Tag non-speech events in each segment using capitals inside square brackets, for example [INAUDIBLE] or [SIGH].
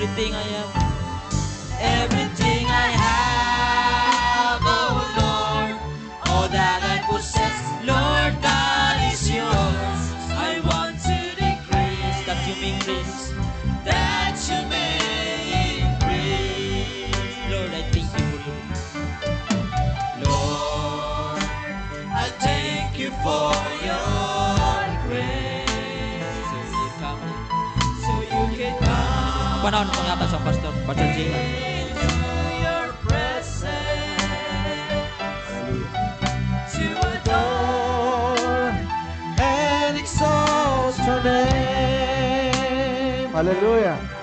everything I am, everything. kung yata sa Pastor Hallelujah.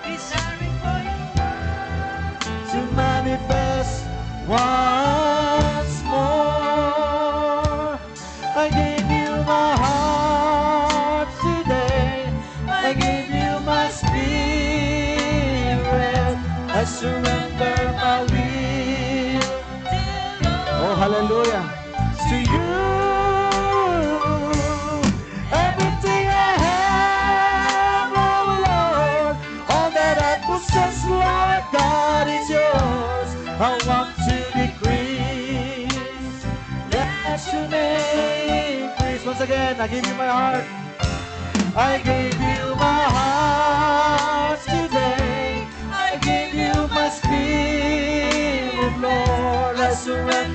Hallelujah. To you, everything I have, oh Lord, all that I possess, Lord God, is yours. I want to Once again, I give you my heart. I gave you my heart today. I gave you my spirit, Lord. I surrender.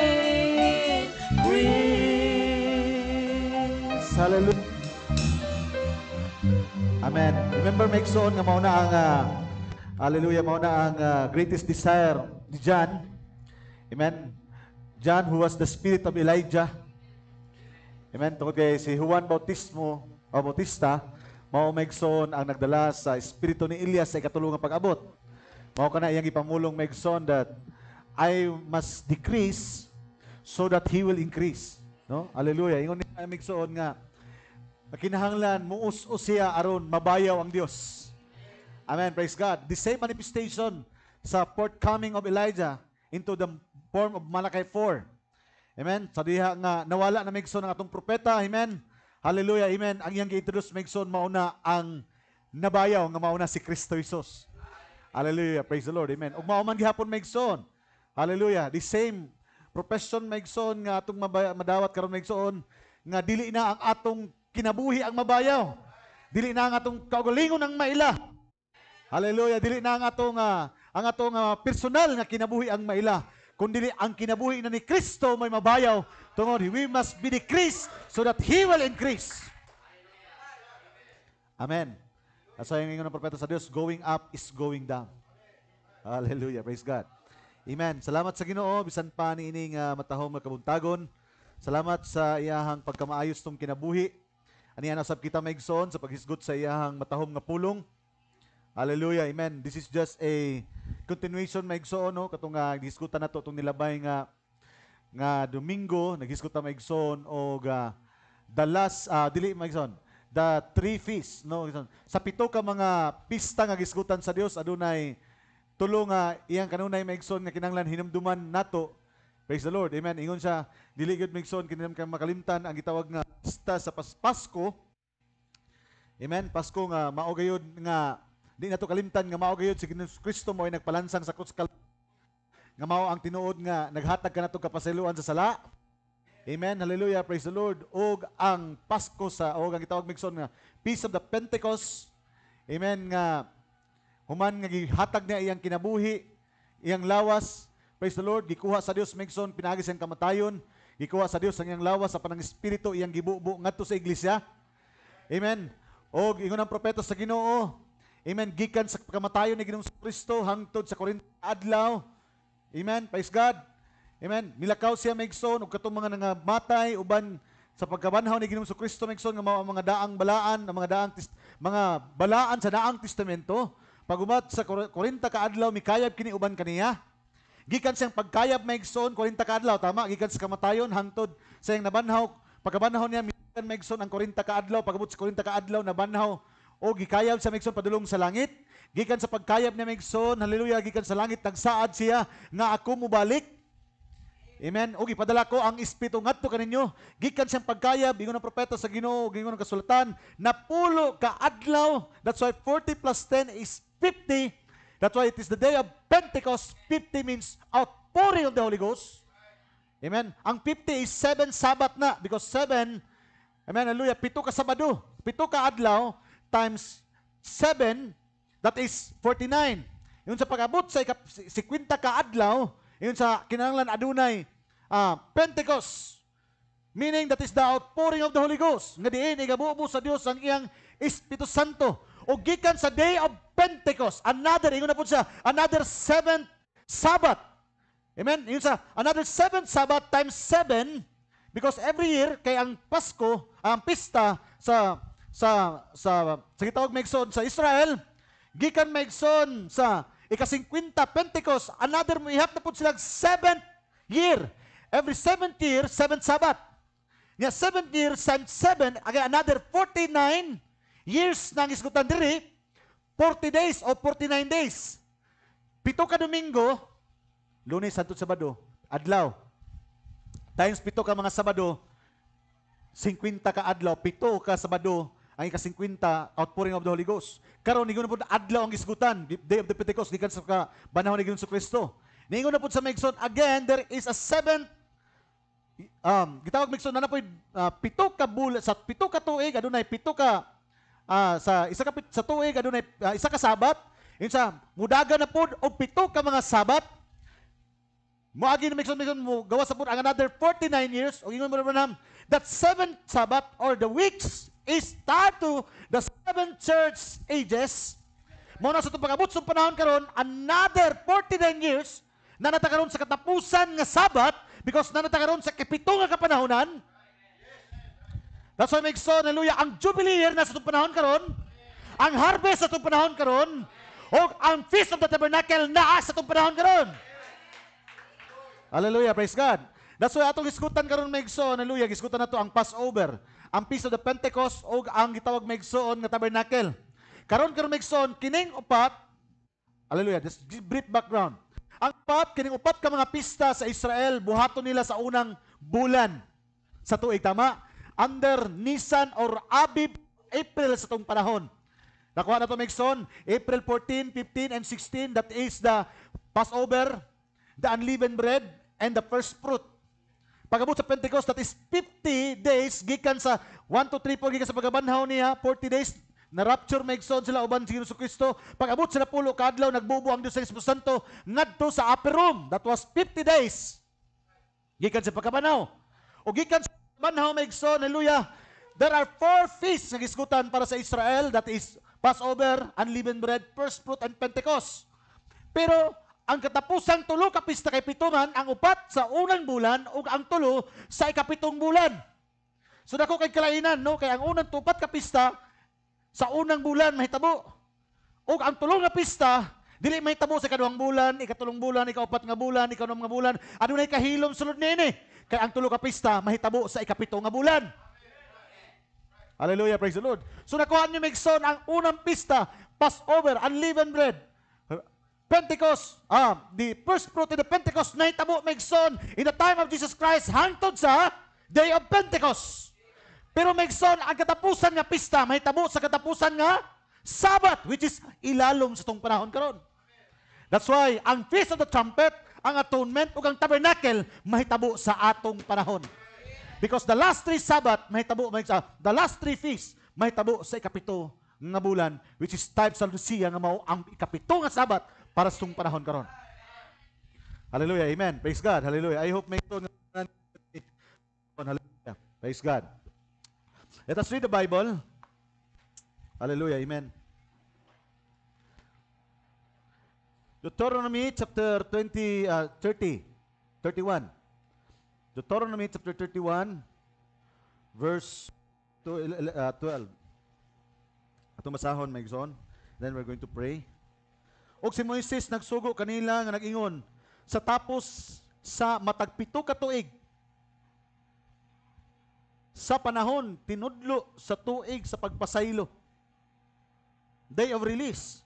Hallelujah. Amen. Remember make soon nga mauna ang uh, Hallelujah mauna ang uh, greatest desire ni John. Amen. John who was the spirit of Elijah. Amen. Tungod kay si Juan Bautismo o Bautista mao megson ang nagdala sa espiritu ni Elias sa ikatulong pag-abot. Mao kana iyang ipamulong megson that I must decrease so that he will increase. No? Hallelujah. Ingon ni megson nga Kinahanglan, muus-us siya aron mabayaw ang Dios. Amen. Praise God. The same manifestation sa forthcoming of Elijah into the form of Malachi 4. Amen. Sa diha nga nawala na migson ang atong propeta. Amen. Hallelujah. Amen. Ang iyang gi-introduce migson mauna ang nabayaw nga mauna si Kristo Jesus. Hallelujah. Praise the Lord. Amen. Ug mao man gihapon migson. Hallelujah. The same profession migson nga atong madawat karon migson nga dili na ang atong kinabuhi ang mabayaw. Dili na ang atong kaugalingon ang maila. Hallelujah. Dili na ah, ang atong, uh, ah, ang atong uh, personal nga kinabuhi ang maila. Kung dili ang kinabuhi na ni Kristo may mabayaw, tungod, we must be decreased so that He will increase. Amen. Asa yung ingon ng propeta sa Dios, going up is going down. Hallelujah. Praise God. Amen. Salamat sa Ginoo bisan pa ni ining uh, ah, matahong makabuntagon. Salamat sa iyahang pagkamaayo tong kinabuhi. Ani ana sab kita maigsoon sa paghisgot sa iyahang matahom nga pulong. Hallelujah. Amen. This is just a continuation maigsoon no katong nga ah, gisgutan nato tong nilabay nga nga Domingo naghisgot ta maigsoon og uh, the last uh, dili maigsoon the three feasts no sa pito ka mga pista nga gisgutan sa Dios adunay tulong nga iyang kanunay maigsoon nga kinanglan hinumduman nato Praise the Lord. Amen. Ingon siya, dili gud migson kininam kang makalimtan ang gitawag nga pista sa pas Pasko. Amen. Pasko nga mao gayud nga di nato kalimtan nga mao gayud si Kristo mo ay nagpalansang sa krus nga mao ang tinuod nga naghatag kanato kapasiluan sa sala. Amen. Hallelujah. Praise the Lord. Og ang Pasko sa og ang gitawag migson nga Peace of the Pentecost. Amen nga human nga gihatag niya iyang kinabuhi, iyang lawas Praise the Lord, gikuha sa Dios migson pinagis ang kamatayon, gikuha sa Dios ang iyang lawas sa panang espiritu iyang gibubo ngadto sa iglesia. Amen. Og ingon ang propeta sa Ginoo, amen, gikan sa kamatayon ni Ginoong Kristo hangtod sa Korinto adlaw. Amen. Praise God. Amen. Milakaw siya migson og katong mga nangamatay uban sa pagkabanhaw ni Ginoong Kristo migson nga mga, mga daang balaan, mga daang tis, mga balaan sa daang testamento, pagumat sa 40 ka adlaw mikayab kini uban kaniya. Gikan siyang pagkayab maigsoon 40 kaadlaw tama gikan sa kamatayon hangtod sa iyang nabanhaw pagkabanhaw niya gikan maigsoon ang 40 kaadlaw pagabot sa 40 kaadlaw nabanhaw o gikayab sa maigsoon padulong sa langit gikan sa pagkayab niya maigsoon haleluya gikan sa langit nagsaad siya nga ako mubalik Amen. Ugi padala ko ang espiritu ngadto kaninyo. Gikan siyang pagkayab ingon ang propeta sa Ginoo, gingon ang kasulatan, napulo ka adlaw. That's why 40 plus 10 is 50 That's why it is the day of Pentecost. 50 means outpouring of the Holy Ghost. Amen. Ang 50 is 7 Sabbath na because 7, Amen, hallelujah, pito ka Sabado, pito ka Adlaw times 7, that is 49. Yun sa pag-abot sa ikap, si Quinta ka Adlaw, yun sa kinanglan adunay uh, Pentecost. Meaning that is the outpouring of the Holy Ghost. Nga diin, igabubo sa Dios ang iyang Espiritu Santo o gikan sa day of Pentecost, another, ingon na po siya, another seventh Sabbath. Amen? Yun sa, another seventh Sabbath times seven, because every year, kay ang Pasko, ang pista sa, sa, sa, sa gitawag Megson sa Israel, gikan Megson sa ika-50 Pentecost, another, ihap na po sila seventh year. Every seventh year, seventh Sabbath. Nga yeah, seventh year times seven, again, another 49 years nang isgutan diri, 40 days o 49 days. Pito ka Domingo, Lunes, Santo Sabado, Adlaw. Times pito ka mga Sabado, 50 ka Adlaw, pito ka Sabado, ang ika-50, outpouring of the Holy Ghost. Karon nigon po adlaw ang isgutan, day of the Pentecost, gikan sa ka, ni Ginoo Kristo. Nigon na po sa Megson, again, there is a seventh um, gitawag Megson na na po, uh, ah, pito ka bulan, sa pito ka tuig, adunay pito ka uh, sa isa kapit sa tuig adunay ano uh, ah, isa ka sabat insa mudaga na pud og pito ka mga sabat Moagi na mixon mixon mo gawa sa pud ang another 49 years og ingon mo na that seventh sabat or the weeks is start to the seven church ages mo na sa itong pagabot sa panahon karon another 49 years na natakaroon sa katapusan nga sabat because na natakaroon sa kapito nga kapanahonan That's why Migson, hallelujah, ang Jubilee year na sa itong panahon karon, ang harvest sa itong panahon karon, o ang Feast of the Tabernacle na sa itong panahon karon. Hallelujah, praise God. That's why atong iskutan karon Migson, hallelujah, iskutan nato ang Passover, ang Feast of the Pentecost o ang gitawag Migson nga Tabernacle. Karon karon Migson, kining upat, hallelujah, just brief background. Ang upat, kining upat ka mga pista sa Israel, buhaton nila sa unang bulan sa tuig, tama? under Nisan or Abib, April sa itong panahon. Nakuha na ito, Mixon. April 14, 15, and 16, that is the Passover, the unleavened bread, and the first fruit. Pagabot sa Pentecost, that is 50 days, gikan sa 1 to 3, 4, gikan sa pagabanhaw niya, 40 days, na rapture maigsoon sila uban si Hesus Kristo pagabot sila napulo kadlaw nagbubo ang Dios sa Espiritu Santo ngadto sa upper room that was 50 days gikan sa pagkabanaw o gikan sa Manhaw Megson, hallelujah. There are four feasts na gisgutan para sa Israel, that is Passover, Unleavened Bread, First Fruit, and Pentecost. Pero ang katapusang tulo kapista kay pituman ang upat sa unang bulan ug ang tulo sa ikapitong bulan. So dako kay kalainan no kay ang unang tupat kapista sa unang bulan mahitabo ug ang tulo nga pista Dili may tabo sa kaduhang bulan, ikatulong bulan, ikaupat nga bulan, ikaunom nga bulan. Ano na kahilom sulod nini? Kay ang tulo ka pista mahitabo sa ikapito nga bulan. Hallelujah, praise the Lord. So nakuha niyo Migson ang unang pista, Passover, unleavened bread. Pentecost, ah, the first fruit of the Pentecost, nahitabo Migson in the time of Jesus Christ, hangtod sa day of Pentecost. Pero Migson, ang katapusan nga pista, mahitabo sa katapusan nga Sabat, which is ilalom sa tong panahon karon. That's why, ang Feast of the Trumpet, ang atonement ug ang tabernacle mahitabo sa atong panahon. Because the last three Sabbath mahitabo sa the last three feast mahitabo sa ikapito nga bulan which is type sa Lucia nga mao ang ikapito nga Sabbath para sa tung panahon karon. Hallelujah. Amen. Praise God. Hallelujah. I hope may ito Hallelujah. Praise God. Let us read the Bible. Hallelujah. Amen. Deuteronomy chapter 20, uh, 30, 31. Deuteronomy chapter 31, verse 12. Uh, Ato masahon, may gson. Then we're going to pray. Og si Moises nagsugo kanila nga nagingon sa tapos sa matagpito ka tuig sa panahon tinudlo sa tuig sa pagpasaylo day of release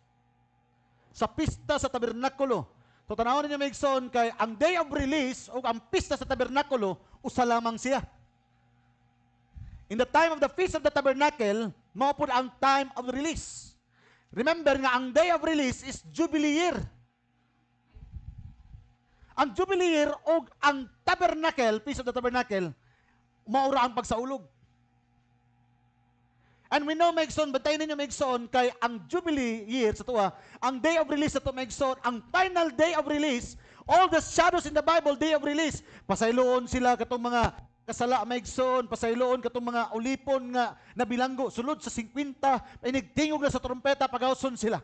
sa pista sa tabernakulo. So tanawon niya maigsoon kay ang day of release o ang pista sa tabernakulo usa lamang siya. In the time of the feast of the tabernacle, mao pud ang time of release. Remember nga ang day of release is jubilee year. Ang jubilee year o ang tabernacle, feast of the tabernacle, maura ang pagsaulog. And we know Megson, batay ninyo Megson, kay ang Jubilee year sa tuwa, ang day of release sa to Megson, ang final day of release, all the shadows in the Bible, day of release, pasayloon sila katong mga kasala Megson, pasayloon katong mga ulipon nga nabilanggo, sulod sa 50, inigtingog na sa trompeta, pagawson sila.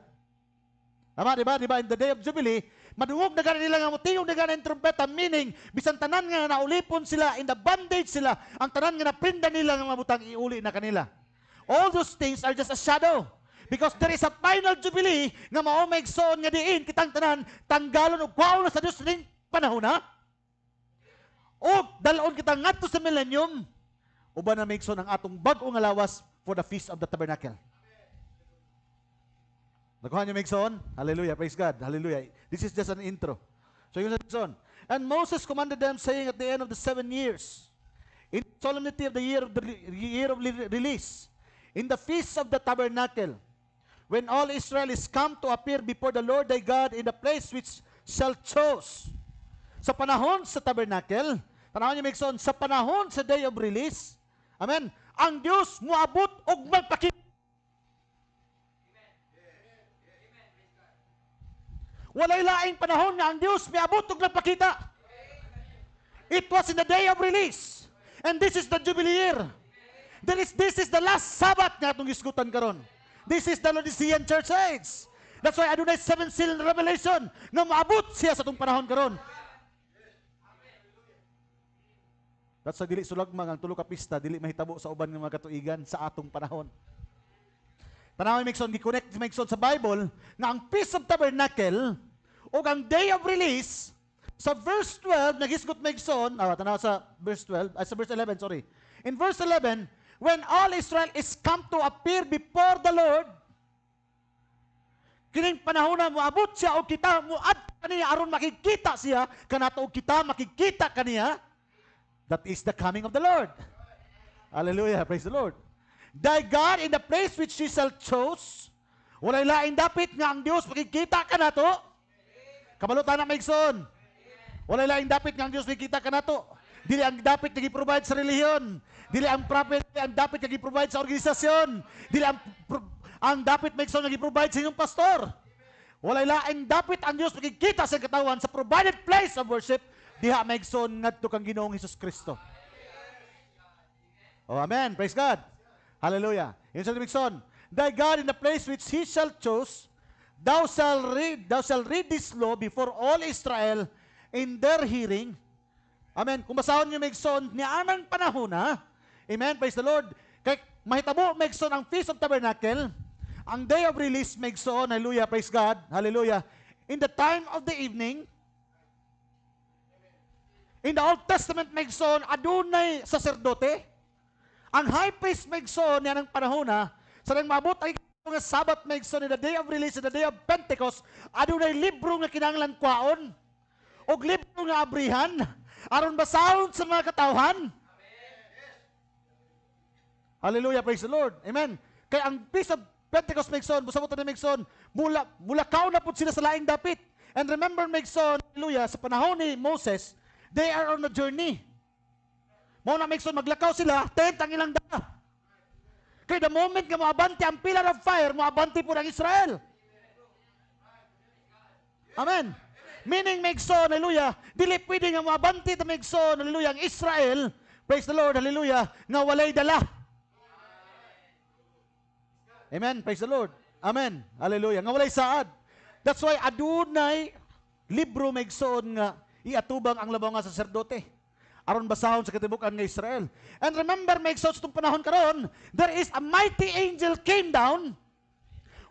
Tama, di ba? Di ba? In the day of Jubilee, Madungog na gani nila nga mutiyog na gani ang trompeta, meaning, bisan tanan nga naulipon sila, in the bondage sila, ang tanan nga naprinda nila nga mabutang iuli na kanila. All those things are just a shadow. Because there is a final jubilee nga mao may igsoon nga diin kitang tanan tanggalon og kwaon sa Dios ning panahon na. O dalon kita ngadto sa millennium uban na maigsoon ang atong bag-o nga lawas for the feast of the tabernacle. Nakuha niyo maigsoon? Hallelujah, praise God. Hallelujah. This is just an intro. So yun maigsoon. And Moses commanded them saying at the end of the seven years in solemnity of the year of the year of release In the Feast of the Tabernacle, when all Israel is come to appear before the Lord thy God in the place which shall chose. Sa panahon sa tabernacle, panahon niya Mixon, sa panahon sa day of release, Amen, ang Diyos muabot og magpakita. Walay laing panahon nga ang Dios miabot og magpakita. It was in the day of release. And this is the jubilee year. That is, this is the last Sabbath nga itong iskutan karon. This is the Laodicean Church Age. That's why adunay seven seal Revelation nga maabot siya sa itong panahon karon. That's sa dili sulagmang ang tulo ka pista dili mahitabo sa uban ng mga katuigan sa atong panahon. Tanawin Mixon, giconnect Mixon sa Bible na ang Feast of Tabernacle o ang Day of Release sa verse 12, nagisgot Mixon, ah, tanaw sa verse 12, ah, sa verse 11, sorry. In verse 11, when all Israel is come to appear before the Lord, kining panahon na moabot siya o kita muad kaniya aron makikita siya kanato kita makikita kaniya that is the coming of the Lord hallelujah praise the Lord thy God in the place which he shall chose walay lain dapit nga ang Dios makikita kanato kabalutan na maigsoon walay lain dapit nga ang Dios makikita kanato dili ang dapit i-provide sa relihiyon Dili ang profit ang dapat nga gi-provide sa organisasyon. Dili ang ang dapat make sure nga gi-provide sa inyong pastor. Walay lain dapat ang Dios makikita sa katawan sa provided place of worship diha make sure ngadto kang Ginoong Hesus Kristo. Oh, amen. Praise God. Hallelujah. Yun sa Mixon. Thy God in the place which He shall choose, thou shall read, thou shall read this law before all Israel in their hearing. Amen. Kung basahon niyo Mixon, ni anang panahon ha, Amen? Praise the Lord. Kay, mahitabo, megson ang Feast of Tabernacle. Ang Day of Release, megson. Hallelujah. Praise God. Hallelujah. In the time of the evening, in the Old Testament, megson, adunay saserdote. Ang high priest, megson, yan ang panahon ha. Sa nang mabot ay nga sabat, megson, in the day of release, in the day of Pentecost, adunay libro nga kinanglan kwaon. O libro nga abrihan. Aron basahon sa mga katawhan. Hallelujah, praise the Lord. Amen. Kaya ang Feast of Pentecost, Megson, busabot ni Megson, mula, mula kao na sila sa laing dapit. And remember, Megson, hallelujah, sa panahon ni Moses, they are on a journey. Mo na Megson, maglakaw sila, tent ang ilang dala. Kaya the moment nga maabante ang pillar of fire, maabante po ng Israel. Amen. Meaning, Megson, hallelujah, dili pwede nga maabante ta Megson, hallelujah, ang Israel, praise the Lord, hallelujah, nga walay dala. Amen. Praise the Lord. Amen. Hallelujah. Nga walay saad. That's why adunay libro megsoon nga iatubang ang labaw nga saserdote. Aron basahon sa katibukan nga Israel. And remember megsoon sa panahon karon, there is a mighty angel came down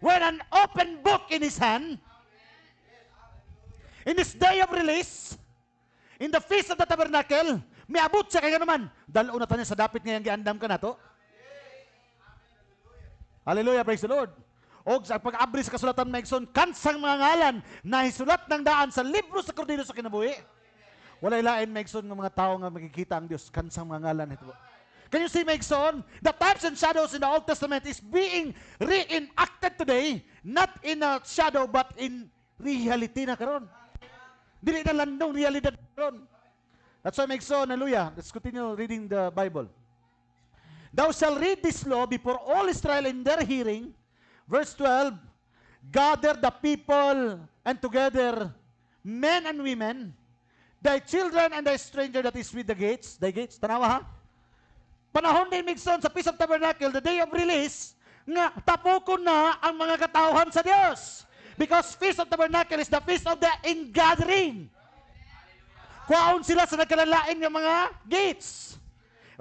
with an open book in his hand. In this day of release, in the feast of the tabernacle, miabot siya kay naman. Dalaw na tanya sa dapit ngayang giandam ka na to. Hallelujah, praise the Lord. O sa pag-abri sa kasulatan Megson, kansang mga ngalan na isulat ng daan sa libro sa kordilo sa kinabuhi. Wala ilain Megson ng mga tao nga makikita ang Diyos, kansang mga ngalan. Ito. Can you see, Megson? The types and shadows in the Old Testament is being reenacted today, not in a shadow, but in reality na karon. Dili na landong realidad karon. That's why, Megson, hallelujah. Let's continue reading the Bible. Thou shalt read this law before all Israel in their hearing. Verse 12, Gather the people and together men and women, thy children and thy stranger that is with the gates. Thy gates, tanawa ha? Panahon ni Migson sa Peace of Tabernacle, the day of release, nga tapokon na ang mga katauhan sa Dios. Because Feast of Tabernacle is the Feast of the Ingathering. Kuwaon sila sa nagkalalain ng mga gates.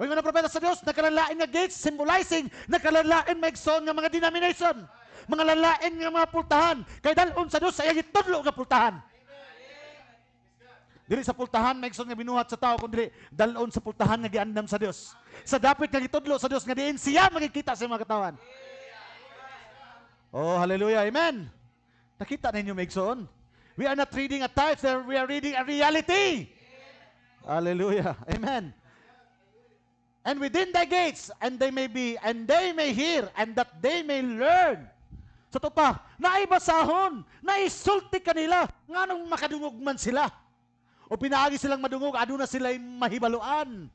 O yung propeta sa Diyos, nakalanlain nga gates, symbolizing nakalanlain maigsoon nga mga denomination. Mga lalain nga mga pultahan. Kay dalon sa Diyos, ay itudlo nga pultahan. Dili sa pultahan maigsoon nga binuhat sa tao kundi dalon sa pultahan nga giandam sa Dios. Sa dapit nga gitudlo sa Dios nga diin siya makikita sa mga katawan. Oh, hallelujah. Amen. Nakita ninyo maigsoon? We are not reading a type, we are reading a reality. Hallelujah. Amen and within thy gates, and they may be, and they may hear, and that they may learn. Sa so, to pa, naibasahon, naisulti kanila, nga nung makadungog man sila. O pinaagi silang madungog, aduna sila'y mahibaluan.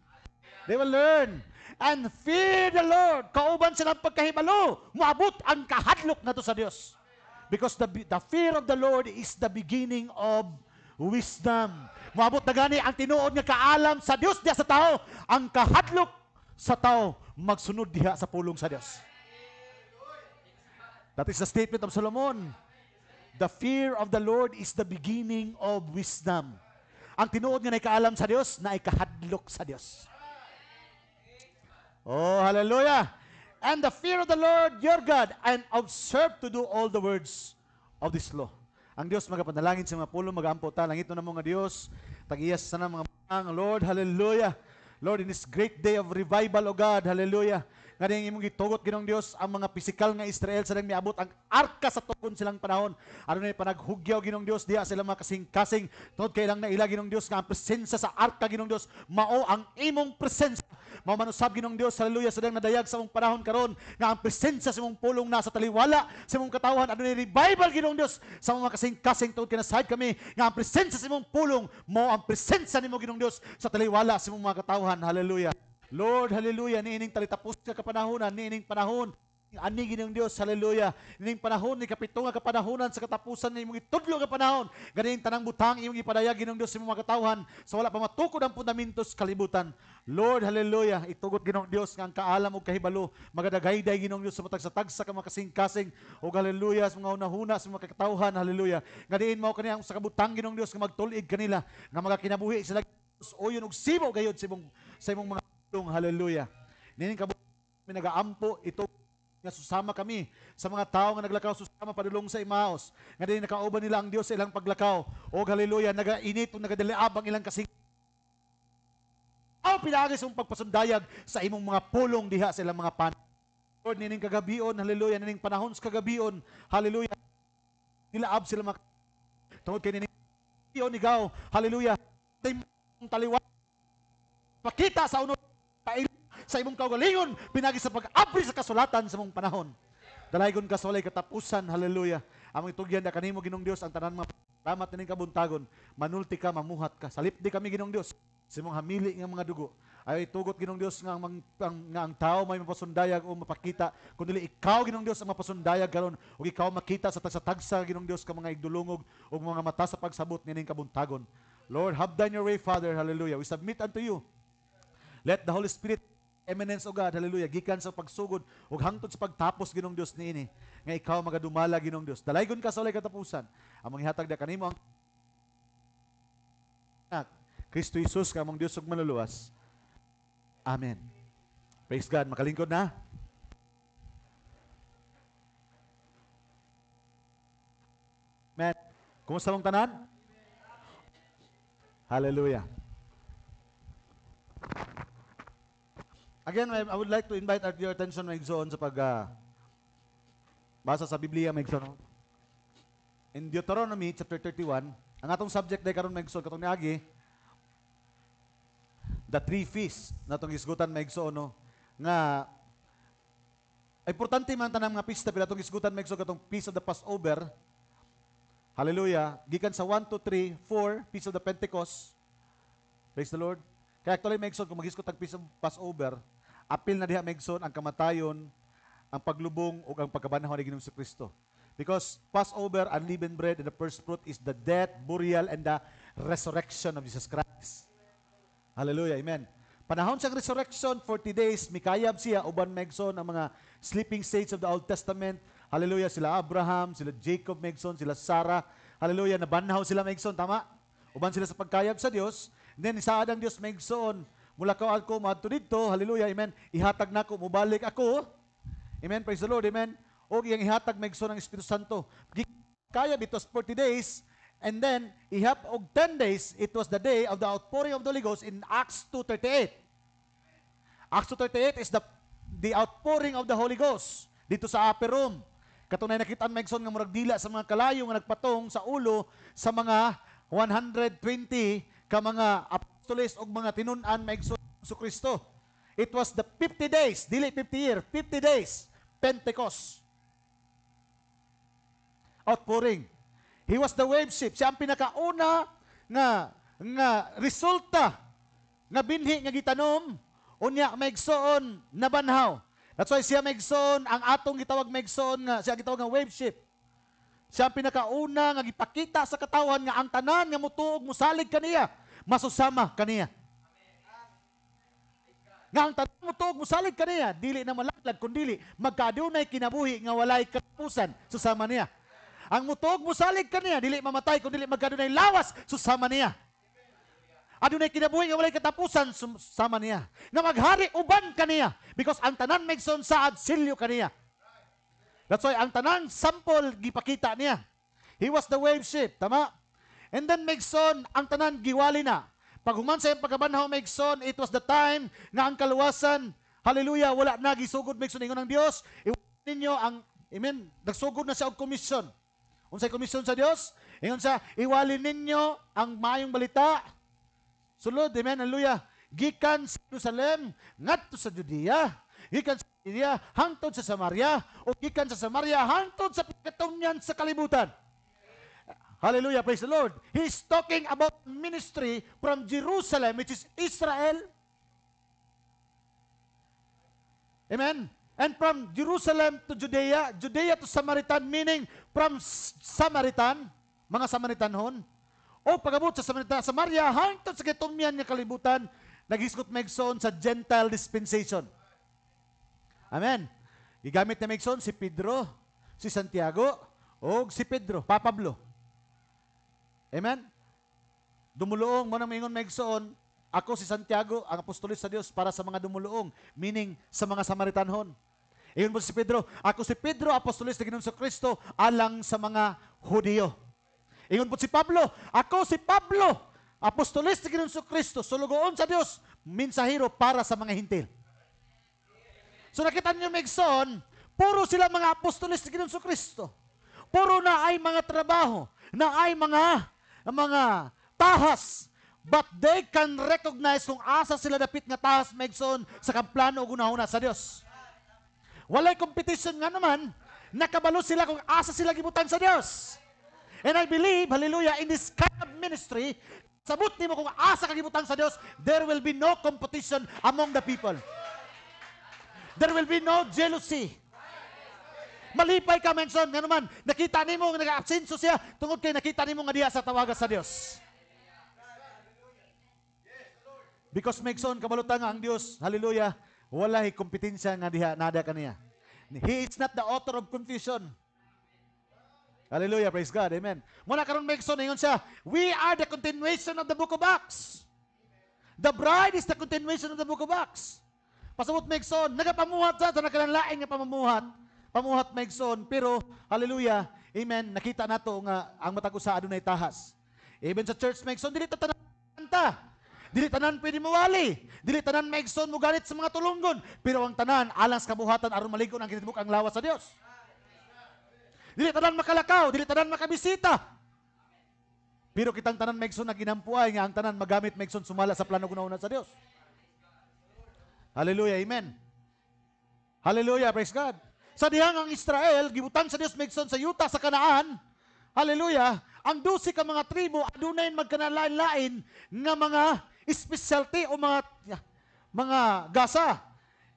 They will learn. And fear the Lord. Kauban silang pagkahibalo. Maabot ang kahadlok na to sa Diyos. Because the, the fear of the Lord is the beginning of wisdom. Moabot na gani ang tinuod nga kaalam sa Dios diha sa tao, ang kahadlok sa tao magsunod diha sa pulong sa Dios. That is the statement of Solomon. The fear of the Lord is the beginning of wisdom. Ang tinuod nga naikaalam sa Dios, na ikahadlok sa Dios. Oh, hallelujah. And the fear of the Lord your God and observe to do all the words of this law. Ang Dios magapanalangin sa mga pulo, magaampo ta. lang ito na mga Dios, tagiyas sana mga ang Lord, hallelujah. Lord, in this great day of revival, O God, hallelujah nga ning imong gitugot ginong Dios ang mga pisikal nga Israel sa miabot ang arka sa tukon silang panahon aron ni panaghugyaw ginong Dios diha sila makasing-kasing tod kay lang naila ginong Dios nga ang presensya sa arka ginong Dios mao ang imong presensya mao man usab ginong Dios haleluya sa nadayag sa imong panahon karon nga ang presensya sa imong pulong nasa taliwala sa imong katawhan adunay revival ginong Dios sa mga kasing-kasing tod kay nasayod kami nga ang presensya sa imong pulong mao ang presensya nimo ginong Dios sa taliwala sa imong mga katawhan haleluya Lord, hallelujah, niining talitapos ka kapanahonan, niining panahon, ani ng Dios haleluya ning panahon ni kapitong nga kapanahonan sa katapusan ni imong itudlo nga panahon ganing tanang butang imong ipadayag ng Dios imong makatawhan sa wala pa matukod ang pundamentos kalibutan Lord haleluya itugot ginong Dios nga kaalam ug kahibalo magadagayday ginong Dios sa matag sa tagsa ka makasing-kasing ug haleluya sa mga hunahuna sa mga katawhan haleluya gadiin mao kaniya ang sa kabutang ginong Dios nga magtulig kanila nga magakinabuhi kinabuhi sila uyon og sibo gayod sa imong sa imong mga itong hallelujah. Ninin kabo kami nagaampo ito nga susama kami sa mga tao nga naglakaw susama padulong sa Emmaus. Nga din nakauban nila ang Dios sa ilang paglakaw. O hallelujah, nagainit o nagadaliab ang ilang kasing Aw pinagis ang pagpasundayag sa imong mga pulong diha sa ilang mga pan. Lord, nining kagabion, hallelujah, nining panahon sa kagabion, hallelujah, nilaab sila mga tungod kay nining kagabion, ikaw, hallelujah, tayong taliwa, pakita sa unod pail sa imong kaugalingon, pinagi sa pag-abri sa kasulatan sa mong panahon. Dalaygon ka solay katapusan, hallelujah. Among itugyan na kanimo ginong Dios ang tanan mga Salamat ning kabuntagon. Manulti ka, mamuhat ka. Salipdi kami ginong Dios. Sa hamili nga mga dugo. Ay tugot ginong Dios nga ang, ang, nga ang tao may mapasundayag o mapakita. Kun dili ikaw ginong Dios ang mapasundayag karon og ikaw makita sa tagsa-tagsa ginong Dios ka mga igdulungog o mga mata sa pagsabot ni ning kabuntagon. Lord, have done your way, Father. Hallelujah. We submit unto you. Let the Holy Spirit eminence o God, hallelujah, gikan sa pagsugod ug hangtod sa pagtapos ginong Dios niini nga ikaw magadumala ginong Dios. Dalaygon ka sa walay katapusan. Ang manghihatag da kanimo ang Kristo Jesus ka mong Dios ug manluluwas. Amen. Praise God. Makalingkod na. Amen. Kumusta mong tanan? Hallelujah. Again, I, would like to invite at your attention maigsoon sa pag uh, basa sa Biblia maigsoon. In Deuteronomy chapter 31, ang atong subject day karon maigsoon katong niagi the three feasts na itong isgutan maigsoon no, nga importante man tanang mga pista pila tong isgutan magsog katong Feast of the Passover. Hallelujah. Gikan sa 1 2, 3, 4 Feast of the Pentecost. Praise the Lord. Kaya actually magsog kung magisgot ang Feast of Passover, apil na diha megson ang kamatayon, ang paglubong ug ang pagkabanhaw ni Ginoong si Kristo. Because Passover, and unleavened bread, and the first fruit is the death, burial, and the resurrection of Jesus Christ. Hallelujah. Amen. Panahon sa resurrection, 40 days, mikayab siya, uban megson, ang mga sleeping saints of the Old Testament. Hallelujah. Sila Abraham, sila Jacob megson, sila Sarah. Hallelujah. Nabanhaw sila megson. Tama? Uban sila sa pagkayab sa Dios. And then, isaad ang Dios megson Mula ka ako maadto didto, hallelujah, amen. Ihatag nako mubalik ako. Amen, praise the Lord, amen. O iyang ihatag megso ng Espiritu Santo. Kaya bitos 40 days and then ihap og 10 days it was the day of the outpouring of the Holy Ghost in Acts 2:38. Acts 2:38 is the the outpouring of the Holy Ghost dito sa upper room. Katunay nakita Megson nga murag dila sa mga kalayo nga nagpatong sa ulo sa mga 120 ka mga apostoles og mga tinunan maigsoon sa Kristo. It was the 50 days, dili 50 year, 50 days Pentecost. Outpouring. He was the wave ship. Siya ang pinakauna nga nga resulta nga binhi nga gitanom unya maigsoon na banhaw. That's why siya maigsoon ang atong gitawag maigsoon nga siya gitawag nga wave ship. Siya pinakauna nga gipakita sa katawan nga ang tanan nga mutuog musalig kaniya, masusama kaniya. Nga ang tanan mutuog musalig kaniya, dili na malaglag kun dili magkadunay kinabuhi nga walay katapusan susama niya. Ang mutuog musalig kaniya, dili mamatay kun dili magkadunay lawas susama niya. Adunay kinabuhi nga walay katapusan susama niya. Na maghari uban kaniya because ang tanan may sunsa silyo kaniya. That's why ang tanang sample gipakita niya. He was the wave shape, tama? And then Megson, ang tanan giwali na. Pag human sa pagkabanhaw Megson, it was the time nga ang kaluwasan, hallelujah, wala na gisugod Megson ingon ng Dios. Iwan ninyo ang amen, nagsugod na siya og komisyon. Unsay komisyon sa Dios? Ingon sa iwali ninyo ang maayong balita. Sulod, amen, hallelujah. Gikan sa Jerusalem ngadto sa Judea Gikan sa India, hangtod sa Samaria, o gikan sa Samaria, hangtod sa pagkatungyan sa kalibutan. Hallelujah, praise the Lord. He's talking about ministry from Jerusalem, which is Israel. Amen? And from Jerusalem to Judea, Judea to Samaritan, meaning from Samaritan, mga Samaritan hon, o pagabot sa Samaritan, Samaria, hangtod sa kitong niya kalibutan, naghiskot megson sa Gentile dispensation. Amen. Gigamit na Megson si Pedro, si Santiago, o si Pedro, Papablo. Amen? Dumuloong mo nang mingon Megson, ako si Santiago, ang apostolis sa Dios para sa mga dumuloong, meaning sa mga Samaritanhon. Iyon mo si Pedro, ako si Pedro, apostolis ni sa Kristo, alang sa mga Hudiyo. Ingon po si Pablo, ako si Pablo, apostolis ni Kristo, sulugoon sa Dios, minsahiro para sa mga hintil. So nakita niyo Megson, puro sila mga apostolis ni Ginoon Kristo. Puro na ay mga trabaho, na ay mga mga tahas. But they can recognize kung asa sila dapit nga tahas Megson sa kamplano o gunahuna sa Dios. Walay competition nga naman, nakabalo sila kung asa sila gibutan sa Dios. And I believe, hallelujah, in this kind of ministry, sabut ni mo kung asa kagibutan sa Dios, there will be no competition among the people. There will be no jealousy. Malipay ka, Menson. Nga naman, nakita ni mo, nag-absenso siya, tungod kay nakita ni mo nga diya sa tawaga sa Dios. Because Menson, kabalutan nga ang Dios, hallelujah, wala hi kompetensya nga diha, nada kaniya. He is not the author of confusion. Hallelujah, praise God, amen. Muna karon Menson, ingon siya, we are the continuation of the book of Acts. The bride is the continuation of the book of Acts. Pasabot maigsoon, nagapamuhat sa tanakalang laing nga pamamuhat. Pamuhat Megson, pero hallelujah, amen, nakita nato nga ang matag usa adunay tahas. Even sa church Megson, dili ta tanan ta. Dili tanan pwede mawali. Dili tanan Megson mo galit sa mga tulunggon, pero ang tanan alang sa kabuhatan aron maligon ang kinitibok ang lawas sa Dios. Dili tanan makalakaw, dili tanan makabisita. Pero kitang tanan Megson na ginampuay nga ang tanan magamit Megson sumala sa plano kunauna sa Dios. Hallelujah. Amen. Hallelujah. Praise God. Sa dihang ang Israel, gibutan sa Dios Megson sa yuta sa kanaan. Hallelujah. Ang dusi ka mga tribo, adunay magkanalain-lain nga mga specialty o mga mga gasa.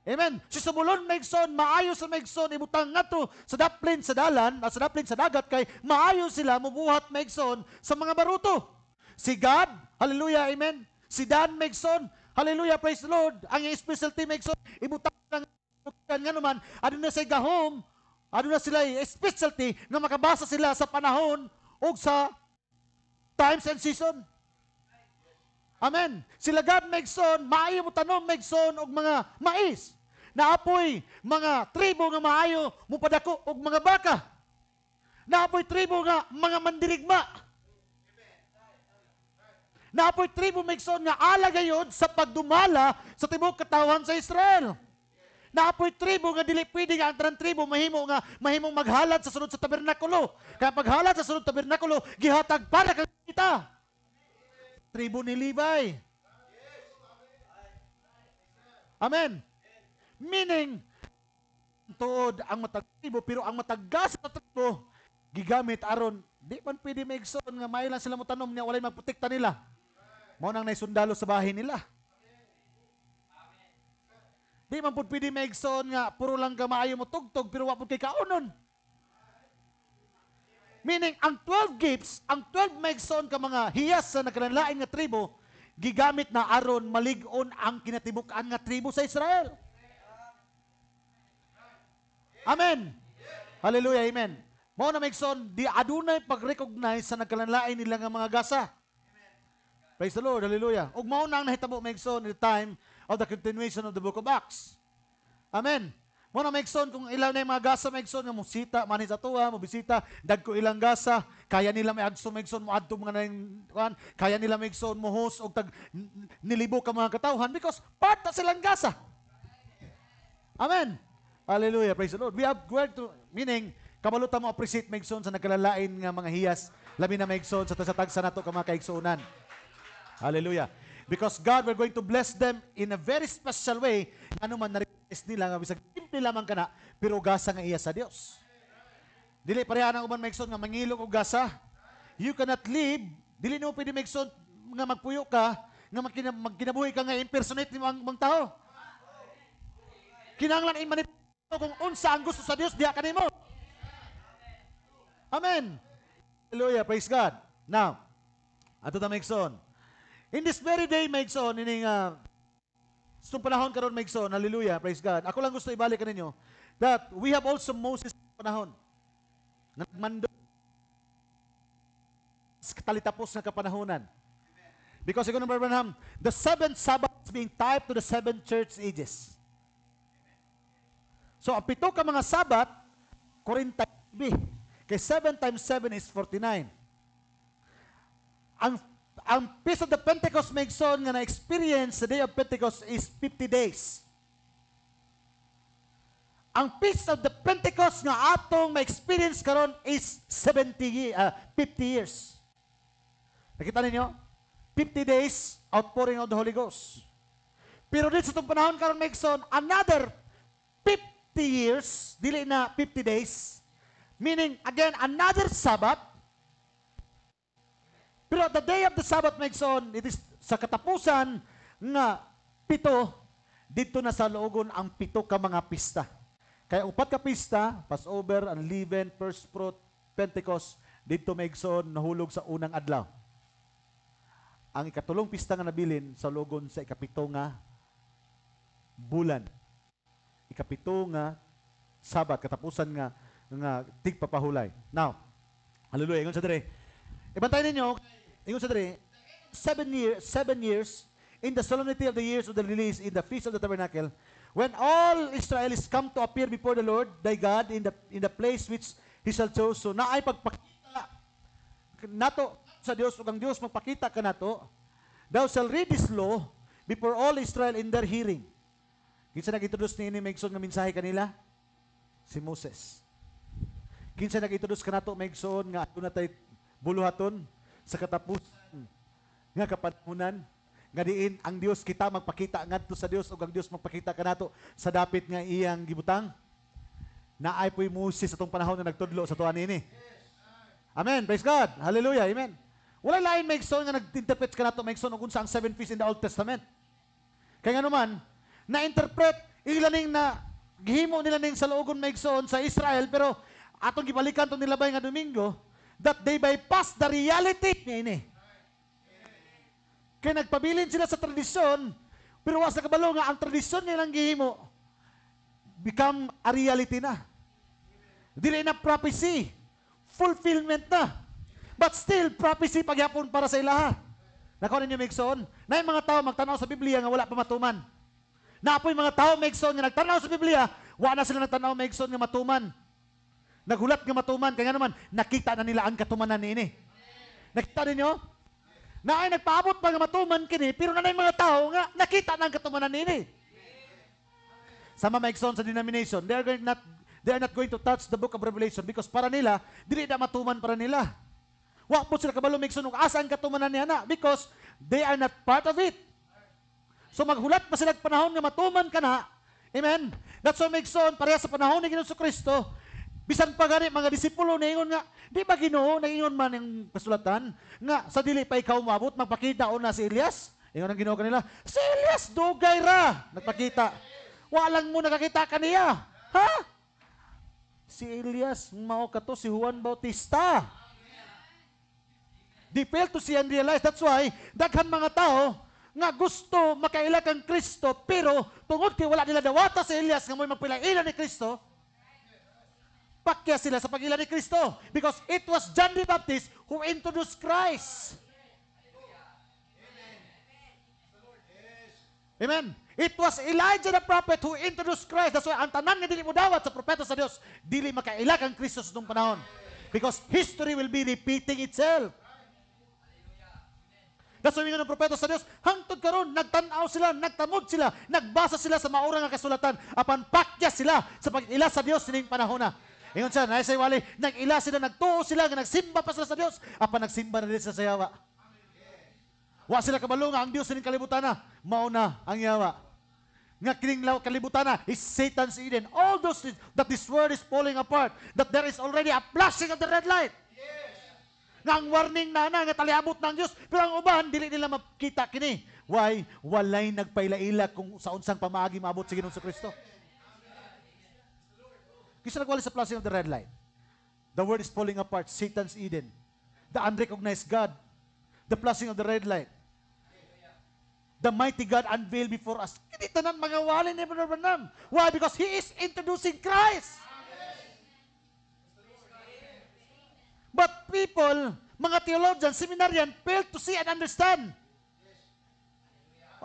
Amen. Si Sumulon Megson, maayo sa Megson, ibutang nga to sa daplin sa dalan, at ah, sa daplin sa dagat, kay maayo sila mubuhat Megson sa mga baruto. Si God, hallelujah, amen. Si Dan Megson, Hallelujah, praise the Lord. Ang specialty makes so, ibutang lang nga naman, ano na sa gahom, ano na sila eh, specialty na makabasa sila sa panahon o sa times and season. Amen. Sila God megson, maayo mo tanom megson og mga mais. Naapoy mga tribo nga maayo mo padako og mga baka. Naapoy tribo nga mga mandirigma na apoy tribo Mixon nga ala alagayod sa pagdumala sa tibuok katawan sa Israel. Na apoy tribo nga dili pwede nga ang tribo mahimo nga mahimong maghalad sa sunod sa tabernakulo. Kaya paghalad sa sunod sa tabernakulo gihatag para kang kita. Tribo ni Levi. Amen. Meaning, tuod ang matag tribo pero ang mataggas sa tribo gigamit aron di man pwede maigsoon nga may lang sila mo tanom niya walay magprotekta nila Mao nang naisundalo sa bahay nila. Di man pud pwede maigsoon nga puro lang gamaayo mo tugtog pero wa pud kay kaunon. Meaning ang 12 gifts, ang 12 megson ka mga hiyas sa nagkanalain nga tribo gigamit na aron malig-on ang kinatibukan nga tribo sa Israel. Amen. Hallelujah, amen. Mao na maigsoon di adunay pag-recognize sa nagkanalain nila nga mga gasa. Praise the Lord. Hallelujah. Og mao nang nahitabo maigsoon in the time of the continuation of the book of Acts. Amen. Mo na maigsoon kung ilaw na yung mga gasa maigsoon nga musita sa tuwa mo bisita dagko ilang gasa kaya nila may adso maigsoon mo adto mga nang kuan kaya nila maigsoon mo host og tag nilibo ka mga katawhan because part na silang gasa. Amen. Hallelujah. Praise the Lord. We have great to, meaning kabalo ta mo appreciate maigsoon sa nagkalain nga mga hiyas labi na maigsoon sa tasatag tagsa nato ka mga kaigsuonan. Hallelujah. Because God, we're going to bless them in a very special way. Ano man na request nila, nga bisag simple lamang ka na, pero gasa nga iya sa Dios. Dili pareha ang uban maigsoon nga mangilog og gasa. You cannot live, dili nimo pwede maigsoon nga magpuyo ka, nga magkina, magkinabuhi ka nga impersonate ni mga, mga tao. Kinanglan i-manifest kung unsa ang gusto sa Dios diha kanimo. Amen. Hallelujah, praise God. Now, ato ta maigsoon. In this very day, Megson, ining, uh, sa panahon karon Megson, hallelujah, praise God. Ako lang gusto ibalik ninyo that we have also Moses sa panahon. Nagmando talitapos na kapanahonan. Because according to Branham, the seventh Sabbath is being tied to the seven church ages. So, ang pito ka mga Sabbath, 40 B. Kay 7 times 7 is 49. Ang ang Feast of the Pentecost Mason nga na-experience sa Day of Pentecost is 50 days. Ang Feast of the Pentecost nga atong ma-experience karon is 70 uh, 50 years. Nakita ninyo? 50 days outpouring of the Holy Ghost. Pero dito sa itong panahon karon Mason, another 50 years, dili na 50 days. Meaning, again, another Sabbath, pero at the day of the Sabbath makes on, it is sa katapusan nga pito, dito na sa loogon ang pito ka mga pista. Kaya upat ka pista, Passover, Unleavened, First Fruit, Pentecost, dito maigsoon, nahulog sa unang adlaw. Ang ikatulong pista nga nabilin sa logon sa ikapito nga bulan. Ikapito nga sabat, katapusan nga nga tigpapahulay. Now, hallelujah, ingon sa dire. Ibantayin ninyo, okay. Ingon sa diri, seven years, seven years, in the solemnity of the years of the release, in the feast of the tabernacle, when all Israelis come to appear before the Lord, thy God, in the, in the place which He shall choose. So naay pagpakita nato sa Dios ug ang Dios magpakita kanato. Thou shall read this law before all Israel in their hearing. Kinsa nag-introduce ni ini Megson nga mensahe kanila? Si Moses. Kinsa nag-introduce kanato Megson nga aduna tay buluhaton? sa katapusan nga kapanahonan nga diin ang Dios kita magpakita ngadto sa Dios ug ang Dios magpakita kanato sa dapit nga iyang gibutang naay poy Moses atong panahon na nagtudlo sa tuan ini. Amen. Praise God. Hallelujah. Amen. Walay lain make son nga nag-interpret kanato make son unsa ang seven feasts in the Old Testament. Kay nga naman, na-interpret ilaning na gihimo nila ning sa loogon make son sa Israel pero atong gibalikan to nilabay nga Domingo, that they bypass the reality niya ini. Kaya nagpabilin sila sa tradisyon, pero sa kabalo nga, ang tradisyon lang gihimo, become a reality na. Dili na prophecy, fulfillment na. But still, prophecy pagyapon para sa ilaha. Nakuha ninyo Migson? Na yung mga tao magtanaw sa Biblia nga wala pa matuman. Na po yung mga tao Migson nga nagtanaw sa Biblia, wala na sila nagtanaw Migson nga matuman. Nagulat nga matuman. Kaya naman, nakita na nila ang katumanan ni nini. Nakita ninyo? Na ay nagpaabot pa nga matuman kini, pero na mga tao nga, nakita na ang katumanan nini. Sa mga maigsoon sa denomination, they are going not they are not going to touch the book of Revelation because para nila, dili na matuman para nila. Wa sila kabalo maigsoon asa ang katumanan ni ana? because they are not part of it. So maghulat pa sila panahon nga matuman ka na. Amen. That's why makes on pareha sa panahon ni Ginoong Kristo, Bisan pa gani mga disipulo ningon nga di ba Ginoo ingon man ang kasulatan nga sa dili pa ikaw maabot magpakita na si Elias. Ingon ang Ginoo kanila, si Elias dugay ra nagpakita. Walang mo nakakita kaniya. Ha? Si Elias mao ka to, si Juan Bautista. Di fail to see and realize. That's why, daghan mga tao, nga gusto makaila kang Kristo, pero tungod kay wala nila dawata si Elias nga mo'y magpilangila ni Kristo, pakya sila sa pagila ni Kristo. Because it was John the Baptist who introduced Christ. Amen. It was Elijah the prophet who introduced Christ. That's why ang tanan nga dili mo dawat sa propeta sa Dios dili makailag ang Kristo sa panahon. Because history will be repeating itself. That's why ng propeta sa Dios, hangtod karon nagtan-aw sila, nagtamod sila, nagbasa sila sa maura nga kasulatan apan pakya sila sa pag-ila sa Dios sining panahon na. Ingon sa, naay sa iwali, nagila sila, nagtuo sila, nagsimba pa sila sa Dios. apa nagsimba na rin sa sayawa. Wa sila kabalo nga ang Dios ning kalibutan na. mao na ang yawa. Nga kining law kalibutan na is Satan's Eden. All those things that this world is falling apart, that there is already a flashing of the red light. Yes. Nga ang warning na na, nga taliabot ng Dios, pero ang uban dili nila makita kini. Why? Walay nagpailaila kung sa unsang pamaagi maabot si Ginoong Kristo. Kisa nagwali sa placing of the red light. The world is falling apart. Satan's Eden. The unrecognized God. The placing of the red light. The mighty God unveiled before us. Hindi tanan mga wala ni Brother Branham. Why? Because he is introducing Christ. But people, mga theologians, seminarian, fail to see and understand.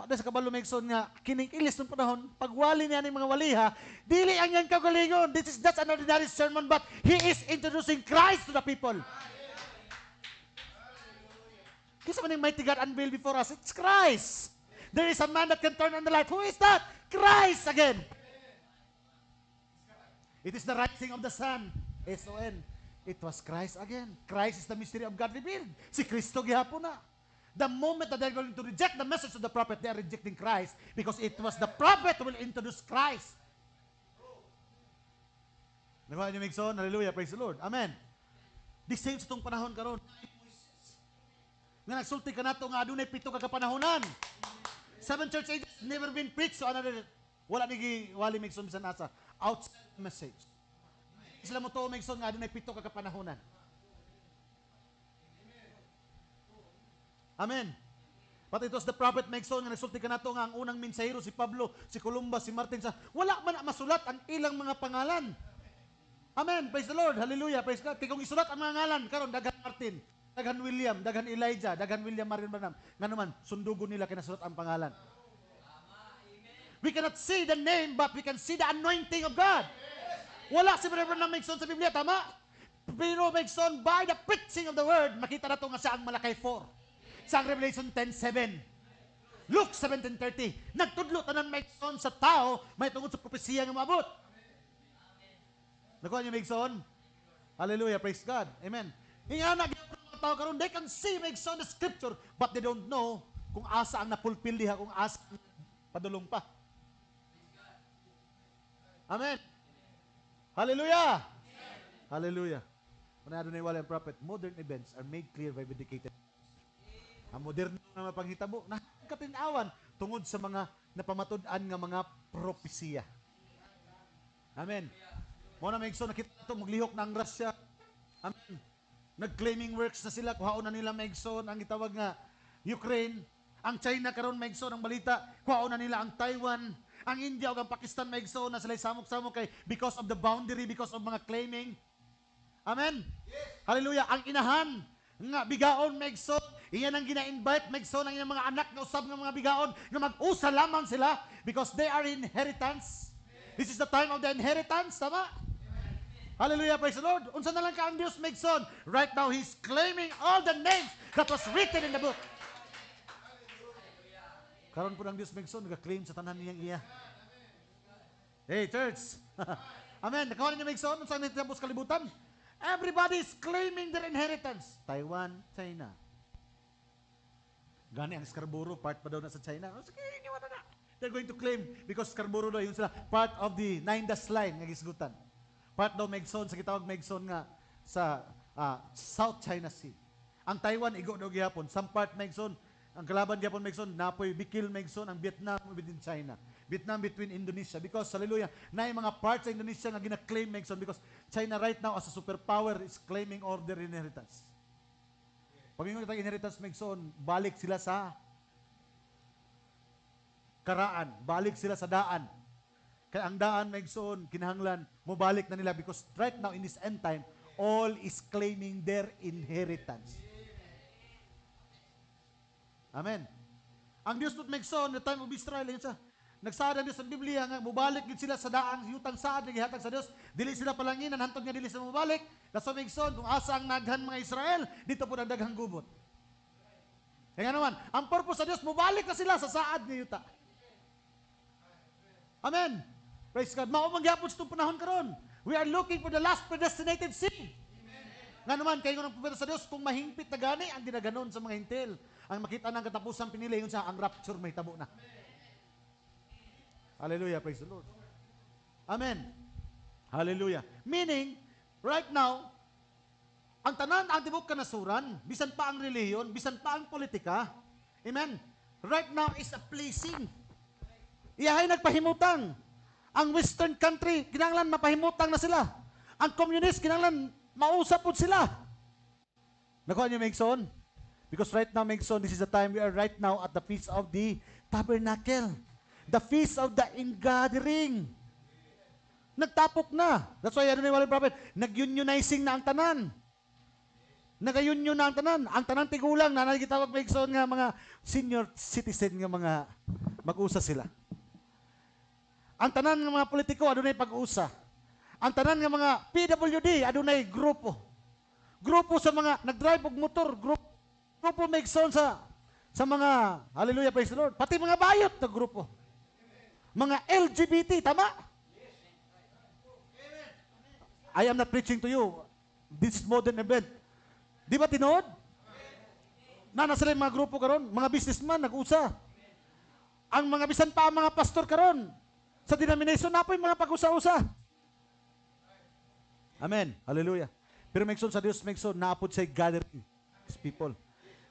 Pada sa kabalo Megson nga, kining ilis ng panahon, pagwali niya ng mga waliha, dili ang yan kagalingon. This is just an ordinary sermon, but he is introducing Christ to the people. Kasi man yung mighty God unveiled before us, it's Christ. There is a man that can turn on the light. Who is that? Christ again. It is the rising of the sun. S-O-N. It was Christ again. Christ is the mystery of God revealed. Si Kristo gihapon na the moment that they're going to reject the message of the prophet, they rejecting Christ because it was the prophet who will introduce Christ. Nakuha niyo, Mixon? Hallelujah. Praise the Lord. Amen. The same sa itong panahon karon. Nga nagsulti ka na ito, nga doon ay pito kagapanahonan. Seven church ages never been preached. So, another, wala ni Wali Mixon, sa nasa. Outside message. Sila mo to, Mixon, nga doon ay pito kagapanahonan. Amen. But it was the prophet Megson nga nagsulti kanato nga ang unang mensahero si Pablo, si Columba, si Martin sa wala man masulat ang ilang mga pangalan. Amen. Praise the Lord. Hallelujah. Praise God. Kikong isulat ang mga ngalan karon daghan Martin, daghan William, daghan Elijah, daghan William Marion Branham. naman, sundugo nila kinasulat ang pangalan. We cannot see the name but we can see the anointing of God. Wala si Brother Branham Megson sa Biblia, tama? Pero Megson, by the preaching of the word, makita na ito nga siya ang Malakay 4 sa Revelation 10.7. Luke 17.30, nagtudlo ta may son sa tao, may tungod sa propesiya nga maabot. Nakuha niyo may son? Hallelujah, praise God. Amen. Hinga na, mga tao karon they can see may the scripture, but they don't know kung asa ang napulpil diha, kung asa ang padulong pa. Amen. Hallelujah. Hallelujah. Manado na iwala ang prophet, modern events are made clear by vindicated ang moderno na mapanghitabo, nakatinawan tungod sa mga napamatudan nga mga propesiya. Amen. Mo na maigso nakita to maglihok na Russia. Amen. Nagclaiming works na sila, kuhaon na nila maigso ang gitawag nga Ukraine. Ang China karon maigso ng balita, kuhaon na nila ang Taiwan. Ang India ug ang Pakistan maigso na sila samok-samok kay because of the boundary, because of mga claiming. Amen. Yes. Hallelujah. Ang inahan nga bigaon maigso Iyan ang gina-invite magso ng mga anak na usab ng mga bigaon nga mag-usa lamang sila because they are inheritance. This is the time of the inheritance, tama? Hallelujah, praise the Lord. Unsa na lang ka ang Dios Megson? Right now, He's claiming all the names that was written in the book. Karon po ng Dios Megson, nag-claim sa tanan niyang iya. Hey, church. [LAUGHS] Amen. Nakawan niyo Megson, unsa na itapos kalibutan? Everybody is claiming their inheritance. Taiwan, China, Gani ang Scarborough, part pa daw na sa China. O, oh, sige, iniwala na. They're going to claim because Scarborough daw, yun sila, part of the nine dash line nga gisgutan. Part daw Megson, sa kitawag Megson nga sa uh, South China Sea. Ang Taiwan, igo daw gihapon. Some part Megson, ang kalaban gihapon Megson, napoy bikil Megson, ang Vietnam within China. Vietnam between Indonesia. Because, hallelujah, na yung mga parts sa Indonesia nga gina-claim Megson because China right now as a superpower is claiming all order inheritance. Pamingin tayong inheritance Megson, balik sila sa karaan, balik sila sa daan. Kaya ang daan Megson, kinahanglan, mubalik na nila because right now in this end time, all is claiming their inheritance. Amen. Ang Diyos not Megson, the time of Israel, yun siya, nagsaad ang Dios ang Biblia nga mubalik gid sila sa daang yutang saad nga gihatag sa Dios. Dili sila palanginan hantod nga dili sila mubalik. That's why Migson, kung asa ang naghan mga Israel, dito po ang daghang gubot. Kaya naman, ang purpose sa Dios mubalik na sila sa saad ni yuta. Amen. Praise God. Mao mangyapon sa panahon karon. We are looking for the last predestinated sin. Nga naman, kayo ng propeta sa Dios, kung mahingpit na gani, ang ginaganon sa mga hintil. Ang makita ng katapusan pinili, yun sa ang rapture may tabo na. Amen. Hallelujah. Praise the Lord. Amen. Hallelujah. Meaning, right now, ang tanan ang tibok kanasuran, bisan pa ang reliyon, bisan pa ang politika, amen, right now is a placing. Iyahay nagpahimutang. Ang western country, kinanglan mapahimutang na sila. Ang communist, kinanglan mausap po sila. Nakuha niyo, Megson? Because right now, Megson, this is the time we are right now at the feast of the tabernacle. The feast of the ingathering. Nagtapok na. That's why ano ni Walang Prophet, nag-unionizing na ang tanan. Nag-union na ang tanan. Ang tanan tigulang, nanay kita magpaikson nga mga senior citizen nga mga mag-usa sila. Ang tanan ng mga politiko, adunay ano pag-usa. Ang tanan ng mga PWD, adunay ano grupo. Grupo sa mga nag-drive og motor, grupo, grupo make sa sa mga, hallelujah, praise the Lord. Pati mga bayot na grupo mga LGBT, tama? I am not preaching to you. This modern event. Di ba tinood? Na nasa rin mga grupo karon, mga businessman, nag-usa. Ang mga bisan pa ang mga pastor karon sa denomination na po yung mga pag-usa-usa. Amen. Hallelujah. Pero make sure sa Dios, make sure naapod sa gathering people.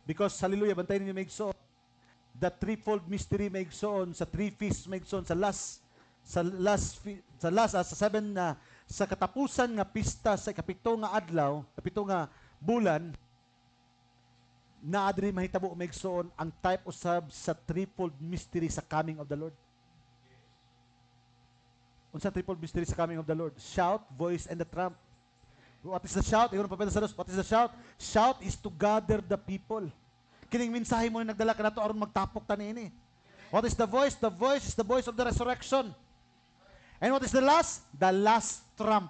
Because hallelujah, bantayin niyo make sure the threefold mystery may igsoon, sa three feasts may igsoon, sa last sa last sa last uh, sa seven na uh, sa katapusan nga pista sa kapito nga adlaw, kapito nga bulan na adri mahitabo megsoon ang type usab sa threefold mystery sa coming of the Lord. Unsa threefold mystery sa coming of the Lord? Shout, voice, and the trump. What is the shout? Iyon pa sa What is the shout? Shout is to gather the people. Kining mensahe mo na nagdala ka na aron magtapok ta niini. What is the voice? The voice is the voice of the resurrection. And what is the last? The last trump.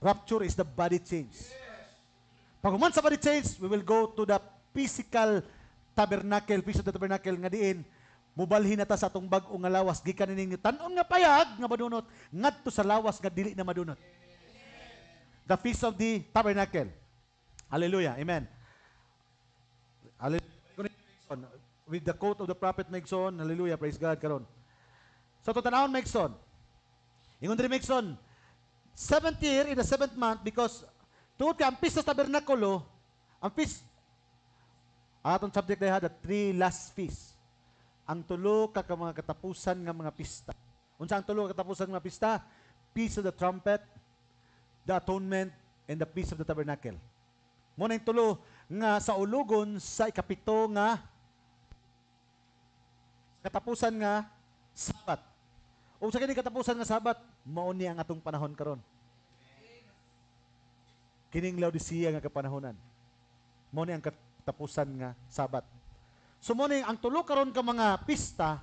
Rapture is the body change. Pag human sa body change, we will go to the physical tabernacle, physical tabernacle nga diin, mubalhin nata sa atong bag-o nga lawas gikan ning tan nga payag nga madunot ngadto sa lawas nga dili na madunot the feast of the tabernacle hallelujah amen Hallelujah. With the quote of the prophet Megson, hallelujah, praise God, karon. So, to tanawon Megson. Ingon diri Megson, seventh year in the seventh month because tuod ka ang feast sa tabernakulo, ang feast, atong subject na the three last feast. Ang tulo ka ka mga katapusan nga mga pista. Unsa ang tulo ka katapusan nga pista? Peace of the trumpet, the atonement, and the peace of the tabernacle. Muna yung tulo nga sa ulugon sa ikapito nga katapusan nga sabat. O sa kini katapusan nga sabat, mao ni ang atong panahon karon. Kining Laodicea nga kapanahonan. Mao ni ang katapusan nga sabat. So mao ni ang tulo karon ka mga pista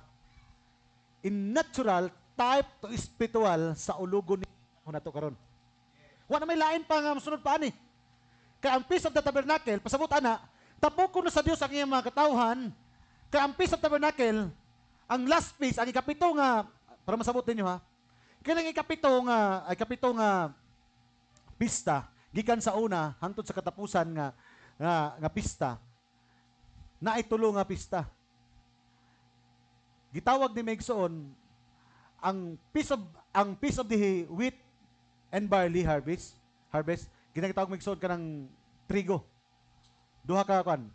in natural type to spiritual sa ulugon ni nato karon. Wa na may lain pa nga masunod pa ani. Eh. Kaya ang Feast of the Tabernacle, pasabot ana, tapok na sa Dios ang iyang mga katawhan. Kaya ang Feast of Tabernacle, ang last piece, ang ikapito nga, para masabot ninyo ha, kaya ang ikapito nga, ay kapito nga pista, gikan sa una, hangtod sa katapusan nga, nga, nga pista, na itulo nga pista. Gitawag ni Megson, ang piece of ang piece of the wheat and barley harvest harvest Ginagitawag mo igsoon ka ng trigo. Duha ka kan.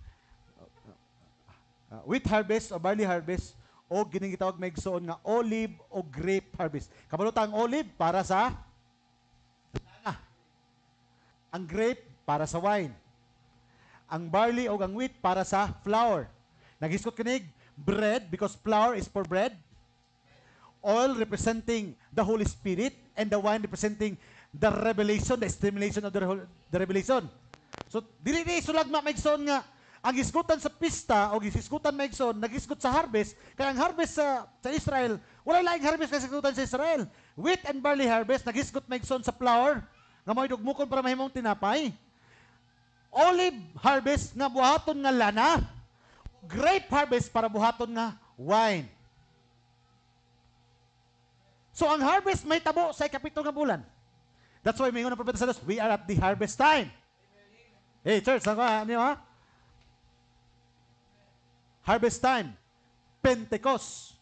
Uh, uh, wheat harvest or barley harvest o ginigitawag may igsoon nga olive o grape harvest. Kabalot ang olive para sa ah, ang grape para sa wine. Ang barley o ang wheat para sa flour. Nagiskot kinig bread because flour is for bread. Oil representing the Holy Spirit and the wine representing the revelation, the stimulation of the, the revelation. So, dili di sulag maigsoon nga, ang isgutan sa pista o isiskutan maigsoon, nagiskut sa harvest, kaya ang harvest sa, sa Israel, wala laing harvest kasi isgutan sa Israel. Wheat and barley harvest, nagiskut maigsoon sa flour, nga mo'y dugmukon para mahimong tinapay. Olive harvest, nga buhaton nga lana. Grape harvest, para buhaton nga wine. So ang harvest may tabo sa kapito nga bulan. That's why may ng propeta sa Diyos, we are at the harvest time. Amen. Hey, church, ako, ah, ano ha? Ah? Harvest time. Pentecost.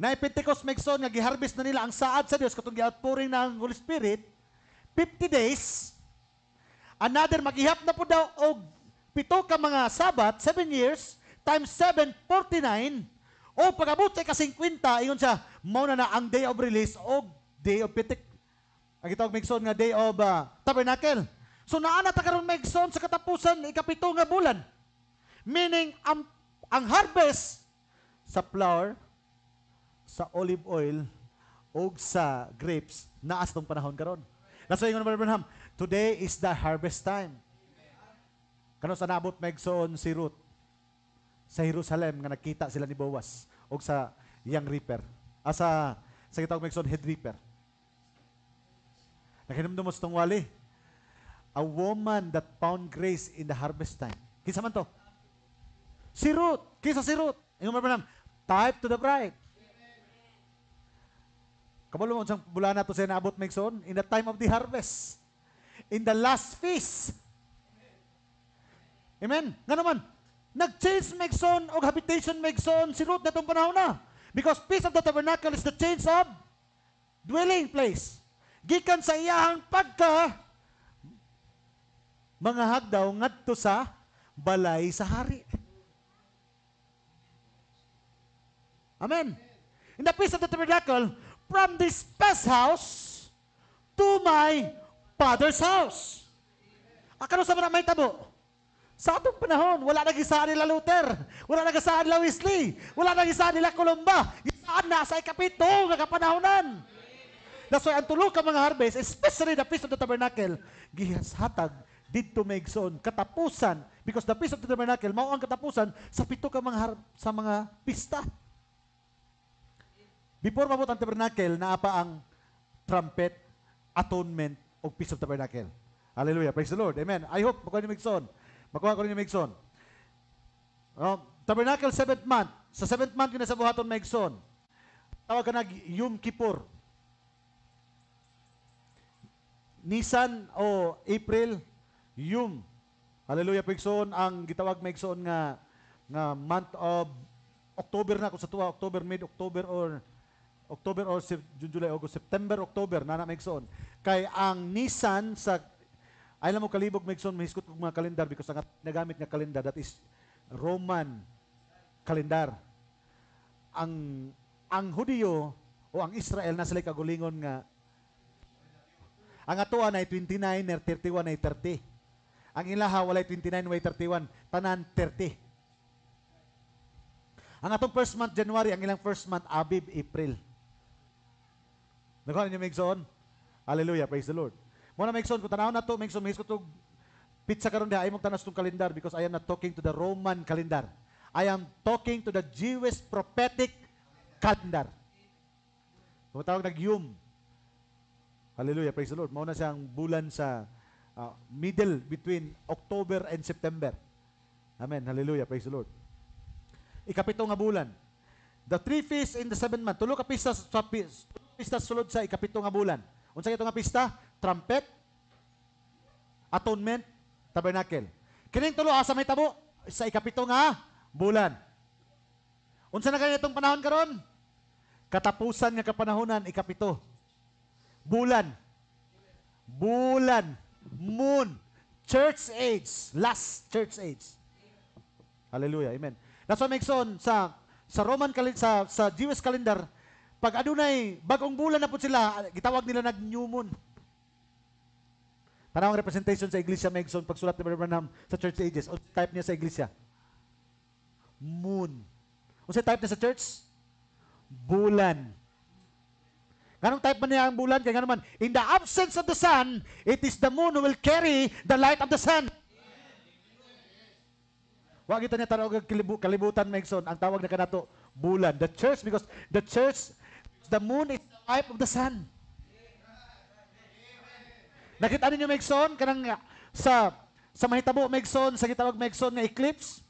Na Pentecost Megson, nga giharvest na nila ang saad sa Dios katong giatpuring ang Holy Spirit, 50 days, another magihap na po daw og pito ka mga sabat, 7 years, times 7, 49, o pagabot kay ka 50, ingon siya, mao na na ang day of release og Day of Pitik. Ang itawag Megson nga Day of uh, Tabernacle. So naa na ta karon Megson sa katapusan ikapito nga bulan. Meaning ang ang harvest sa flour, sa olive oil, o sa grapes na astong panahon karon. That's why ingon Abraham, today is the harvest time. Kano sa nabot megsoon si Ruth sa Jerusalem nga nakita sila ni Boaz o sa young reaper. Asa sa kitawag megson head reaper. Nakinumdum mo sa tungwali. A woman that found grace in the harvest time. Kinsa man to? Si Ruth. Kinsa si Ruth. Ingon ba Type to the bride. Kabalo mo, bulan na to sa inaabot Megson, in the time of the harvest. In the last feast. Amen? Nga naman, nag-change Megson o habitation Megson si Ruth na itong panahon na. Because peace of the tabernacle is the change of dwelling place gikan sa iyahang pagka mga hagdaw ngadto sa balay sa hari. Amen. In the peace of the Tabernacle, from this past house to my father's house. Akano sa mga may tabo? Sa atong panahon, wala na gisaan nila Luther, wala na gisaan nila Wesley, wala na gisaan nila Columba, gisaan na sa ikapito nga kapanahonan. Amen. That's why ang tulo ka mga harvest, especially the Feast of the Tabernacle, gihas hatag gihashatag didto maigsoon katapusan because the Feast of the Tabernacle mao ang katapusan sa pito ka mga har- sa mga pista. Before mabot ang tabernacle, naapa ang trumpet, atonement, o Feast of Tabernacle. Hallelujah. Praise the Lord. Amen. I hope makuha ni maigsoon. Makuha ko ni maigsoon. No? Tabernacle, seventh month. Sa seventh month, kinasabuhaton maigsoon. Tawag ka na Yom Kippur. Nisan o April, yum. Hallelujah, Pigson. ang gitawag Pigsoon nga, nga month of October na, kung sa tuwa, October, mid-October, or October, or June, July, August, September, October, na na Pigsoon. Kay ang Nisan sa, ay alam mo, kalibog may mahiskot kong mga kalendar because ang nagamit nga kalendar, that is Roman kalendar. Ang, ang Hudiyo, o ang Israel, na sila kagulingon nga, ang atoa na 29 or 31 ay 30. Ang ilaha walay 29 way 31, tanan 30. Ang atong first month January, ang ilang first month Abib April. Nagkuhan niyo Megson? Hallelujah, praise the Lord. Muna Megson, kung tanaw na to, Megson, mahis ko to pizza karon di ay mong tanas tong kalendar because I am not talking to the Roman calendar. I am talking to the Jewish prophetic calendar. Tumatawag nag-yum. Hallelujah, praise the Lord. Mauna siyang bulan sa uh, middle between October and September. Amen, hallelujah, praise the Lord. Ikapito nga bulan. The three feasts in the seven month. Tulo ka pista, sa, pista sulod sa ikapito nga bulan. Unsa nga nga pista? Trumpet, atonement, tabernacle. Kining tulo asa may tabo sa ikapito nga bulan. Unsa na kaya itong panahon karon? Katapusan nga kapanahonan ikapito bulan, bulan, moon, church age, last church age. Hallelujah. Amen. That's what makes on sa sa Roman calendar sa sa Jewish calendar pag adunay bagong bulan na po sila gitawag nila nag new moon. Tanaw ang representation sa iglesia Megson pagsulat ni Brother Branham sa church ages. O type niya sa iglesia? Moon. O sa type niya sa church? Bulan. Ganong type man niya ang bulan, kaya naman, in the absence of the sun, it is the moon who will carry the light of the sun. Wa kita niya tanaw kalibu, kalibutan Megson. ang tawag na kanato bulan the church because the church the moon is the light of the sun. Nakita ninyo Megson, kanang ah, sa sa mahitabo maigson sa gitawag Megson nga eclipse.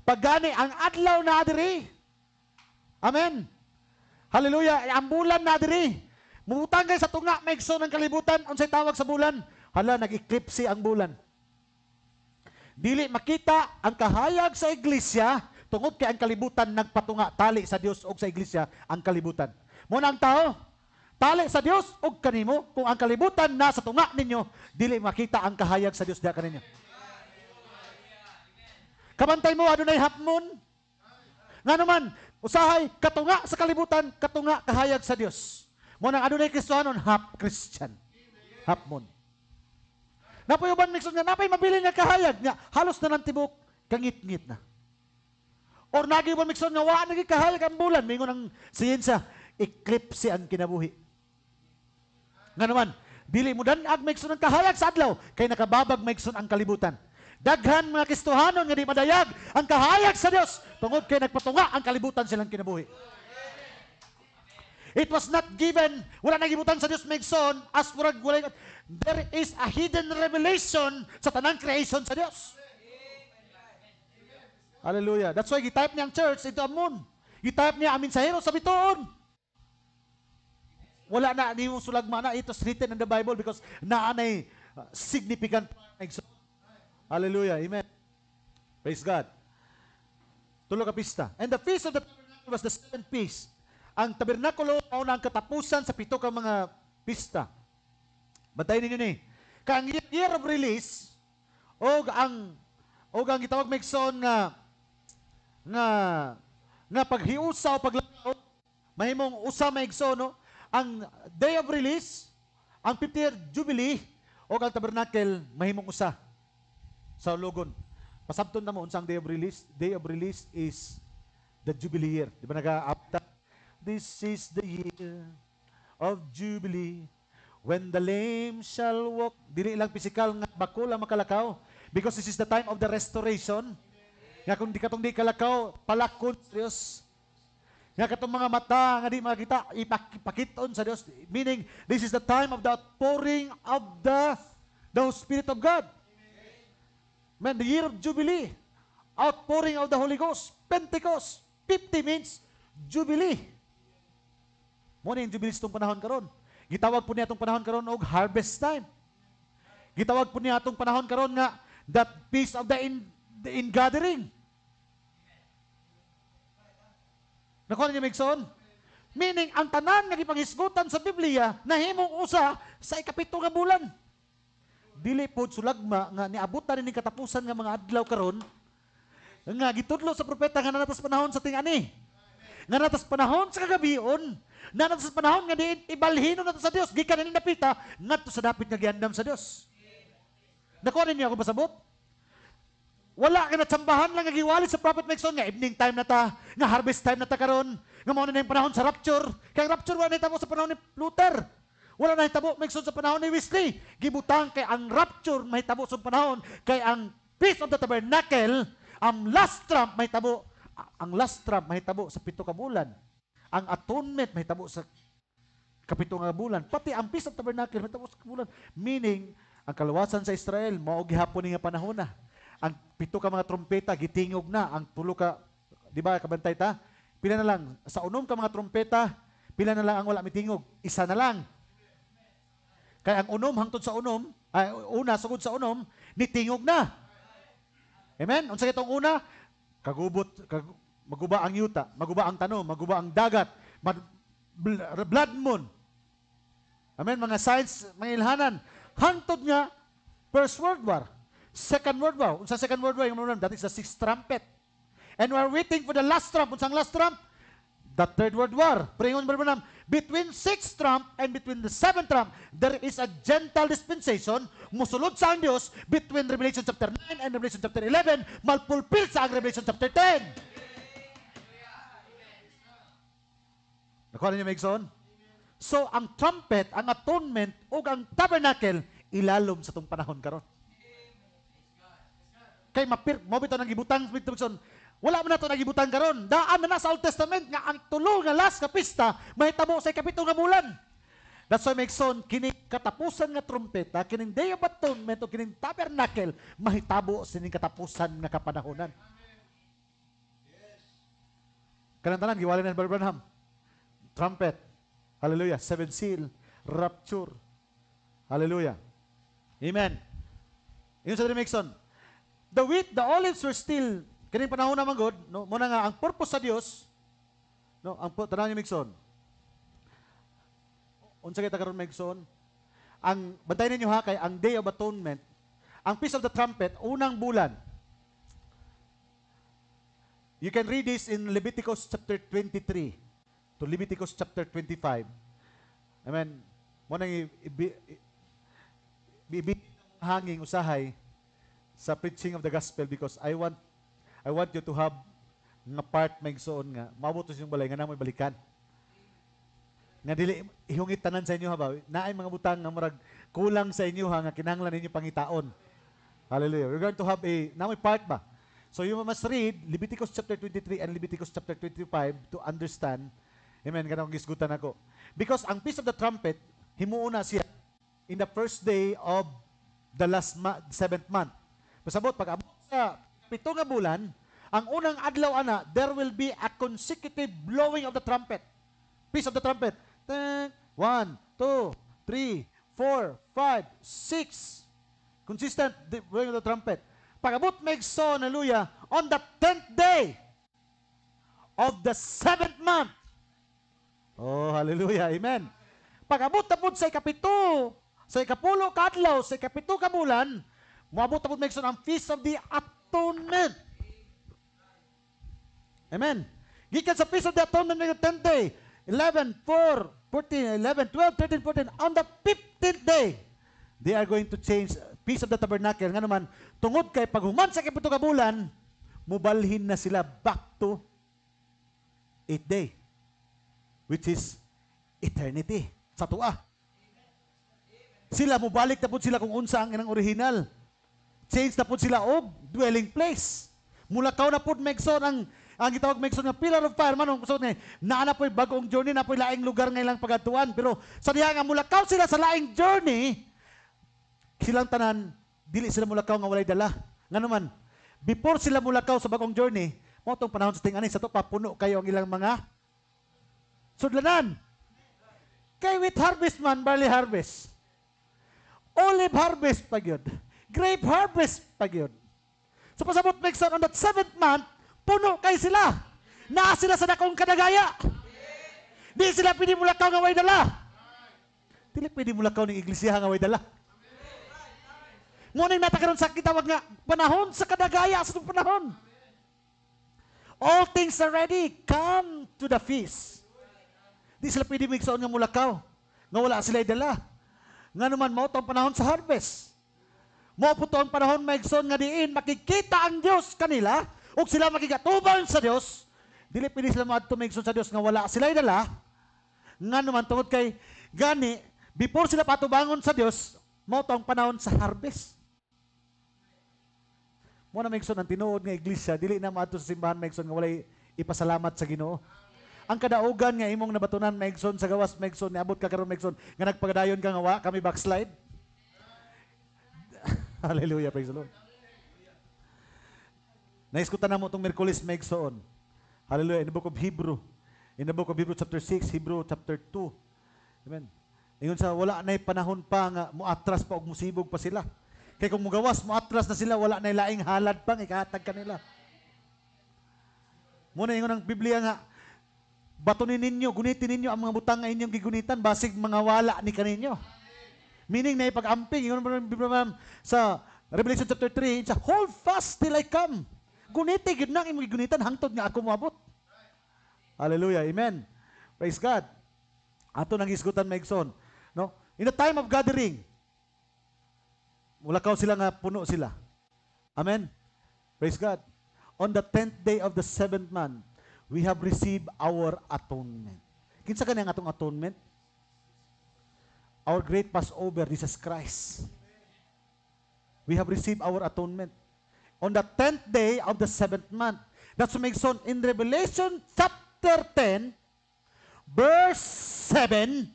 Pagani ang adlaw na adiri. Amen. Hallelujah. Eh, ang bulan na diri. Mumutang kay sa tunga, maigso ng kalibutan, unsay tawag sa bulan. Hala, nag-eclipse ang bulan. Dili makita ang kahayag sa iglesia, tungod kay ang kalibutan nagpatunga, tali sa Dios og sa iglesia ang kalibutan. Mo ang tao, tali sa Dios og kanimo, kung ang kalibutan nasa tunga ninyo, dili makita ang kahayag sa Dios da kaninyo. Kamantay mo adunay hapmon. moon. Nga naman, Usahay, katunga sa kalibutan, katunga kahayag sa Dios. Mo nang adunay Kristohanon? Half Christian. Half moon. Napoy uban mixon nga, napay mabilin nga kahayag nga, halos na nang tibok, kangitngit na. Or nagi uban mixon nga, wa nagi kahayag ang bulan, mingon ang siyensya, eclipse ang kinabuhi. Nga naman, dili mo dan ag mixon ang kahayag sa adlaw, kay nakababag mixon ang kalibutan. Daghan mga Kristohanon nga di madayag ang kahayag sa Dios tungod kay nagpatunga ang kalibutan silang kinabuhi. It was not given, wala gibutan sa Dios Megson, as for wala, there is a hidden revelation sa tanang creation sa Dios. Hallelujah. That's why gitype niya ang church into a moon. Gitype niya amin sa hero sa bituon. Wala na ni mong sulagmana. It was written in the Bible because naanay uh, significant Megson. Hallelujah. Amen. Praise God. Tulo ka pista. And the feast of the tabernacle was the seventh feast. Ang tabernakulo mao na ang katapusan sa pito ka mga pista. Batay ninyo ni. Kang year of release og ang og ang gitawag megson nga nga nga paghiusa o paglabaw mahimong usa maigso no ang day of release ang 50th jubilee o ang tabernacle mahimong usa sa Lugon. Pasabton na mo, unsang day of release? Day of release is the Jubilee year. Di ba nag This is the year of Jubilee when the lame shall walk. Dili lang physical nga bakula makalakaw because this is the time of the restoration. Nga kung di katong di kalakaw, palakon sa Diyos. Nga katong mga mata nga di makita, ipakiton sa Diyos. Meaning, this is the time of the pouring of the, the Spirit of God. Man, the year of Jubilee, outpouring of the Holy Ghost, Pentecost, 50 means Jubilee. Muna yung Jubilee itong panahon karon. Gitawag po niya itong panahon karon og harvest time. Gitawag po niya itong panahon karon nga that peace of the, in, the ingathering. Nakuha niya Megson? Meaning, ang tanan nga gipanghisgutan sa Biblia, nahimong usa sa ikapito nga bulan dili pod sulagma nga niabot niabutan ni katapusan nga mga adlaw karon nga gitudlo sa propeta nga nanatas panahon sa tingani nga natas panahon sa kagabion na natas panahon nga diin ibalhino nato sa Dios gikan ni napita ngadto sa dapit nga giandam sa Dios Nakuha ninyo ako pasabot? Wala ka na tsambahan lang nga giwali sa prophet Nixon nga evening time na ta, nga harvest time na ta karon, nga mao na yung panahon sa rapture. Kaya rapture wala na tamo sa panahon ni Luther. Wala nahitabo magsud sa panahon ni Wesley. Gibutang kay ang rapture mahitabo sa panahon kay ang peace of the Tabernacle ang last trump mahitabo ang last trump mahitabo sa pito ka bulan. Ang atonement mahitabo sa kapito nga bulan. Pati ang peace of Tabernacle mahitabo sa bulan. Meaning ang kaluwasan sa Israel mao gihapon nga panahon na. Ang pito ka mga trompeta gitingog na ang tulo ka di ba kabantay ta? Pila na lang sa unom ka mga trompeta, pila na lang ang wala mitingog, isa na lang kaya ang unom hangtod sa unom, ay, una sugod sa unom, nitingog na. Amen? Unsa itong una? Kagubot, kag, maguba ang yuta, maguba ang tanom, maguba ang dagat, mad, blood moon. Amen? Mga signs, mga ilhanan. Hangtod nga, First World War, Second World War. Unsa Second World War, yung mga that is the sixth trumpet. And we are waiting for the last trump. Unsang last trump? the Third World War. Pringon Barbanam, between sixth Trump and between the seventh Trump, there is a gentle dispensation, musulod sa ang Diyos, between Revelation chapter 9 and Revelation chapter 11, malpulpil sa ang Revelation chapter 10. Nakuha niyo, Megson? So, ang trumpet, ang atonement, o ang tabernacle, ilalom sa itong panahon karon kay mapir mo bitaw nang gibutang Bigson wala man nato nagibutang karon daan na, sa Old Testament nga ang tulo nga last nga pista mahitabo sa kapito nga bulan That's why Megson, kini katapusan nga trumpeta, kining Day of Atonement, o kining tabernacle, mahitabo sining katapusan nga kapanahonan. Yes. Kanang tanan, giwala na ni Branham. Trumpet. Hallelujah. Seven seal. Rapture. Hallelujah. Amen. Yun sa Megson the wheat, the olives were still, kaning panahon naman God, no, muna nga, ang purpose sa Diyos, no, ang tanaw niyo Mixon, Unsa kita karon Mixon, Ang bantay ninyo ha kay ang Day of Atonement, ang Peace of the Trumpet, unang bulan. You can read this in Leviticus chapter 23 to Leviticus chapter 25. Amen. Mo nang ibibigay hanging usahay sa preaching of the gospel because I want I want you to have nga part may igsoon nga mabutos yung balay nga na may balikan nga dili ihungit tanan sa inyo ha ba naay mga butang nga murag kulang sa inyo ha nga kinahanglan ninyo pangitaon hallelujah we're going to have a na may part ba so you must read Leviticus chapter 23 and Leviticus chapter 25 to understand amen kanang gisgutan ako because ang piece of the trumpet himuuna siya in the first day of the last ma- seventh month Pasabot, pag abot sa pito nga bulan, ang unang adlaw ana, there will be a consecutive blowing of the trumpet. Piece of the trumpet. One, two, three, four, five, six. Consistent the blowing of the trumpet. Pagabot megso, hallelujah, on the tenth day of the seventh month. Oh, hallelujah, amen. Pagabot na po sa ikapito, sa ikapulo kadlaw, sa ikapito kabulan, Moabot tapos may ang Feast of the Atonement. Amen. Gikan sa Feast of the Atonement na 10 day, 11, 4, 14, 11, 12, 13, 14, on the 15th day, they are going to change Feast of the Tabernacle. Nga naman, tungod kay paghuman sa kiputo ka bulan, mubalhin na sila back to 8 day, which is eternity sa tuwa. Sila mubalik na po sila kung unsa ang inang original. Change na po sila og dwelling place. Mula Mulakaw na po Megson ang ang gitawag Megson nga pillar of fire manong kusot ni naa na po'y bagong journey na po'y laing lugar nga ilang pagatuan pero sa diha nga mula mulakaw sila sa laing journey silang tanan dili sila mula mulakaw nga walay dala nganuman before sila mula mulakaw sa bagong journey mo tong panahon sa ting ani sa to papuno kayo ang ilang mga sudlanan kay with harvest man barley harvest olive harvest pag Grape harvest pag yun. So pasabot Mixon, on that seventh month, puno kay sila. Naa sila sa dakong kadagaya. Di sila pwede mulakaw nga way dala. Dili pwede mulakaw ng iglesia nga way dala. Ngunit natakaroon sa kita, wag nga panahon sa kadagaya sa itong panahon. All things are ready. Come to the feast. Di sila pwede migsaon nga mulakaw. Nga wala sila dala. Nga naman mo itong panahon sa harvest. Moputo ang panahon maigsoon nga diin makikita ang Dios kanila ug sila makigatuban sa Dios. Dili pili sila maadto maigsoon sa Dios nga wala sila dala. Nga naman tungod kay gani before sila patubangon sa Dios, mao ang panahon sa harvest. Mo na maigsoon ang tinuod nga iglesia dili na maadto sa simbahan maigsoon nga wala ipasalamat sa Ginoo ang kadaugan nga imong nabatunan maigsoon sa gawas maigsoon niabot ka karon maigsoon nga nagpagadayon ka nga wa kami backslide [LAUGHS] Hallelujah, praise the Lord. Naiskutan na mo itong Merkulis Megsoon. Hallelujah. In the book of Hebrew. In the book of Hebrew chapter 6, Hebrew chapter 2. Amen. Ingon sa wala na'y panahon pa nga muatras pa og musibog pa sila. Kay kung mugawas muatras na sila wala na'y laing halad pang ikahatag kanila. Muna ingon ang Biblia nga batunin ninyo, gunitin ninyo ang mga butang nga inyong gigunitan basig mga wala ni kaninyo. Meaning na ipag-amping, yun ma'am, sa Revelation chapter 3, sa hold fast till I come. Guniti, gid na, imong gunitan, hangtod nga ako mabot. Hallelujah, amen. Praise God. Ato nang isgutan maigson. No? In the time of gathering, mulakaw sila nga puno sila. Amen. Praise God. On the 10th day of the seventh month, we have received our atonement. Kinsa kani atong atonement? Our great Passover, Jesus Christ. We have received our atonement. On the 10th day of the 7th month. That's what makes on in Revelation chapter 10, verse 7,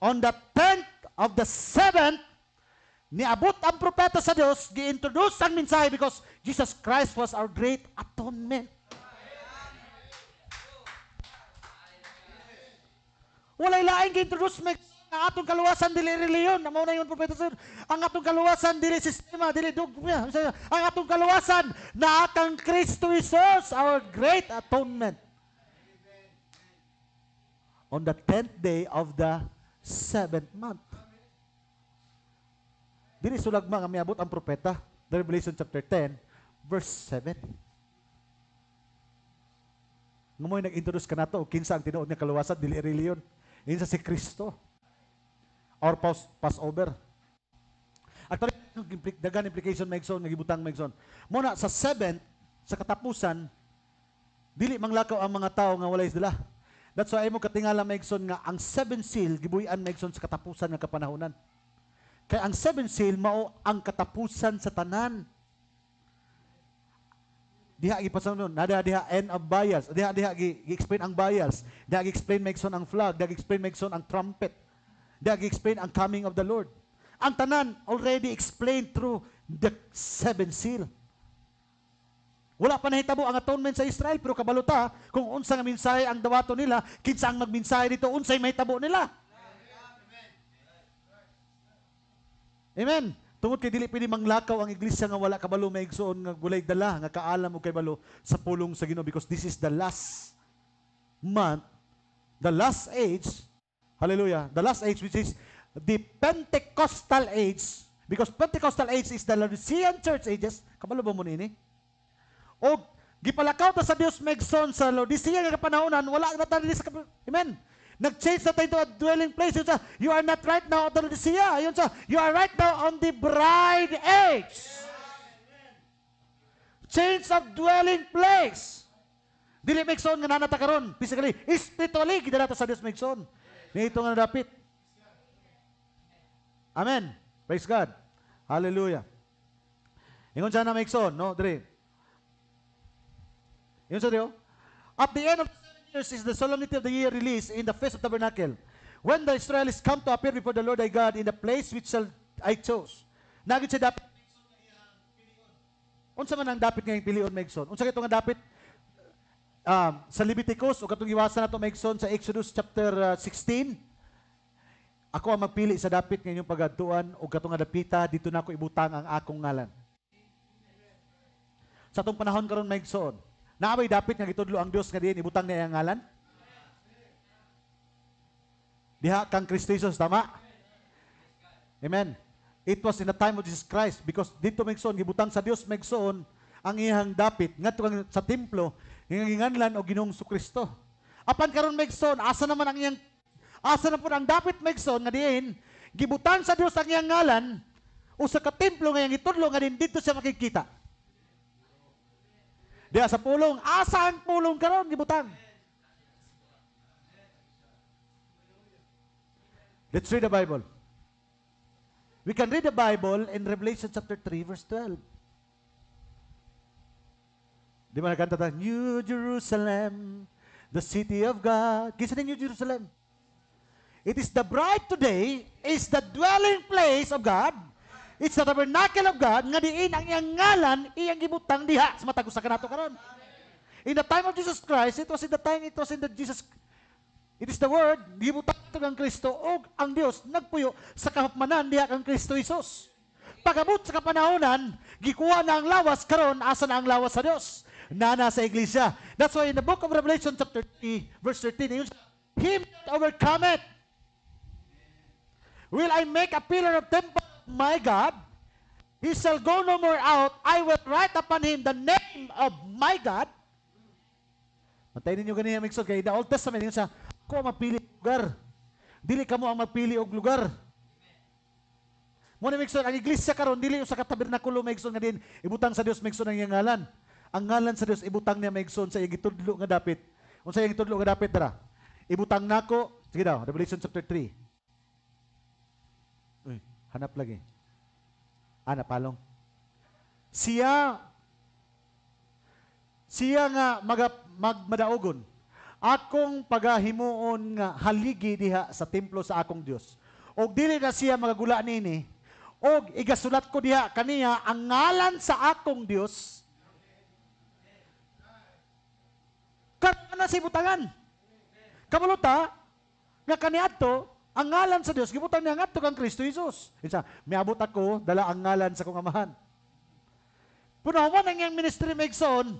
on the 10th of the 7th, niabot ang propeta sa Diyos, giintroduce ang mensahe because Jesus Christ was our great atonement. Wala laing giintroduce introduce ang atong kaluwasan dili reliyon amo na yun propeta sir ang atong kaluwasan dili sistema dili dogma ang atong kaluwasan na kang Kristo Jesus our great atonement on the 10th day of the seventh month dili sulagma nga miabot ang propeta Revelation chapter 10 verse 7 Ngumoy nag-introduce ka na to, kinsa ang tinuod niya kaluwasan, dili reliyon. sa si Kristo or pass, Passover. Actually, dagan implication maigson, nagibutang maigson. Muna, sa 7, sa katapusan, dili manglakaw ang mga tao nga walay sila. That's why mo katingala maigson nga ang seven seal gibuyan maigson sa katapusan nga kapanahonan. Kay ang seven seal mao ang katapusan sa tanan. Diha gipasang nun, nada diha end of bias. Diha diha gi, explain ang bias. Diha gi explain maigson ang flag, diha gi explain maigson ang trumpet nag-explain ang coming of the Lord. Ang tanan, already explained through the seven seal. Wala pa nahitabo ang atonement sa Israel, pero kabaluta, kung unsa nga mensahe ang dawato nila, kinsa ang magminsay dito, unsay may tabo nila. Amen. Tungod kay dili pwede manglakaw ang iglesia nga wala kabalo may igsoon nga gulay dala nga kaalam mo kay balo sa pulong sa Ginoo because this is the last month, the last age Hallelujah. The last age, which is the Pentecostal age, because Pentecostal age is the Laodicean church ages, kabalo ba mo ini? O, gipalakaw ta sa Dios Megson sa Laodicea nga panahonan wala na tayo sa Amen. Nag-change na tayo to a dwelling place. Yun sa, you are not right now at the Laodicea. Yun sa, you are right now on the bride age. Change of dwelling place. Dili Megson nga nanata karon physically, spiritually kita ta sa Dios Megson. Nito nga dapit. Amen. Praise God. Hallelujah. Ingon siya na may no? Dre. Ingon siya diyo. Oh. At the end of the seven years is the solemnity of the year release in the Feast of Tabernacle. When the Israelites come to appear before the Lord thy God in the place which shall I chose. Nagit siya dapat. Uh, Unsa man ang dapat ngayong pilion may ikson? Unsa kito nga dapat? um, sa Leviticus, o katong iwasan na ito maigson sa Exodus chapter uh, 16, ako ang magpili sa dapit ngayong pagaduan o katong adapita, dito na ako ibutang ang akong ngalan. Sa itong panahon karon maigsoon, naabay dapit nga gitudlo ang Dios nga diin ibutang niya ang ngalan? Diha kang Kristo Jesus, tama? Amen. It was in the time of Jesus Christ because dito maigsoon gibutang sa Dios maigsoon ang iyang dapit nga sa templo hinganlan o ginung su Kristo. Apan karon maigsoon, asa naman ang iyang asa na po ang dapat maigsoon nga diin gibutan sa Dios ang iyang ngalan o sa templo nga iyang itudlo nga din dito siya makikita. Diya sa pulong, asa ang pulong karon gibutan. Let's read the Bible. We can read the Bible in Revelation chapter 3 verse 12. Di ba nagkanta tayo, New Jerusalem, the city of God. Kisa New Jerusalem. It is the bride today, is the dwelling place of God. It's the tabernacle of God, nga diin ang iyang ngalan, iyang gibutang diha sa matagos sa kanato karon. In the time of Jesus Christ, it was in the time, it was in the Jesus, it is the word, gibutang ang Kristo, o ang Dios nagpuyo sa kahapmanan diha kang Kristo Isus. Pagabot sa kapanahonan, gikuha na ang lawas karon asa na ang lawas sa Dios na nasa iglesia. That's why in the book of Revelation chapter 3, verse 13, it Him that overcometh will I make a pillar of temple my God. He shall go no more out. I will write upon him the name of my God. Mantayin ninyo ganyan yung kay the Old Testament yung sa ako ang mapili lugar. Dili ka mo ang mapili og lugar. Muna Mixon, ang iglesia karon dili sa katabernakulo mixo nga din ibutang sa Dios Mixon ang ngalan. Ang ngalan sa Dios ibutang niya maigsoon sa iyang gitudlo nga dapit. Unsa iyang gitudlo nga dapit dira? Ibutang nako. Sige daw, Revelation chapter 3. Uy, hanap lagi. Ana ah, palong. Siya siya nga mag, magmadaogon. Akong pagahimuon nga haligi diha sa templo sa akong Dios. Og dili na siya magagula nini, og igasulat ko diha kaniya ang ngalan sa akong Dios Kana sa ibutangan. Kabaluta, nga kaniadto, ang ngalan sa Dios gibutang niya ngadto kang Kristo Jesus. Insa, miabot ako dala ang ngalan sa kong amahan. Puno man ang iyang ministry megson,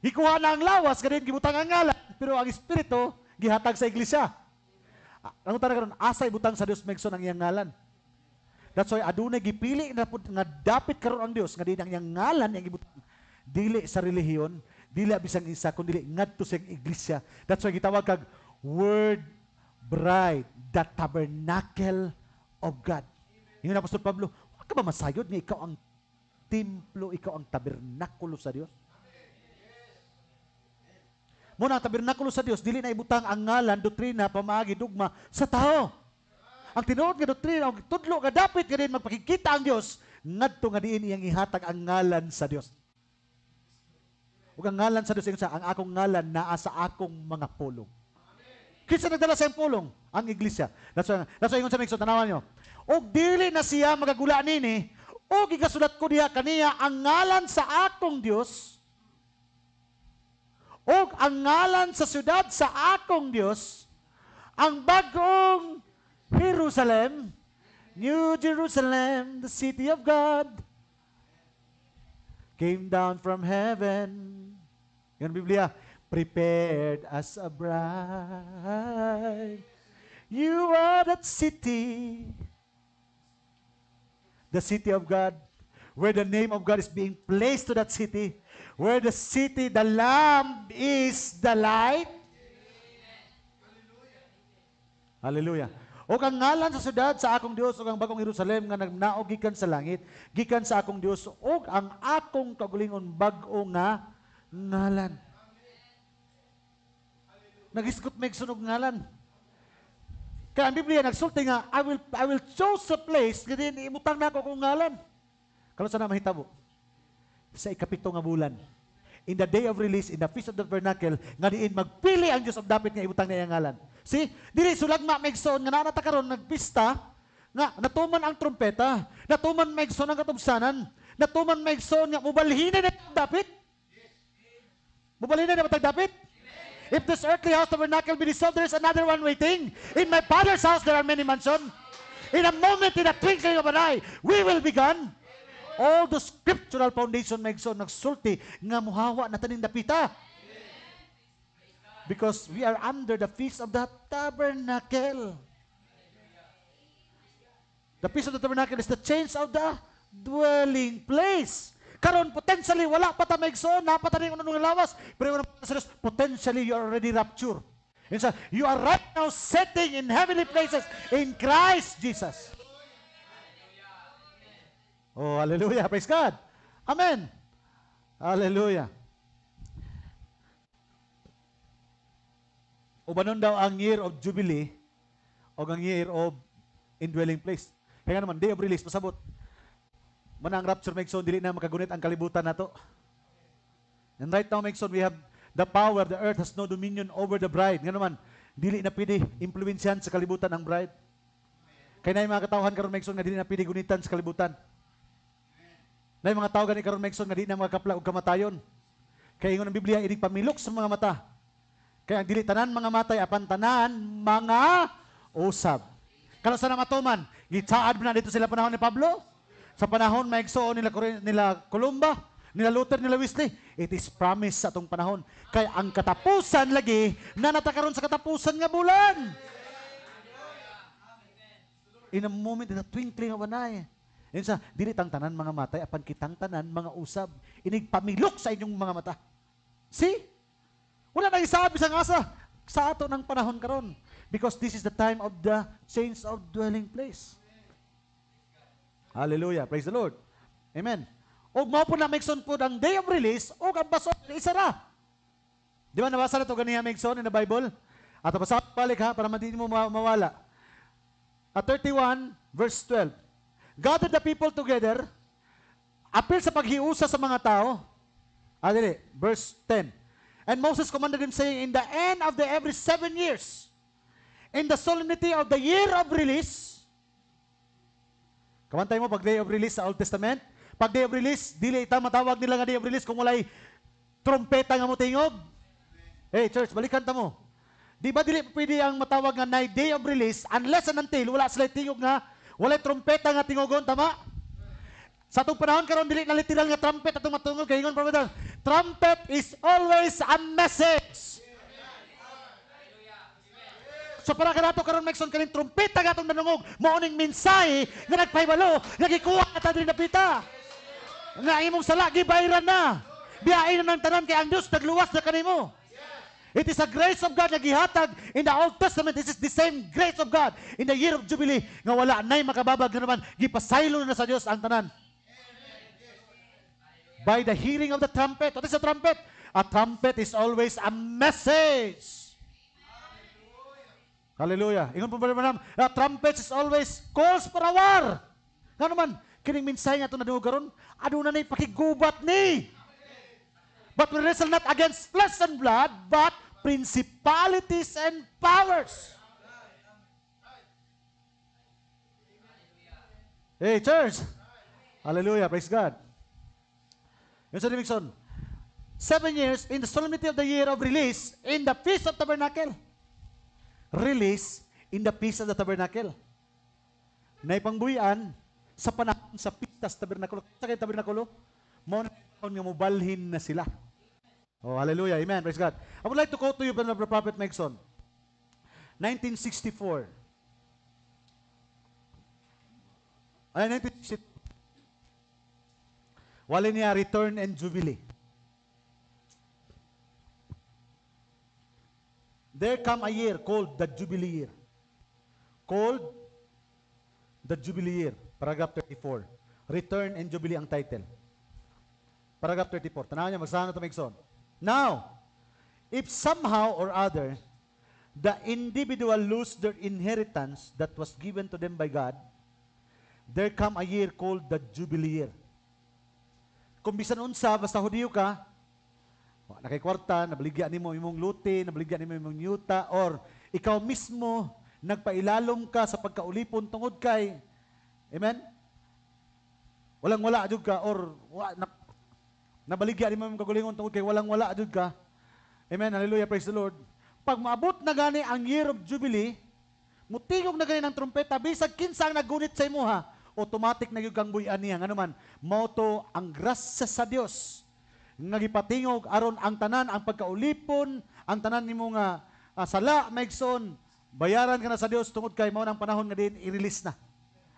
ikuha na ang lawas ganin gibutang ang ngalan, pero ang espiritu gihatag sa iglesia. Ah, ang tanan karon, asa ibutang sa Dios megson ang iyang ngalan? That's why adunay gipili na pud nga dapit karon ang Dios nga dinang iyang ngalan iyang gibutang dili sa relihiyon, dili bisang isa kundi ngadto sa iglesia that's why gitawag kag word bride the tabernacle of God ingon apostol Pablo wa ka ba masayod nga ikaw ang templo ikaw ang tabernakulo sa Dios mo na tabernakulo sa Dios dili na ibutang ang ngalan doktrina pamaagi dugma sa tao ang tinuod nga doktrina ang tudlo nga dapat nga din magpakikita ang Dios ngadto nga diin iyang ihatag ang ngalan sa Dios Huwag ang ngalan sa dusing sa, ang akong ngalan naa sa akong mga pulong. Kinsa nagdala sa pulong? Ang iglesia. That's why, that's why yung sa mga tanawan nyo. O dili na siya magagula nini, o gigasulat ko niya kaniya ang ngalan sa akong Diyos, o ang ngalan sa syudad sa akong Diyos, ang bagong Jerusalem, New Jerusalem, the city of God, came down from heaven yun Biblia. Prepared as a bride. You are that city. The city of God. Where the name of God is being placed to that city. Where the city, the lamb is the light. Hallelujah. O kang ngalan sa sudad sa akong Dios o kang bagong Jerusalem nga nagnaog gikan sa langit, gikan sa akong Dios o ang akong kagulingon bag-o nga ngalan. Nagisgot may sunog ngalan. Kaya ang Biblia nagsulti nga, I will, I will choose a place, ganyan, imutang na ako kung ngalan. Kalo sa na mahitabo? Sa ikapito nga bulan. In the day of release, in the feast of the vernacle, nga diin magpili ang Diyos of David nga imutang niya ngalan. See, dili sulagma megson nga nanata karon nagpista nga natuman ang trompeta, natuman megson ang katubsanan, natuman megson nga mubalhinan ang David. na If this earthly house tabernacle be dissolved, there is another one waiting. In my Father's house there are many mansions. In a moment, in a twinkling of an eye, we will be gone. Amen. All the scriptural foundation makes so nagsulti nga muhawa na taning dapita. Because we are under the feast of the tabernacle. The feast of the tabernacle is the change of the dwelling place. Karon potentially wala pa ta maigsoon, na pa ta ning lawas. Pero unang serious, potentially you are already raptured. And so, you are right now sitting in heavenly places in Christ Jesus. Oh, hallelujah. Praise God. Amen. Hallelujah. Ubanon daw ang year of jubilee o ang year of indwelling place. Kaya naman, day of release, pasabot. Muna ang rapture, make sure, dili na makagunit ang kalibutan nato. And right now, make sure, we have the power, the earth has no dominion over the bride. Nga naman, dili na pwede impluensyahan sa kalibutan ang bride. Kaya na yung mga katawhan karon Megson nga dili na pwede gunitan sa kalibutan. Na yung mga tao gani karon Megson nga dili na makapla og kamatayon. Kaya ingon ang Biblia inig pamilok sa mga mata. Kaya ang dili tanan mga matay apan tanan mga usab. Kalau sa namatuman, gitaad man na dito sila panahon ni Pablo sa panahon maigsoon nila, nila Columba, nila Luther, nila Wesley. It is promise sa atong panahon. Kaya ang katapusan lagi, na natakaroon sa katapusan nga bulan. In a moment, in a twinkling of an eye. Yun sa, dili tangtanan mga matay, apan kitang tanan mga usab. Inigpamilok sa inyong mga mata. See? Wala na isabi sa ngasa sa ato ng panahon karon. Because this is the time of the change of dwelling place. Hallelujah. Praise the Lord. Amen. O mao po na Mixon po ang day of release o ang basod isa ra. Di ba nabasa na ito ganiya Mixon in the Bible? At basa balik ha para hindi mo mawala. At 31 verse 12. Gather the people together. Apil sa paghiusa sa mga tao. Ah, verse 10. And Moses commanded him saying, In the end of the every seven years, in the solemnity of the year of release, Kamantay mo pag day of release sa Old Testament. Pag day of release, dili ita matawag nila nga day of release kung walay trompeta nga mo tingob. Hey church, balikan ta mo. Di ba dili pwede ang matawag nga night day of release unless and until wala sila tingog nga walay trompeta nga tingogon tama? Sa atong panahon karon dili na literal nga trumpet atong matungod kay ingon brother. Trumpet is always a message. So para kanato karon Mexon kaning trumpeta gatong nanungog mao ning mensahe nga nagpahibalo nagikuha ta diri pita. Nga imong sala gibayran na. Biyain na ng tanan kay ang Dios nagluwas na kanimo. It is a grace of God na gihatag in the Old Testament. This is the same grace of God in the year of Jubilee nga wala nay makababag na naman gipasaylo na sa Dios ang tanan. By the hearing of the trumpet. What is a trumpet? A trumpet is always a message. Hallelujah. Ingon po ba naman, uh, trumpets is always calls for a war. Nga naman, kining minsay nga ito na dingugaron, aduna na pakigubat ni. But we wrestle not against flesh and blood, but principalities and powers. Hey, church! Hallelujah. Praise God. Yun sa Livingston. Seven years in the solemnity of the year of release in the Feast of Tabernacle released in the peace of the Tabernacle. Na Naipangbuyan sa panahon sa Feast of Tabernacle. Sa kay Tabernacle, mo na nga mubalhin na sila. Oh, hallelujah. Amen. Praise God. I would like to quote to you from Prophet Megson. 1964. Ay, 1964. Wala niya return and jubilee. There come a year called the Jubilee year. Called the Jubilee year. Paragraph 34. Return and Jubilee ang title. Paragraph 34. Tanahan niya, magsahan na tumigson. Now, if somehow or other, the individual lose their inheritance that was given to them by God, there come a year called the Jubilee year. Kung bisan unsa, basta hudiyo ka, Nakay kwarta, nabaligya nimo imong luti, nabaligya nimo imong yuta or ikaw mismo nagpailalom ka sa pagkaulipon tungod kay Amen. Walang wala jud ka or wa, na, nabaligya nimo imong kagulingon tungod kay walang wala jud ka. Amen. Hallelujah. Praise the Lord. Pag maabot na gani ang year of jubilee, mutigog na gani ng trumpeta bisag kinsa ang nagunit sa imuha, automatic na gyud kang buy niya. Ano man, mao to ang grasya sa Dios nagipatingog aron ang tanan ang pagkaulipon ang tanan nimo nga uh, sala maigsoon bayaran ka na sa Dios tungod kay mao nang panahon nga din i-release na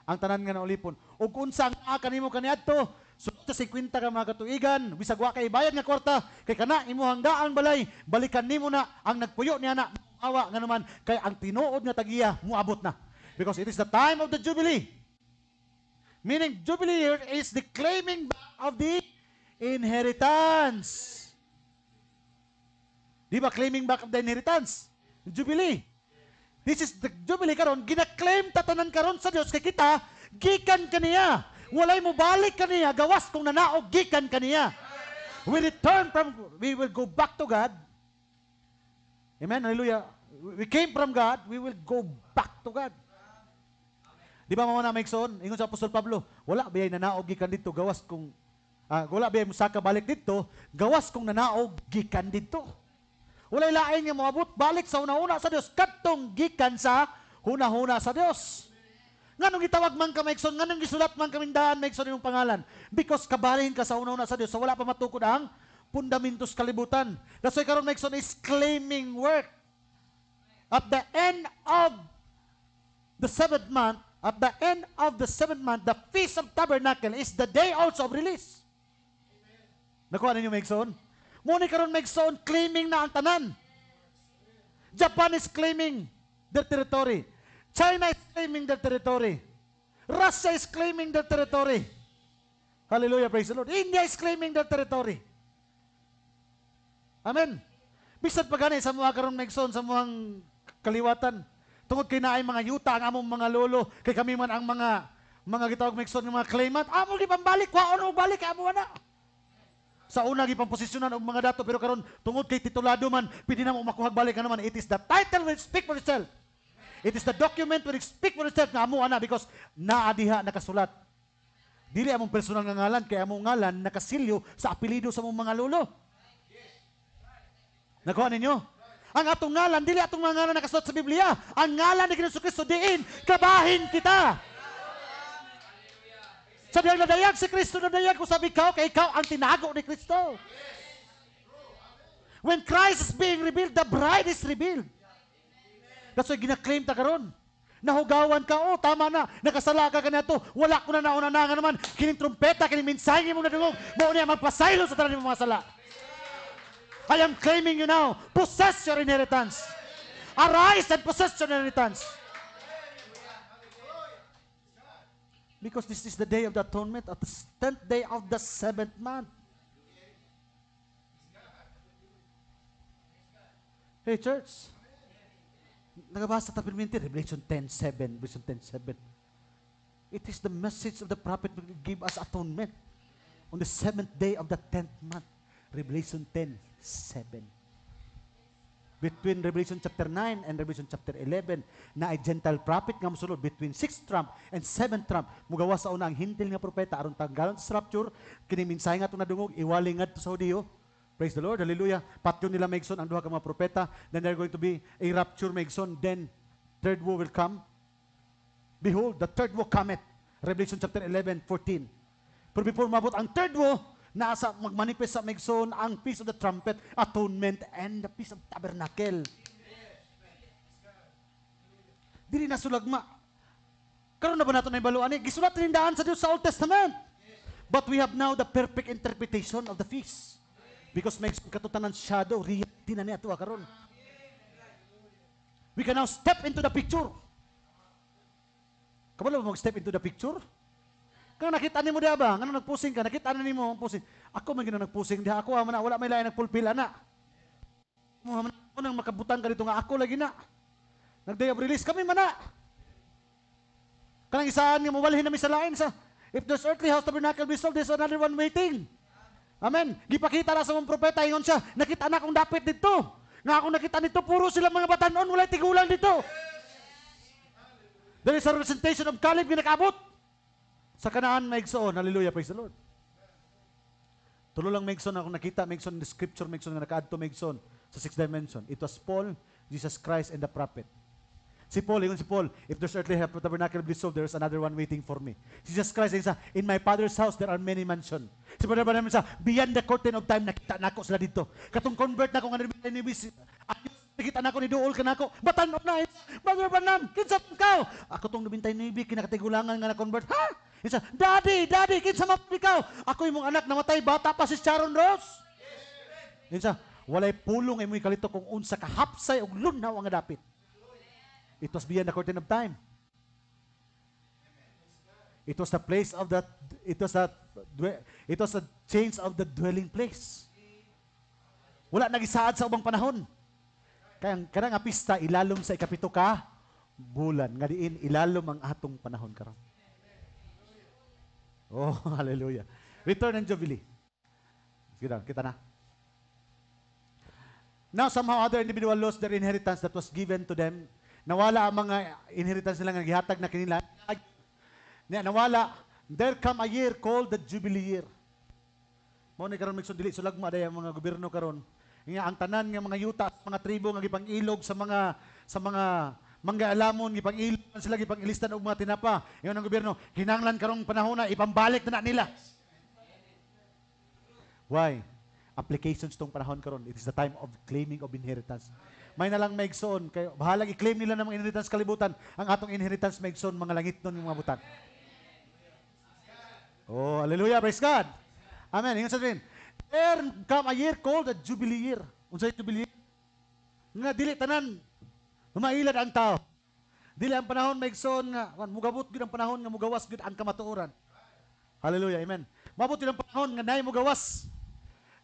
ang tanan nga naulipon ug unsa ang naa kanimo kaniadto so 50 ka mga katuigan bisag wa kay bayad nga kwarta kay kana imuhang daan balay balikan nimo na ang nagpuyo ni ana awa nga naman kay ang tinuod nga tagiya muabot na because it is the time of the jubilee meaning jubilee here is the claiming of the inheritance. Di ba? Claiming back of the inheritance. Jubilee. This is the Jubilee karon gina-claim tatanan karon sa Dios kay kita gikan kaniya. Walay mo balik kaniya gawas kung nanaog gikan kaniya. We return from we will go back to God. Amen. Hallelujah. We came from God, we will go back to God. Di ba mama na Mike Ingon sa Apostol Pablo, wala biyay nanaog gikan didto gawas kung Ah, wala ba musaka balik dito, gawas kong nanaog, gikan dito. Walay lain nga mabut, balik sa una-una sa Dios, katong gikan sa huna-huna sa Dios. Nganong gitawag man ka maigsoon, nganong gisulat man daan maigsoon imong pangalan. Because kabalhin ka sa una-una sa Dios, so wala pa matukod ang fundamentos kalibutan. That's why karon maigsoon is claiming work. At the end of the seventh month, at the end of the seventh month, the Feast of Tabernacle is the day also of release. Nakuha ninyo Megson? Muna karon Megson, claiming na ang tanan. Japan is claiming their territory. China is claiming their territory. Russia is claiming their territory. Hallelujah, praise the Lord. India is claiming their territory. Amen. Bisan pa gani sa mga karon Megson, sa mga kaliwatan. Tungod kay naay mga yuta ang among mga lolo, kay kami man ang mga mga gitawag Megson nga mga claimant, amo di pambalik, waon og balik amo na sa una gipang posisyonan ang mga dato pero karon tungod kay titulado man pwede na mo makuhagbalik ka ano naman it is the title will speak for itself it is the document will speak for itself na amo ana because naadiha nakasulat dili among personal nga ngalan kay among ngalan nakasilyo sa apelyido sa among mga lolo Nakuha ninyo? Ang atong ngalan, dili atong mga ngalan nakasulat sa Biblia. Ang ngalan ni Kristo Kristo diin, kabahin kita. Sabi ang nadayag si Kristo, nadayag ko sabi ikaw, kay ikaw ang tinago ni Kristo. When Christ is being revealed, the bride is revealed. That's why ginaklaim ta karon. Nahugawan ka, oh, tama na, nakasala ka ka na to, wala ko na nauna na nga naman, kining trumpeta, kining mensahe mo na dungog, mo niya magpasaylo sa tanan mo mga sala. I am claiming you now, possess your inheritance. Arise and possess your inheritance. Because this is the day of the atonement at the tenth day of the seventh month. Hey, church. Nagabasa tayo minti, Revelation 10.7, Revelation 10.7. It is the message of the prophet who give us atonement on the seventh day of the tenth month. Revelation 10.7 between Revelation chapter 9 and Revelation chapter 11 na ay gentle prophet nga mosulod between 6th trump and 7th trump mugawas sa ang hintil nga propeta aron tanggalan sa rapture kini minsay nga itong nadungog iwali nga sa Dios Praise the Lord. Hallelujah. Patyon nila Megson ang duha ka mga propeta. Then they're going to be a rapture Megson. Then third woe will come. Behold, the third woe cometh. Revelation chapter 11, 14. Pero before mabot ang third woe, nasa magmanifest sa Megson ang peace of the trumpet, atonement, and the peace of tabernacle. Diri na sulagma. Karon na ba nato na ibaluan ni? Gisulat ni sa Dios sa Old Testament. But we have now the perfect interpretation of the feast. Because may katutanan shadow, reality na niya ito karon. We can now step into the picture. Kamala mo mag-step into the picture? Kung nakita mo di ba, ngano nagpusing ka, nakita na nimo ang pusing. Ako man gina nagpusing diha, ako ha, man, wala may lain nagpulpil ana. Mo man ako nang makabutan ka dito nga ako lagi na. Nagday of release kami man na. Kanang isaan mo walhin nami sa lain sa if this earthly house tabernacle be sold, there's another one waiting. Amen. Gipakita na sa mong propeta, ingon siya, nakita na akong dapat dito. Nga ako nakita nito, puro sila mga batanon, wala tigulan dito. There is a representation of Caleb, ginakabot. Sa kanaan, maigsoon. Hallelujah, praise the Lord. Tulo lang maigsoon ako nakita, maigsoon in the scripture, maigsoon na nakaad to maigsoon sa sixth dimension. It was Paul, Jesus Christ, and the prophet. Si Paul, ingon si Paul, if there's earthly help, tabernacle be solved, there's another one waiting for me. Jesus Christ, sa, in my Father's house, there are many mansions. Si Brother Branham sa, beyond the curtain of time, nakita na ako sila dito. Katong convert na ako nga nabili ni Bis, nakita na ako ni Duol ka ako, batan o na, eh. Brother Branham, kinsa ka? Ako tong nabintay ni Ibi, kinakatigulangan nga na convert, ha? Isa, Daddy, Daddy, kinsa mapikaw? Ako imong anak namatay bata pa si Sharon Rose. Yes, Isa, walay pulong imong kalito kung unsa ka hapsay og lunaw ang dapit. It was beyond the curtain of time. It was the place of that it was that it was a change of the dwelling place. Wala nagisaad sa ubang panahon. Kaya kada nga pista ilalom sa ikapito ka bulan nga diin ilalom ang atong panahon karon. Oh, [LAUGHS] hallelujah. Return and Jubilee. Get down, kita na. Now, somehow other individual lost their inheritance that was given to them. Nawala ang mga inheritance nila nga gihatag na kanila. Nawala. There come a year called the Jubilee year. Mao ni karon mixon dili sulag mo aday ang mga gobyerno karon. Nga ang tanan nga mga yuta sa mga tribo nga ilog sa mga sa mga mangaalamon gipang-ilan sila gipang-ilistan og mga tinapa. Iyon ang gobyerno, hinanglan karong panahon na ipambalik na, nila. Why? Applications tong panahon karon. It is the time of claiming of inheritance. May nalang maigsoon. Kayo, bahalang i-claim nila ng inheritance kalibutan. Ang atong inheritance maigsoon, mga langit nun yung mga butan. Oh, hallelujah, praise God. Amen. Ingon sa din. There come a year called a jubilee year. Unsa jubilee year? Nga dili tanan Humailad ang tao. Dili ang panahon maigsoon nga mugabot gyud ang panahon nga mugawas gyud ang kamatuoran. Hallelujah. Amen. Mabot ang panahon nga nay mugawas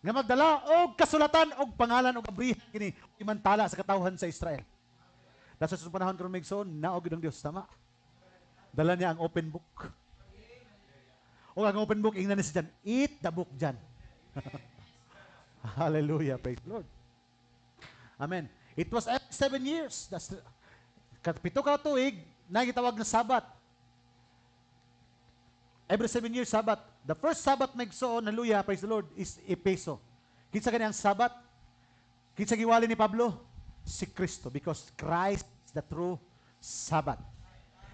nga magdala og kasulatan og pangalan og abrihan kini imantala sa katawhan sa Israel. Nasa sa panahon karon maigsoon naog gyud ang Dios tama. Dala niya ang open book. O ang open book ingnan siya eat the book dyan. [LAUGHS] Hallelujah. Praise Lord. Amen. It was every seven years. That's the, pito ka tuig, nagitawag na sabat. Every seven years, sabat. The first sabat na igsoon, hallelujah, praise the Lord, is Epeso. Kinsa gani ang sabat? Kinsa giwali ni Pablo? Si Kristo, because Christ is the true sabat.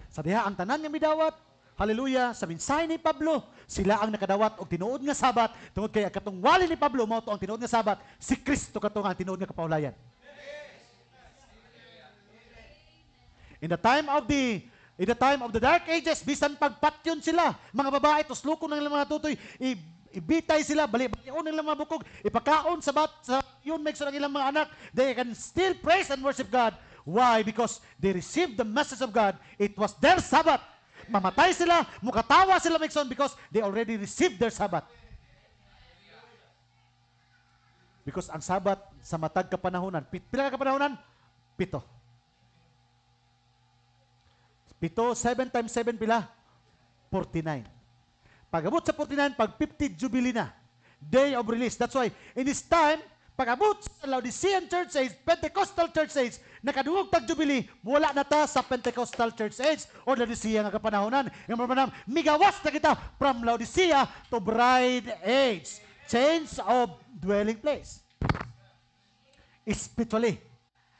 Sabi ha, ang tanan nga midawat, Hallelujah, sa minsay ni Pablo, sila ang nakadawat og tinuod nga sabat, tungod kay katong wali ni Pablo mao to ang tinuod nga sabat, si Kristo katong ang tinuod nga kapaulayan. In the time of the In the time of the dark ages, bisan pagpatyon sila, mga babae, tuslukon ng mga tutoy, i- ibitay sila, balibayon ng mga bukog, ipakaon sa bat, sa yun, make sure ilang mga anak, they can still praise and worship God. Why? Because they received the message of God. It was their Sabbath. Mamatay sila, mukatawa sila, make sure, because they already received their Sabbath. Because ang Sabbath, sa matag kapanahonan, pila kapanahonan? Pito. Pito, 7 times 7 pila? 49. Pag-abot sa 49, pag 50 Jubilee na. Day of release. That's why, in this time, pag-abot sa Laodicean Church Age, Pentecostal Church Age, nakadungog tag Jubilee, wala na ta sa Pentecostal Church Age o Laodicea nga kapanahonan. Yung mga migawas na kita from Laodicea to Bride Age. Change of dwelling place. Spiritually.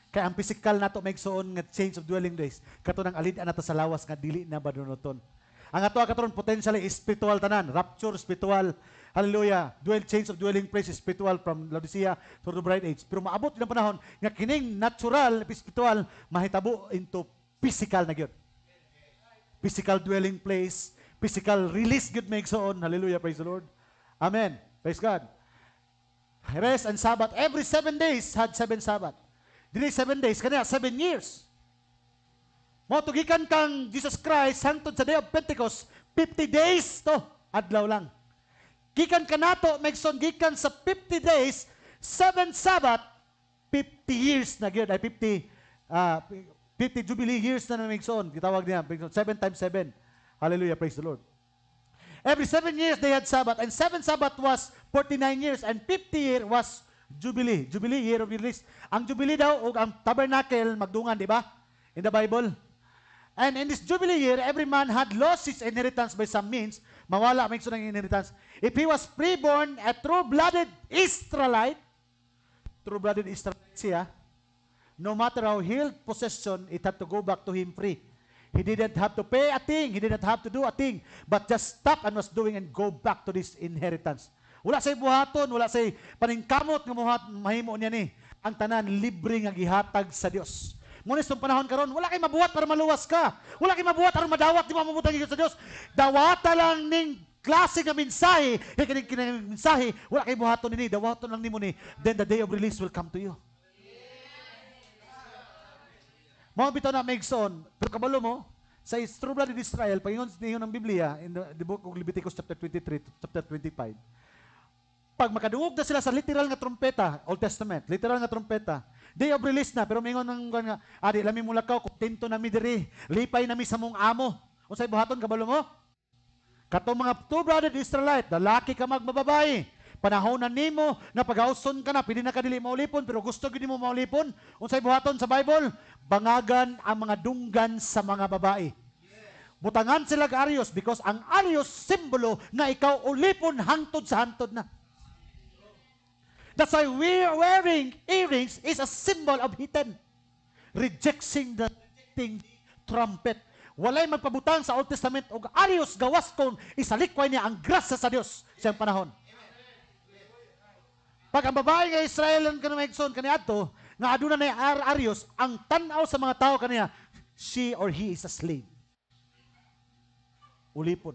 Kaya ang physical nato maigsoon nga change of dwelling days. Kato ng alid na sa lawas nga dili na badunuton. Ang ato karon potentially spiritual tanan, rapture spiritual. Hallelujah. Dwell change of dwelling place spiritual from Laodicea to the bright age. Pero maabot na panahon nga kining natural spiritual mahitabo into physical na gyud. Physical dwelling place, physical release gyud maigsoon. Hallelujah, praise the Lord. Amen. Praise God. Rest and Sabbath. Every seven days had seven Sabbath. Dili seven days, kanya seven years. Mo tugikan kang Jesus Christ hangtod sa day of Pentecost, 50 days to, adlaw lang. Gikan kanato megson gikan sa 50 days, 7 Sabbath, 50 years na gyud ay 50 uh, 50 jubilee years na megson, gitawag niya, 7 times 7. Hallelujah, praise the Lord. Every 7 years they had Sabbath, and 7 Sabbath was 49 years, and 50 year was Jubilee. Jubilee, year of release. Ang Jubilee daw, o ang tabernacle, magdungan, di ba? In the Bible. And in this Jubilee year, every man had lost his inheritance by some means. Mawala ang ng inheritance. If he was preborn, a true-blooded Israelite, true-blooded Israelite siya, no matter how held possession, it had to go back to him free. He didn't have to pay a thing. He didn't have to do a thing. But just stop and was doing and go back to this inheritance. Wala say buhaton, wala say paningkamot nga muhat mahimo niya ni. Ang tanan libre nga gihatag sa Dios. Ngunit sa panahon karon, wala kay mabuhat para maluwas ka. Wala kay mabuhat aron madawat di mo mamutang sa Dios. Dawata lang ning klase nga mensahe, eh, kining kining mensahe, wala kay buhaton ni, dawaton lang nimo ni. Then the day of release will come to you. Mao bitaw na megson, pero kabalo mo, sa true blood in Israel, Panginoon niyo ng Biblia, in the, the book of Leviticus chapter 23 to chapter 25, pag makaduog na sila sa literal nga trompeta, Old Testament, literal nga trompeta, day of release na, pero mingon ng nga, ari, lami mula ka, kontento na mi diri, lipay na mi sa mong amo. Unsay buhaton kabalo mo? Katong mga two brother Israelite, lalaki ka panahon na nimo na paghauson ka na pili na ka dili maulipon pero gusto gid mo maulipon unsay buhaton sa Bible bangagan ang mga dunggan sa mga babae Butangan sila ka Arios because ang Arios simbolo na ikaw ulipon hangtod sa hangtod na. That's why we're wearing earrings is a symbol of hidden. Rejecting the, rejecting trumpet. Walay magpabutang sa Old Testament og Arius gawas kon isalikway niya ang grasya sa Dios sa panahon. Pag ang babae nga Israel ang kanang maigsoon kaniadto nga aduna nay ar arios ang tan-aw sa mga tao kaniya she or he is a slave. Ulipon.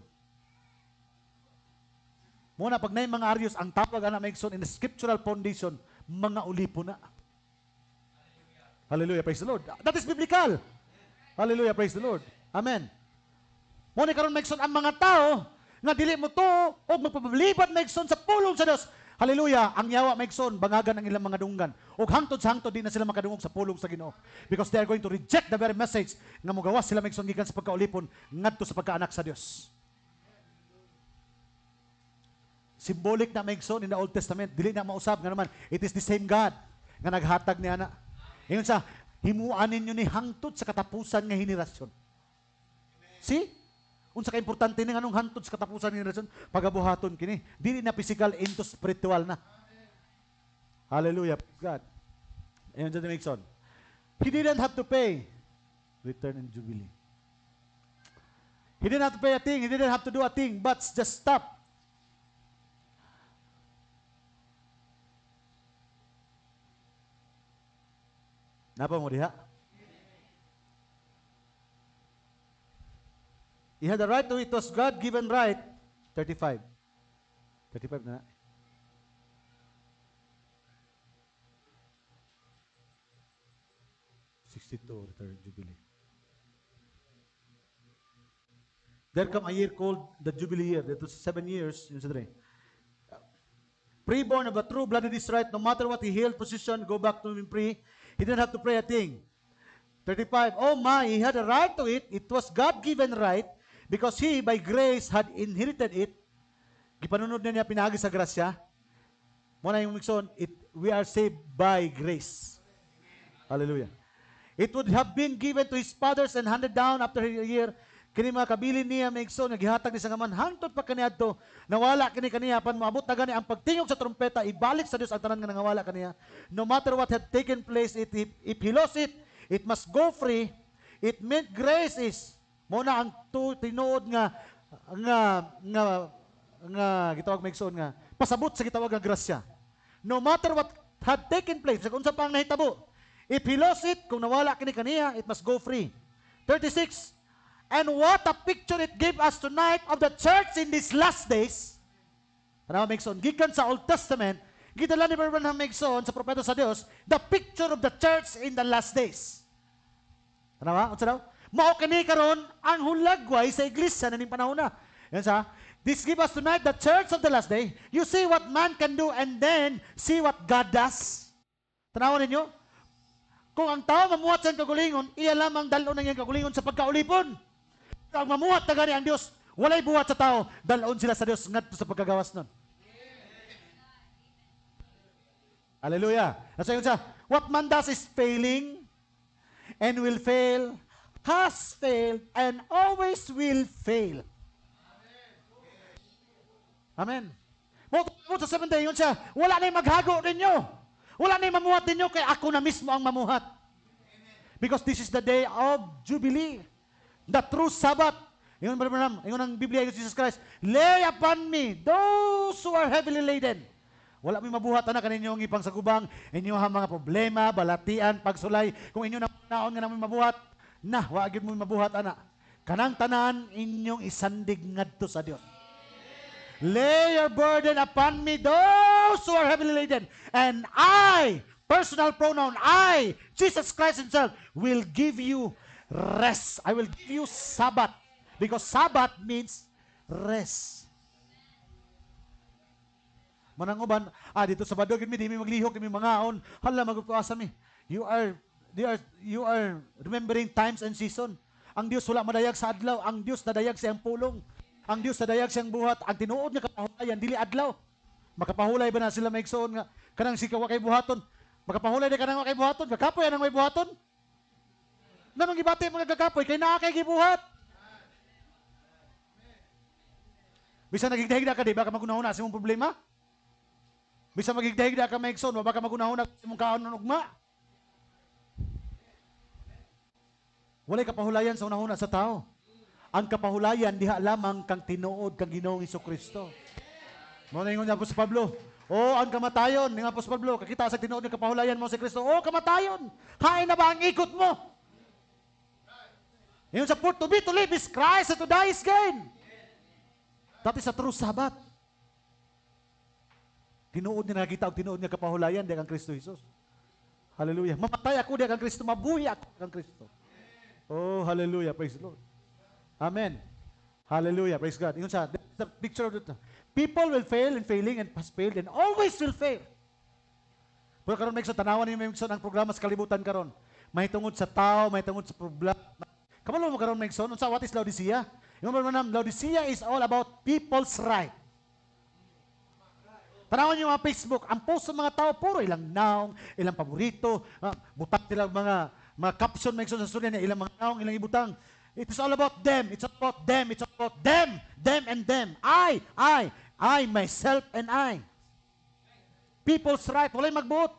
Muna, pag na mga arios, ang tawag na maigson in the scriptural foundation, mga ulipo na. Hallelujah, praise the Lord. That is biblical. Hallelujah, praise the Lord. Amen. Muna karon maigson ang mga tao na dili mo to o magpapalibat maigson sa pulong sa Dios. Hallelujah, ang yawa maigson, bangagan ang ilang mga dunggan. O hangtod sa hangtod, di na sila makadungog sa pulong sa Ginoo. Because they are going to reject the very message nga mogawas sila maigson gikan sa pagkaulipon ngadto sa pagkaanak sa Dios. Symbolic na maigsoon in the Old Testament. Dili na mausab nga naman, it is the same God nga naghatag ni ana. Ingon sa himuan ninyo ni hangtod sa katapusan nga henerasyon. See? Unsa ka importante ning anong hangtod sa katapusan nga henerasyon? Pagabuhaton kini. Dili na physical into spiritual na. Hallelujah. God. Ayon dyan makes on. He didn't have to pay return and jubilee. He didn't have to pay a thing. He didn't have to do a thing, but just stop Napa mo diha? He had the right to it. was God-given right. 35. 35 na. Sixty-two, jubilee. There come a year called the Jubilee year. That was seven years. Preborn of a true blooded Israelite, no matter what he held position, go back to him pre. He didn't have to pray a thing. 35, Oh my, he had a right to it. It was God-given right because he, by grace, had inherited it. Gipanunod na niya pinagi sa grasya. Muna yung mixon, it, we are saved by grace. Hallelujah. It would have been given to his fathers and handed down after a year, Kini mga kabilin niya may igsoon, naghihatag ni sa ngaman, hangtod pa kaniadto, nawala kini kaniya, pan maabot na gani ang pagtingog sa trompeta, ibalik sa Dios ang tanan nga nangawala kaniya. No matter what had taken place, it, if, if he lost it, it must go free. It meant grace is, muna ang tu, tinuod nga, nga, nga, nga, gitawag may igsoon nga, pasabot sa gitawag nga grasya. No matter what had taken place, sa kung sa pang nahitabo, if he lost it, kung nawala kini kaniya, it must go free. 36, And what a picture it gave us tonight of the church in these last days. Tanawa Megson? Gikan sa Old Testament, gidala ni Barbanham Megson sa propeta sa Dios, the picture of the church in the last days. Tanawa, ba? Ano daw? Mao kini karon ang hulagway sa iglesia na ning panahon na. Yan sa This give us tonight the church of the last day. You see what man can do and then see what God does. Tanawa ninyo? Kung ang tao mamuhat sa kagulingon, iya lamang dalo ng iyang kagulingon sa pagkaulipon. Ang mamuhat na gani ang Dios, walay buhat sa tao, dalaon sila sa Dios ngadto sa pagkagawas nun. Hallelujah. That's why siya, what man does is failing and will fail, has failed, and always will fail. Amen. Mo sa seventh day, yun siya, wala na yung maghago ninyo. Wala na yung mamuhat ninyo, kaya ako na mismo ang mamuhat. Because this is the day of Jubilee. The true Sabbath. Yun, Brother yun ang Biblia ng Jesus Christ. Lay upon me those who are heavily laden. Wala may mabuhat na kaninyo ang ipang sagubang, inyo ha mga problema, balatian, pagsulay. Kung inyo na naon nga namin mabuhat, na, wagid mo mabuhat, ana. Kanang tanan, inyong isandig ngadto sa Dios. Lay your burden upon me, those who are heavily laden. And I, personal pronoun, I, Jesus Christ Himself, will give you rest. I will give you Sabbath. Because Sabbath means rest. Manang uban, ah, dito sa Badog, kami, di maglihok, kami mangaon. Hala, magkukuasa mi. You are, you are, you are remembering times and season. Ang Dios wala madayag sa adlaw. Ang Dios nadayag sa pulong. Ang Dios nadayag sa buhat. Ang tinuod niya kapahulayan, dili adlaw. Makapahulay ba na sila maigsoon nga? Kanang sikaw kay buhaton. Makapahulay na kanang kay buhaton. Kakapoy ang may buhaton. Nanong gibati mo nagkakapoy, kay naa kay gibuhat. Bisa nagigdahigda ka, di ba ka magunahuna sa imong problema? Bisa magigdahigda ka maigsoon, wa ba ka magunahuna sa imong kaon ng ugma? Walay kapahulayan sa unahuna sa tao. Ang kapahulayan diha lamang kang tinuod kang Ginoong Hesus Kristo. Mo na ingon ni Apostol Pablo. Oh, ang kamatayon, ni Apostol Pablo, kakita sa tinuod ng kapahulayan mo si Kristo. Oh, kamatayon. Hain na ba ang ikot mo? Yun support to be, to live is Christ, and to die is gain. That is a true Sabbath. Tinuod niya nakita ang tinuod niya kapahulayan di kang Kristo Jesus. Hallelujah. Mamatay ako di kang Kristo, mabuhi ako di kang Kristo. Oh, hallelujah. Praise the Lord. Amen. Hallelujah. Praise God. Yun sa, that's the picture of it. People will fail and failing and has failed and always will fail. Pero karon may sa tanawan ni Mimson ang programa sa kalibutan karon. May tungod sa tao, may tungod sa problema, Kamalo mo karon Megson, unsa what is Laodicea? Imong manam Laodicea is all about people's right. Panahon niyo mga Facebook, ang post ng mga tao, puro ilang noun, ilang paborito, uh, ah, butat nila mga, mga caption, Megson, sa sunod niya, ilang mga noun, ilang ibutang. It is all about them. It's about them. It's about them. Them and them. I, I, I, myself and I. People's right. Walay magbuot.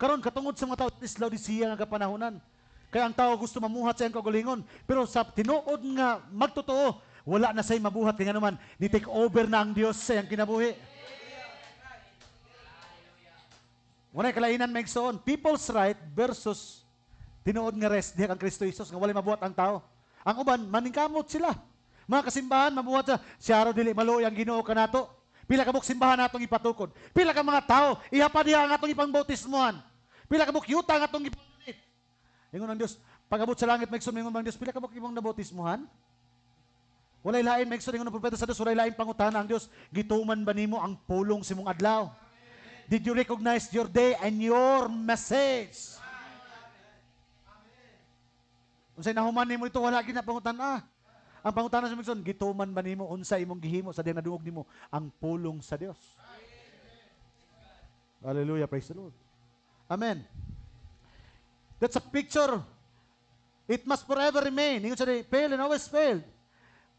Karon katungod sa mga tao, it is Laodicea nga kapanahonan. Kaya ang tao gusto mamuhat sa iyang kagalingon. Pero sa tinuod nga magtotoo, wala na say mabuhat. Kaya naman, ni-take over na ang Dios sa iyang kinabuhi. Muna kalainan may soon. People's right versus tinuod nga rest diha kang Kristo Jesus nga wala mabuhat ang tao. Ang uban maningkamot sila. Mga kasimbahan mabuhat sa si araw dili maluoy ang Ginoo kanato. Pila ka simbahan natong ipatukod. Pila ka mga tao ihapadya ang atong ipangbautismuhan. Pila ka bukyuta ang atong ipangbautismohan Ingon ang Dios, pagabot sa langit maigsoon ingon bang Dios pila ka mo imong nabotismohan? Walay lain maigsoon ingon propeta sa Dios, walay lain pangutana ang Dios, gituman ba nimo ang pulong simong adlaw? Did you recognize your day and your message? Unsay nahuman nimo ito wala gina pangutana. Ah. Ang pangutana sa Migson, gituman ba nimo unsa imong gihimo sa diyang nadungog nimo ang pulong sa Dios? Hallelujah, praise the Lord. Amen. That's a picture. It must forever remain. Ingon sa fail and always fail.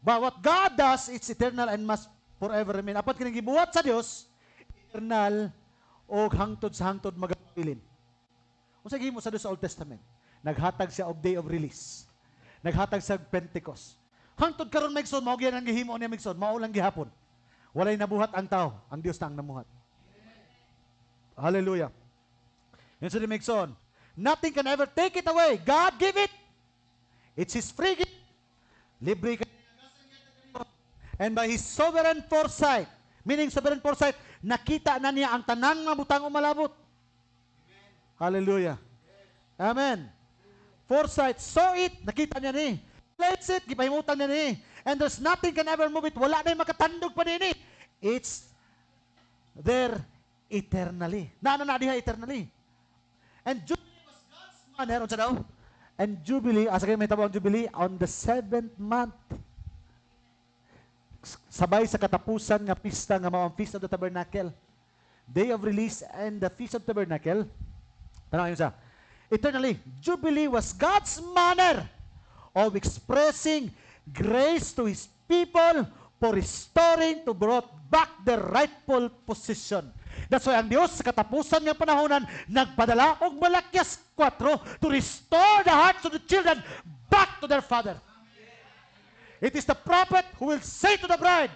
But what God does, it's eternal and must forever remain. Apat kini gibuhat sa Dios, eternal og hangtod sa hangtod magapilin. Unsa gihimo sa Dios sa Old Testament? Naghatag siya og day of release. Naghatag sa Pentecost. Hangtod karon Megson, mao gyud ang gihimo niya Megson, mao lang gihapon. Walay nabuhat ang tawo, ang Dios na ang namuhat. Hallelujah. Yan sa Megson, Nothing can ever take it away. God give it. It's His free gift. Libre ka. And by His sovereign foresight, meaning sovereign foresight, nakita na niya ang tanang mabutang umalabot. Amen. Hallelujah. Amen. Foresight, saw it, nakita niya ni. Place it, gipahimutan niya ni. And there's nothing can ever move it. Wala na yung makatandog pa ni. Eh. It's there eternally. Na, na, eternally. And just meron siya daw? And Jubilee, asa kayo may tabo ang Jubilee? On the seventh month. Sabay sa katapusan nga pista nga mao ang Feast of the Tabernacle. Day of Release and the Feast of Tabernacle. Tanong kayo sa, eternally, Jubilee was God's manner of expressing grace to His people for restoring to brought back the rightful position That's why ang Diyos sa katapusan ng panahonan nagpadala og Malakias 4 to restore the hearts of the children back to their father. It is the prophet who will say to the bride,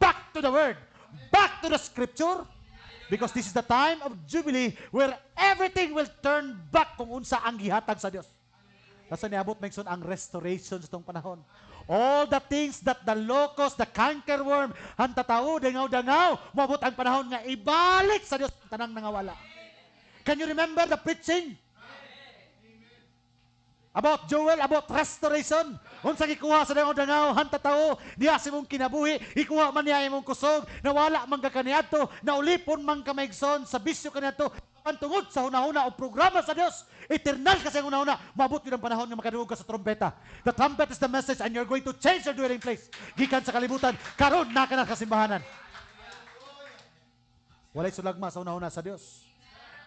back to the word, back to the scripture, because this is the time of jubilee where everything will turn back kung unsa ang gihatag sa Dios. Nasa niabot, Mengson, ang restoration sa tong panahon. All the things that the locust, the cankerworm, ang tatao, dangaw-dangaw, mabot ang panahon nga ibalik sa Dios tanang nangawala. Can you remember the preaching? About Joel, about restoration. Unsa gikuha sa dangaw-dangaw, hanta tatao, niya si mong kinabuhi, ikuha man niya imong kusog, nawala man ka kaniadto, naulipon man ka maigsoon, sa bisyo kaniadto, pantungod sa una-una o programa sa Dios. Eternal kasi ang una-una. Mabot yun ang panahon nga makadugog ka sa trompeta. The trumpet is the message and you're going to change your dwelling place. Gikan sa kalibutan, karon na ka na kasimbahanan. Walay sulagma sa una-una sa Dios.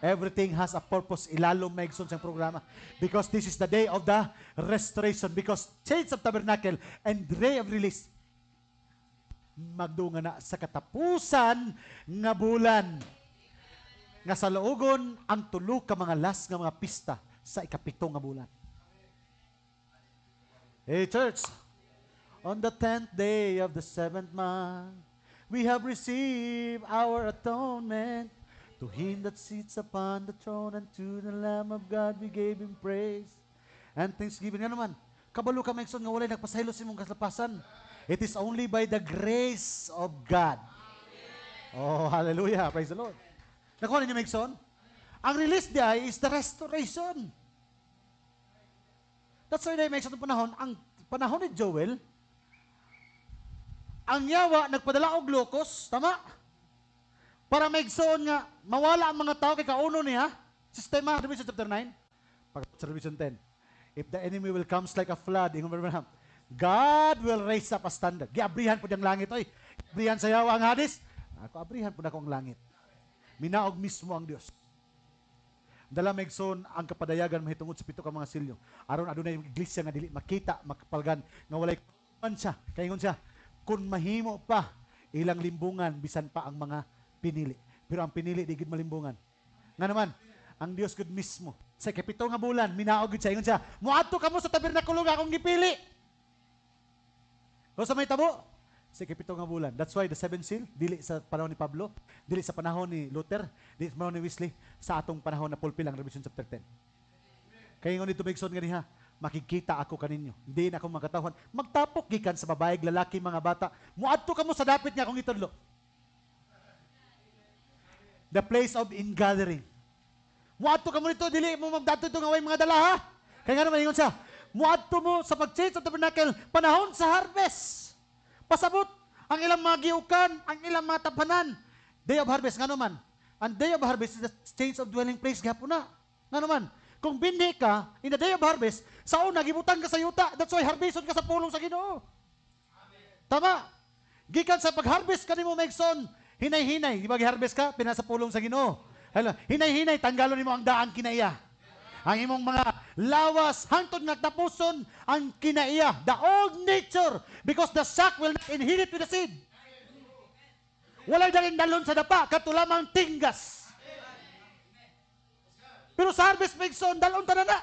Everything has a purpose. Ilalong maigson siyang programa. Because this is the day of the restoration. Because change of tabernacle and day of release. Magdunga na sa katapusan nga bulan nga sa laugon ang tulo ka mga last nga mga pista sa ikapito nga bulan. Hey church, on the 10th day of the seventh month, we have received our atonement to him that sits upon the throne and to the Lamb of God we gave him praise. And thanksgiving nga naman, kabalo ka maigsoon nga walay nagpasaylo sa imong kaslapasan. It is only by the grace of God. Oh, hallelujah. Praise the Lord. Nakuha ninyo, Megson? Ang release day is the restoration. That's why they make sa panahon, ang panahon ni Joel, ang yawa nagpadala og locust, tama? Para megsoon nga mawala ang mga tao kay kauno niya. Sistema Revelation chapter 9, pag Revelation 10. If the enemy will comes like a flood, in ba God will raise up a standard. Giabrihan po ang langit oy. Giabrihan sa yawa ang hadis. Ako abrihan po na ang langit. Minaog mismo ang Dios. Dala megson ang kapadayagan mahitungod sa pito ka mga silyo. Aron adunay iglesia nga dili makita, makapalgan nga walay man Kay ingon siya, kun mahimo pa ilang limbungan bisan pa ang mga pinili. Pero ang pinili di gid malimbungan. Nga naman, ang Dios gud mismo sa kapito nga bulan minaog gud siya ingon siya, "Muadto kamo sa tabernakulo nga akong gipili." O sa may tabo, sa ikapito nga bulan. That's why the seven seal, dili sa panahon ni Pablo, dili sa panahon ni Luther, dili sa panahon ni Wesley, sa atong panahon na pulpil ang Revelation chapter 10. Kaya ngunit tumigson nga niya, makikita ako kaninyo. Hindi na akong magkatawhan. Magtapok gikan sa babae, lalaki, mga bata. Muadto ka mo sa dapit niya akong itudlo. The place of ingathering. Muadto ka mo nito, dili mo magdato itong away mga dala, ha? Kaya nga naman, ingon siya, muadto mo sa pag-change sa tabernacle, panahon sa harvest. Pasabot ang ilang mga giukan, ang ilang mga tabanan. Day of harvest, nga naman. Ang day of harvest is the change of dwelling place. Gapon na. Nga naman. Kung binhi ka, in the day of harvest, sa una, gibutan ka sa yuta. That's why harveston ka sa pulong sa ginoo. Tama. Gikan sa pag-harvest ka ni mo, Megson, hinay-hinay. Di ba harvest ka? Pinasa pulong sa ginoo. Hello. Hinay-hinay, tanggalon ni mo ang daang kinaiya. Ang imong mga lawas, hangtod nagtapuson ang kinaiya, the old nature, because the sack will not inherit with the seed. Walay dalin dalon sa dapa, katulamang tinggas. Pero sa harvest mixon, dalon ta na.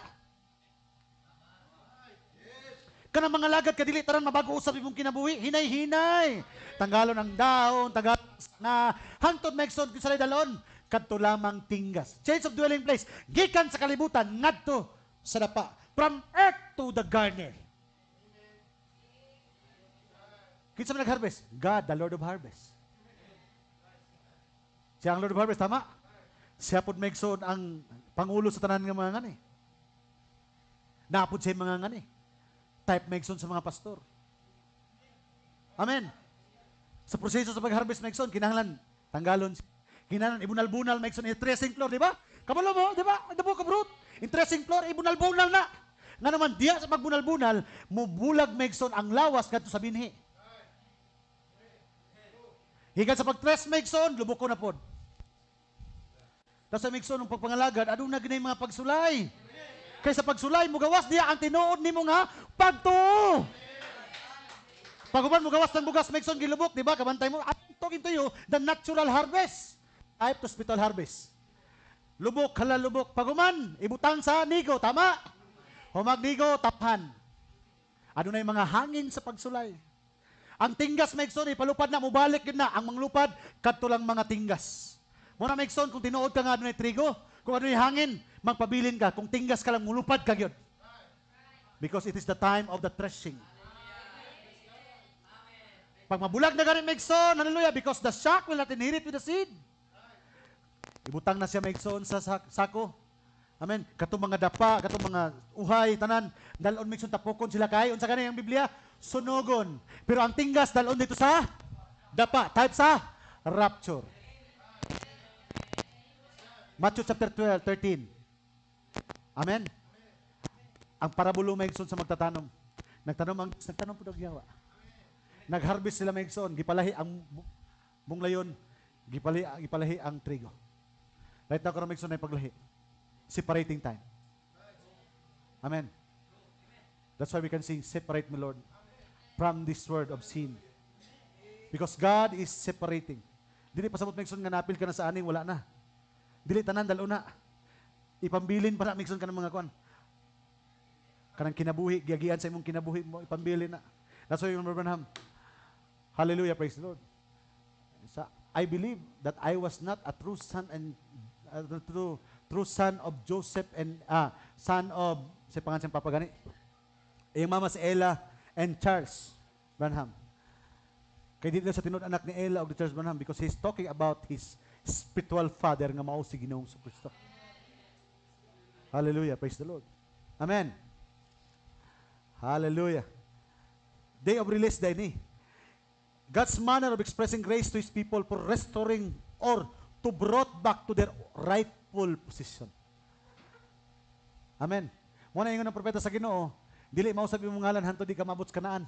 Kanang mga lagad kadili tarang mabago usab imong kinabuhi, hinay-hinay. Tanggalon ang daon, tanggalon na hangtod mixon kisalay dalon kadto lamang tinggas. Change of dwelling place. Gikan sa kalibutan ngadto sa dapa. From earth to the garner. Kinsa man nag-harvest? God, the Lord of harvest. Siya ang Lord of harvest, tama? Siya po megson ang pangulo sa tanan ng mga ngani. Napod siya mga ngani. Type megson sa mga pastor. Amen. Sa proseso sa pag-harvest megson, kinahanglan tanggalon. Kinahanglan ibunal-bunal megson i-tracing floor, di ba? Kabalo mo, di ba? Ito po, kabrut. Interesting floor, ibunal-bunal eh, na. Nga naman, diya sa pagbunal-bunal, mubulag megson ang lawas kadto sa binhi. Higad sa pag-tres megson, luboko na pod. Tapos sa megson, ng pagpangalagad, adun na ginay mga pagsulay. Kaysa pagsulay, mugawas diya ang tinuod ni mo nga pagtuo. Paguban mo gawas ng bugas, megson gilubok, di ba? Kabantay mo, at talking to you, the natural harvest. Type to hospital harvest. Lubok, lubok paguman, ibutang sa nigo, tama? humag nigo taphan. Ano na mga hangin sa pagsulay? Ang tinggas, Megson, ipalupad na, mubalik yun na. Ang manglupad, kadto lang mga tinggas. mo na Megson, kung tinuod ka nga ano trigo, kung adunay ano hangin, magpabilin ka. Kung tinggas ka lang, mulupad ka yun. Because it is the time of the threshing. Pag mabulag na ganit, Megson, hallelujah, because the shock will not inherit with the seed. Ibutang na siya may igsoon sa sako. Amen. Katong mga dapa, katong mga uhay, tanan, dalon migsoon tapokon sila kay unsa kanay ang Biblia? Sunogon. Pero ang tinggas dalon dito sa dapa, type sa rapture. Matthew chapter 12, 13. Amen. Ang parabulo may igsoon sa magtatanong. Nagtanong ang nagtanong pud og yawa. Nagharvest sila may igsoon, gipalahi ang bunglayon, gipalahi gipalahi ang trigo. Right now, karamig sunay paglahi. Separating time. Amen. That's why we can sing, Separate me, Lord, from this world of sin. Because God is separating. Dili pa pasabot mixon nga napil ka na sa aning, wala na. Dili tanan, daluna. Ipambilin para mixon ka ng mga kuan. Kanang kinabuhi, giagian sa imong kinabuhi mo, ipambilin na. That's why remember Branham. Hallelujah, praise the Lord. Sa, I believe that I was not a true son and uh, ah, through, true son of Joseph and uh, son of si pangalan papagani. gani. mama si Ella and Charles Branham. Kay dito sa tinud anak ni Ella og ni Charles Branham because he's talking about his spiritual father nga mao si Ginoong sa Kristo. Hallelujah, praise the Lord. Amen. Hallelujah. Day of release day ni. God's manner of expressing grace to His people for restoring or to brought back to their rightful position. Amen. Muna ingon ng propeta sa Ginoo, dili mao sabi mo ngalan hanto di ka mabot sa kanaan.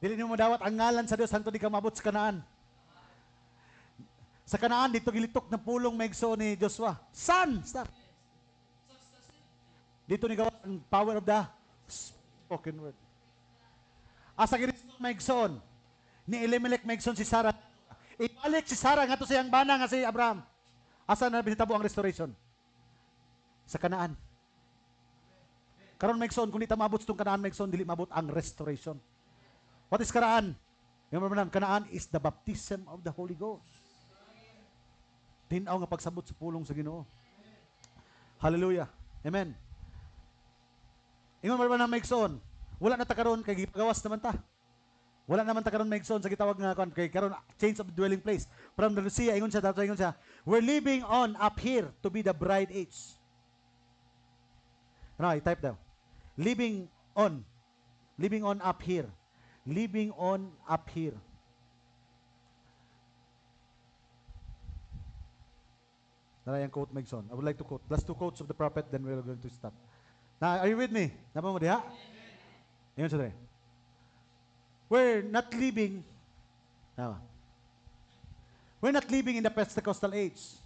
Dili nimo dawat ang ngalan sa Dios hanto di ka mabot sa kanaan. Sa kanaan dito gilitok na pulong megso ni Joshua. Son, star. Dito ni gawa ang power of the spoken word. Asa gini megson ni Elimelech megson si Sarah Ibalik si Sarah nga to sa iyang bana nga si Abraham. Asa na binitabo ang restoration? Sa kanaan. Karon Megson, kung di ta maabot itong kanaan Megson, dili maabot ang restoration. What is kanaan? Yung mga kanaan is the baptism of the Holy Ghost. Tinaw nga pagsabot sa pulong sa Ginoo. Hallelujah. Amen. Ingon man na Megson, wala na ta karon kay gipagawas naman ta. Wala naman ta karon zone sa gitawag nga kon kay karon change of dwelling place. From the Lucia ingon siya dato ingon siya, we're living on up here to be the bride age. Ano, i-type daw. Living on. Living on up here. Living on up here. Nara yang quote zone. I would like to quote. Plus two quotes of the prophet, then we're going to stop. Now, are you with me? Napa mo diha? Amen. Amen. We're not living, now. we're not living in the Pentecostal age.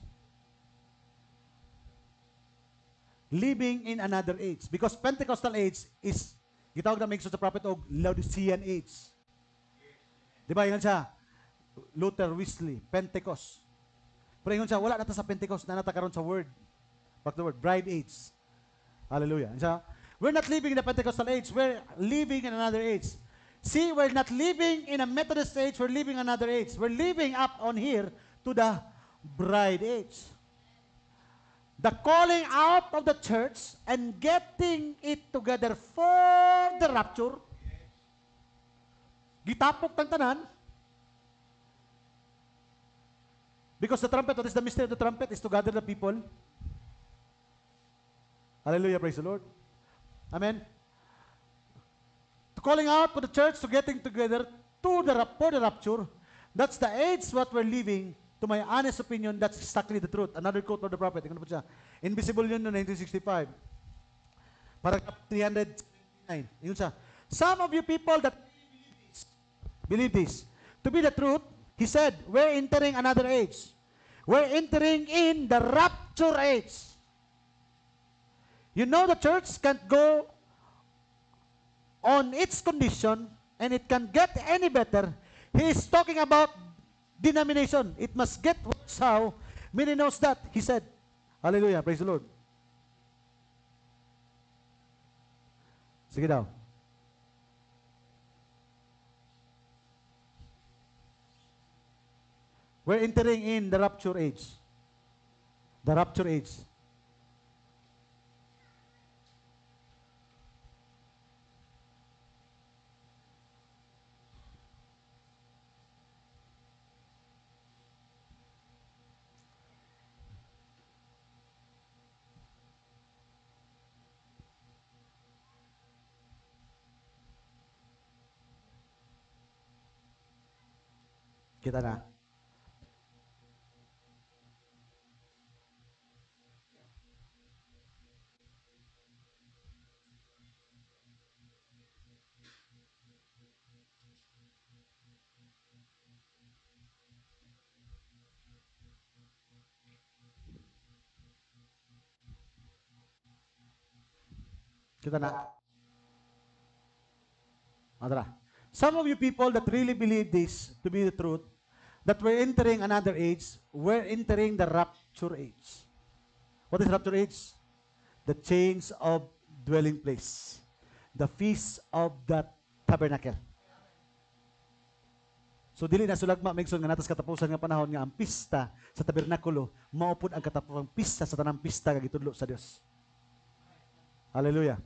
Living in another age. Because Pentecostal age is, gitawag na sa prophet og Laodicean age. Di ba, yun siya? Luther, Wesley, Pentecost. Pero yun siya, wala na sa Pentecost, na karon sa word. Back the word, bride age. Hallelujah. Yun siya, We're not living in the Pentecostal age. We're living in another age. See, we're not living in a Methodist age, we're living another age. We're living up on here to the bride age. The calling out of the church and getting it together for the rapture. Gitapok ng tanan. Because the trumpet, what is the mystery of the trumpet? Is to gather the people. Hallelujah, praise the Lord. Amen calling out for the church to getting together to the, for the rapture. That's the age what we're living. To my honest opinion, that's exactly the truth. Another quote from the prophet. Invisible yun 1965. Paragraph 309. Some of you people that believe this, to be the truth, he said, we're entering another age. We're entering in the rapture age. You know the church can't go on its condition and it can get any better, he is talking about denomination. It must get worse how many knows that, he said. Hallelujah, praise the Lord. Sige daw. We're entering in the rapture age. The rapture age. Kita na. Kita na. Some of you people that really believe this to be the truth, that we're entering another age, we're entering the rapture age. What is rapture age? The change of dwelling place. The feast of the tabernacle. So dili na sulagma migson nga natas katapusan nga panahon nga ang pista sa tabernakulo maupod ang katapusang pista sa tanang pista nga gitudlo sa Dios. Hallelujah.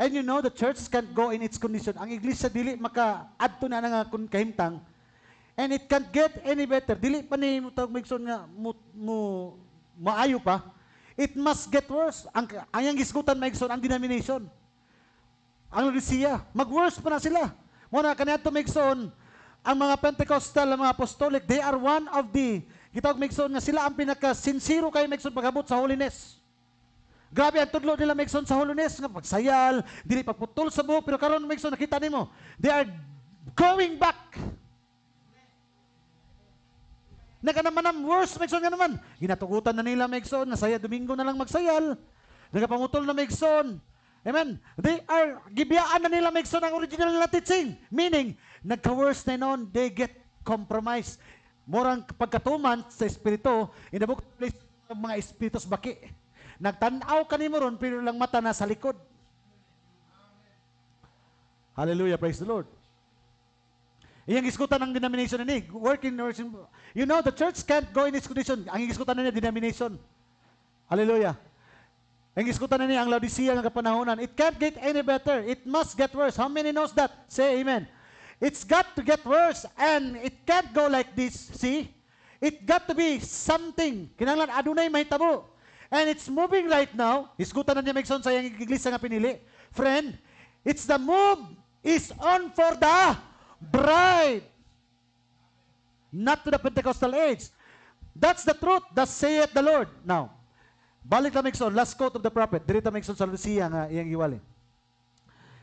And you know the church can't go in its condition. Ang iglesia dili maka adto na nga kahimtang And it can't get any better. Dili pa ni mo tawag migson nga mo, mo maayo pa. It must get worse. Ang ayang gisgutan maigson ang denomination. Ang Laodicea, mag-worse pa na sila. Muna kaniadto maigson ang mga Pentecostal, ang mga Apostolic, they are one of the gitawag maigson nga sila ang pinaka sincere kay maigson pagabot sa holiness. Grabe ang tudlo nila Megson sa holiness nga pagsayal, dili pagputol sa buhok pero karon Megson nakita nimo, they are going back Naga naman Naganamanam, worse, Megson nga naman. Ginatukutan na nila, Megson. Nasaya, Domingo na lang magsayal. Nagapangutol na, Megson. Amen. They are, gibiyaan na nila, Megson, ang original na teaching. Meaning, nagka-worse na noon, they get compromised. Morang pagkatuman sa espiritu, in the book place, mga espiritus baki. Nagtanaw ka ni mo pero lang mata na sa likod. Hallelujah, praise the Lord. Iyang iskutan ng denomination ni, working nursing. You know, the church can't go in its condition. Ang iskutan na niya, denomination. Hallelujah. Ang iskutan na niya, ang Laodicea ng kapanahonan. It can't get any better. It must get worse. How many knows that? Say amen. It's got to get worse and it can't go like this. See? It got to be something. Kinanglan, adunay may tabo. And it's moving right now. Iskutan na niya, Megson, sa iyang iglesia nga pinili. Friend, it's the move is on for the bride. Not to the Pentecostal age. That's the truth. Thus saith the Lord. Now, balik na Mixon, last quote of the prophet. Dirita Mixon sa Lucia nga iyang iwali.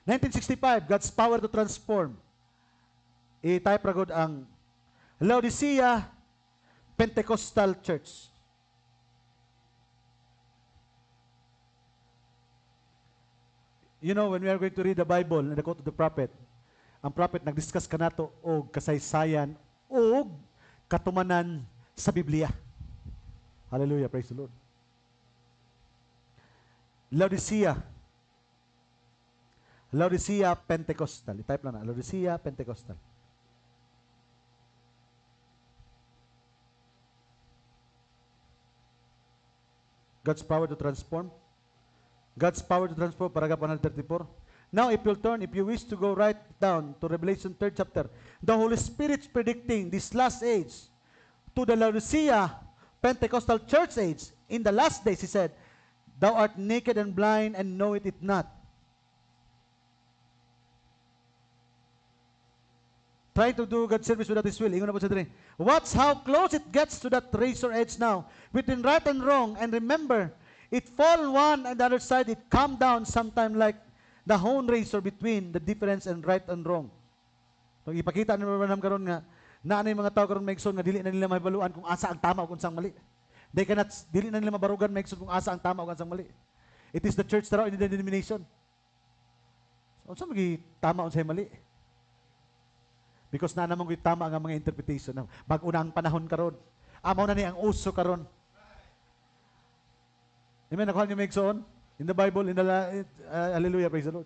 1965, God's power to transform. I-type ragod ang Laodicea Pentecostal Church. You know, when we are going to read the Bible and the quote of the prophet, ang prophet nagdiscuss kanato og kasaysayan og katumanan sa Biblia. Hallelujah, praise the Lord. Laodicea. Laodicea Pentecostal. I-type lang na. Laodicea Pentecostal. God's power to transform. God's power to transform, paragraph 134. Now, if you'll turn, if you wish to go right down to Revelation 3rd chapter, the Holy Spirit's predicting this last age to the Laodicea Pentecostal church age. In the last days, he said, Thou art naked and blind and know it not. Try to do God's service without His will. What's Watch how close it gets to that razor edge now, between right and wrong. And remember, it fall one and the other side, it come down sometime like The home razor between the difference and right and wrong. Pag ipakita ni Brother karon nga, na ano mga tao karon maigsoon nga dili na nila mahibaluan kung asa ang tama o kung sang mali. They cannot, dili na nila mabarugan maigsoon kung asa ang tama o kung sang mali. It is the church na in the denomination. So, unsa magi tama unsay mali? Because na namang tama ang mga interpretation na bag una ang panahon karon. Amo na ni ang uso karon. Amen, nakuha niyo maigsoon? In the Bible, in the uh, Hallelujah, praise the Lord.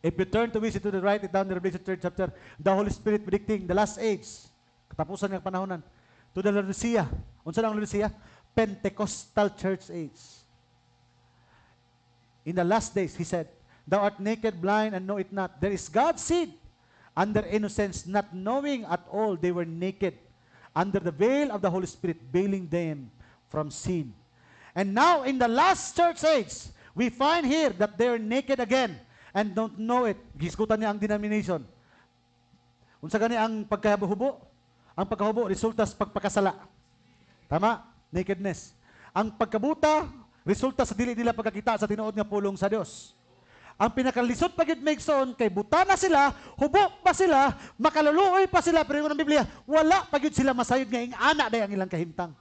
If you turn to visit to the right, down the Revelation 3rd chapter, the Holy Spirit predicting the last age, katapusan ng panahonan, to the Laodicea. Unsa ang Laodicea? Pentecostal church age. In the last days, he said, Thou art naked, blind, and know it not. There is God's seed under innocence, not knowing at all they were naked, under the veil of the Holy Spirit, veiling them from sin. And now in the last church age, we find here that they're naked again and don't know it. Giskutan niya ang denomination. Unsa gani ang pagkahubo? Ang pagkahubo resulta sa pagpakasala. Tama? Nakedness. Ang pagkabuta resulta sa dili nila pagkakita sa tinuod nga pulong sa Dios. Ang pinakalisod pagit make son kay buta na sila, hubo pa sila, makaluluoy pa sila pero yung Biblia, wala pagit sila masayod nga ing ana day ang ilang kahimtang.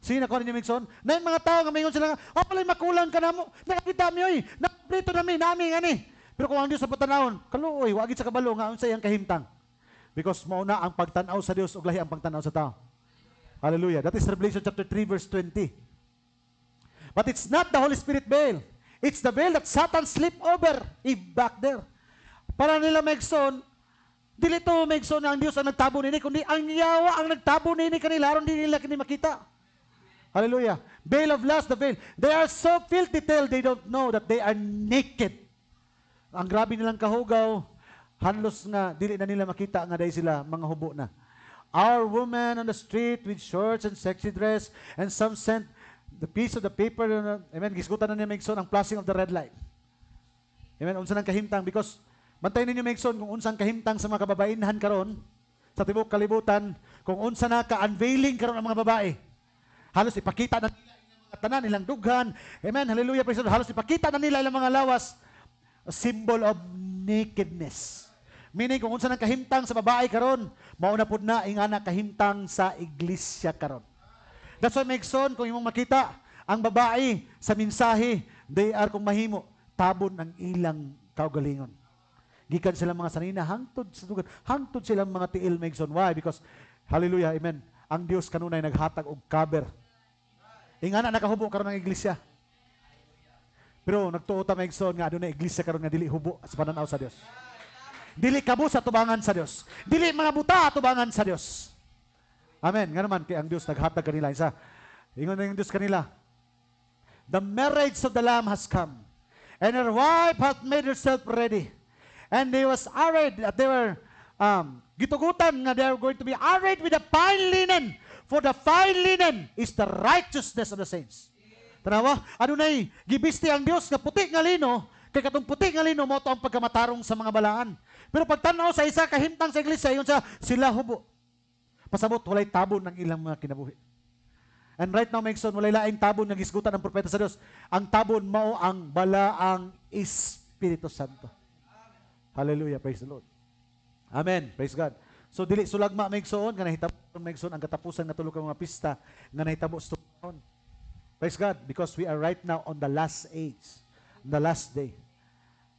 Sina ko ni Mingson? Na yung mga tao nga mingon sila nga, oh palay makulang ka na mo. mi oy, nakaprito eh. nami, eh. nami ani. Eh. Pero kung ang Dios sa patanawon, kaluoy, wagit sa kabalo nga unsa iyang kahimtang. Because mauna ang pagtanaw sa Dios ug lahi ang pagtanaw sa tao. Hallelujah. That is Revelation chapter 3 verse 20. But it's not the Holy Spirit veil. It's the veil that Satan slip over if back there. Para nila Megson, dili to Megson ang Dios ang nagtabo nini kundi ang yawa ang nagtabo nini kanila aron di nila kini makita. Hallelujah. Veil of lust, the veil. They are so filthy till they don't know that they are naked. Ang grabe nilang kahugaw, hanlos nga, dili na nila makita nga day sila, mga hubo na. Our women on the street with shorts and sexy dress and some sent the piece of the paper, amen, gisgutan na niya Megson ang flashing of the red light. Amen, unsa nang kahimtang because bantay ninyo Megson kung unsang kahimtang sa mga kababainhan karon sa tibok kalibutan kung unsa na ka-unveiling karon ang mga babae. Halos ipakita na nila ang mga tanan, ilang dughan. Amen. Hallelujah. Praise Halos ipakita na nila ilang mga lawas. A symbol of nakedness. Meaning, kung unsa nang kahimtang sa babae karon, mauna pud na ingana kahimtang sa iglesia karon. That's why makes son kung imong makita ang babae sa mensahe, they are kung mahimo tabon ang ilang kaugalingon. Gikan silang mga sanina hangtod sa tugad, hangtod silang mga tiil makes son. why because hallelujah amen ang Dios kanunay naghatag og cover. Ingana nakahubo karon ang iglesia. Pero nagtuo ta maigsoon nga adunay iglesia karon nga dili hubo sa pananaw sa Dios. Dili kabo sa tubangan sa Dios. Dili mga buta tubangan sa Dios. Amen. Nga naman kay ang Dios naghatag kanila isa. Ingon ang Dios kanila. The marriage of the lamb has come. And her wife hath made herself ready. And they was arrayed, they were um, gitugutan nga they are going to be arrayed with the fine linen. For the fine linen is the righteousness of the saints. Tanawa, ano na'y eh, gibisti ang Dios nga puti nga lino, kay katong puti nga lino mo to ang pagkamatarong sa mga balaan. Pero pagtanaw sa isa kahimtang sa iglesia, yun sa sila hubo. Pasabot, walay tabo ng ilang mga kinabuhi. And right now, Megson, walay laing tabon nga gisgutan ng propeta sa Dios. Ang tabon mao ang balaang Espiritu Santo. Hallelujah, praise the Lord. Amen. Praise God. So dili sulagma may maigsoon nga nahitabo maigsoon ang katapusan nga tulo ka mga pista nga nahitabo sa tuon. Praise God because we are right now on the last age, the last day.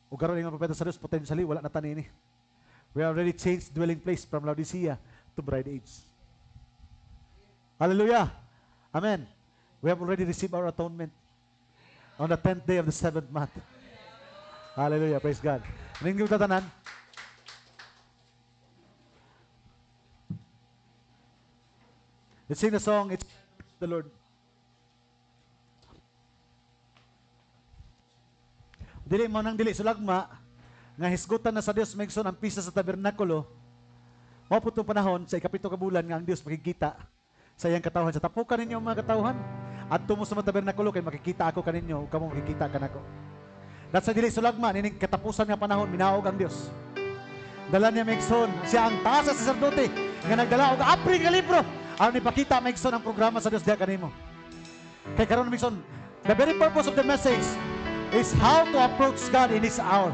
O garo nga propeta sa Dios potentially wala na tani ni. We already changed dwelling place from Laodicea to bright age. Hallelujah. Amen. We have already received our atonement on the 10th day of the 7th month. Hallelujah. Praise God. Ringin ano ko tatanan. Let's sing the song, It's the Lord. Dili mo nang dili sulagma, nga hisgutan na sa Dios Megson ang pisa sa tabernakulo, mapot panahon sa ikapito ka bulan nga ang Dios makikita sa iyang katawhan. Sa tapukan ninyo mga katawhan, at tumo sa tabernakulo kay makikita ako kaninyo, kamo makikita ka nako. Dat sa dili sulagma, nining katapusan nga panahon, minaog ang Dios. Dala niya Megson, siya ang taas sa sardote, nga nagdala og apri nga libro, Aron ipakita Migson ang programa sa Dios diha kanimo. Kay karon Migson, the very purpose of the message is how to approach God in this hour.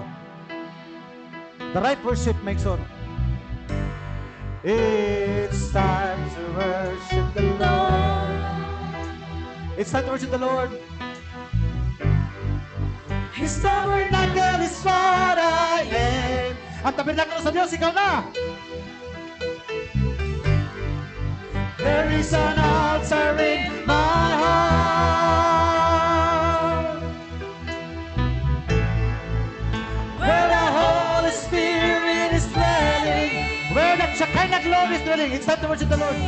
The right worship Migson. It's time to worship the Lord. It's time to worship the Lord. His tabernacle is what I am. Ang tabernacle sa Diyos, ikaw na. There is an altar in my heart where the Holy Spirit is dwelling, where the Shekinah glory is dwelling. It's time to worship the Lord.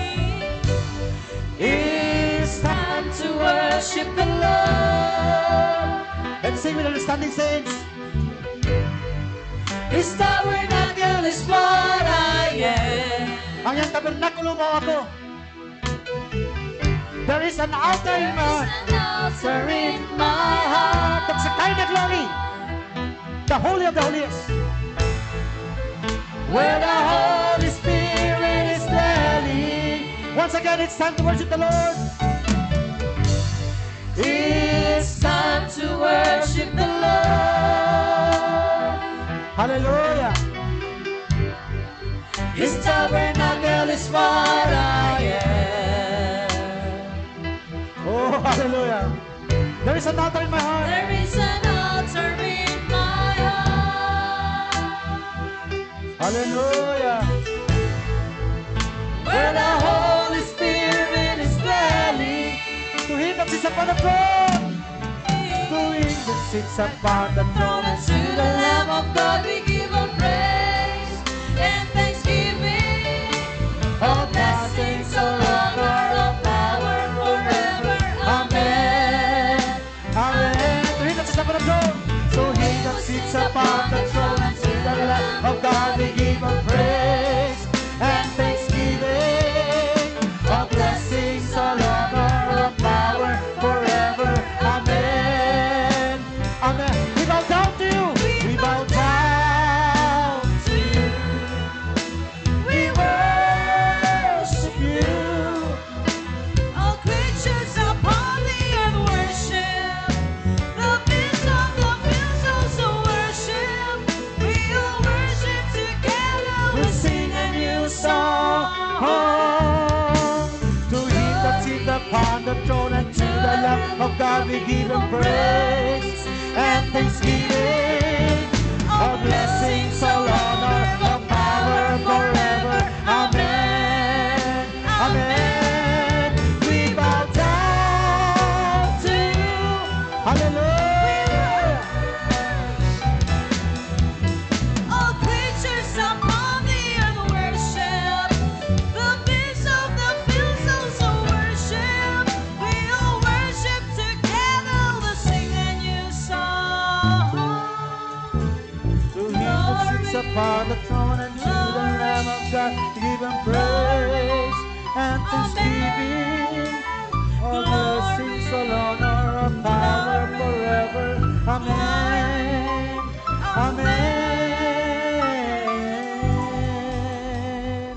It's time to worship the Lord. Let's sing with understanding saints. His tabernacle is what I am. Ang iyong tabernakulo mo ako. There is an altar in my, heart. in a heart. of glory. The Holy of the Holiest. Where the Holy Spirit is dwelling. Once again, it's time to worship the Lord. It's time to worship the Lord. Hallelujah. His tabernacle is what I Hallelujah. There is an altar in my heart. There is an altar in my heart. Hallelujah. Where the Holy Spirit is dwelling. To him that sits upon the throne. To him that sits upon the throne. And to the Lamb of God we give all praise. And forever. Amen. Amen.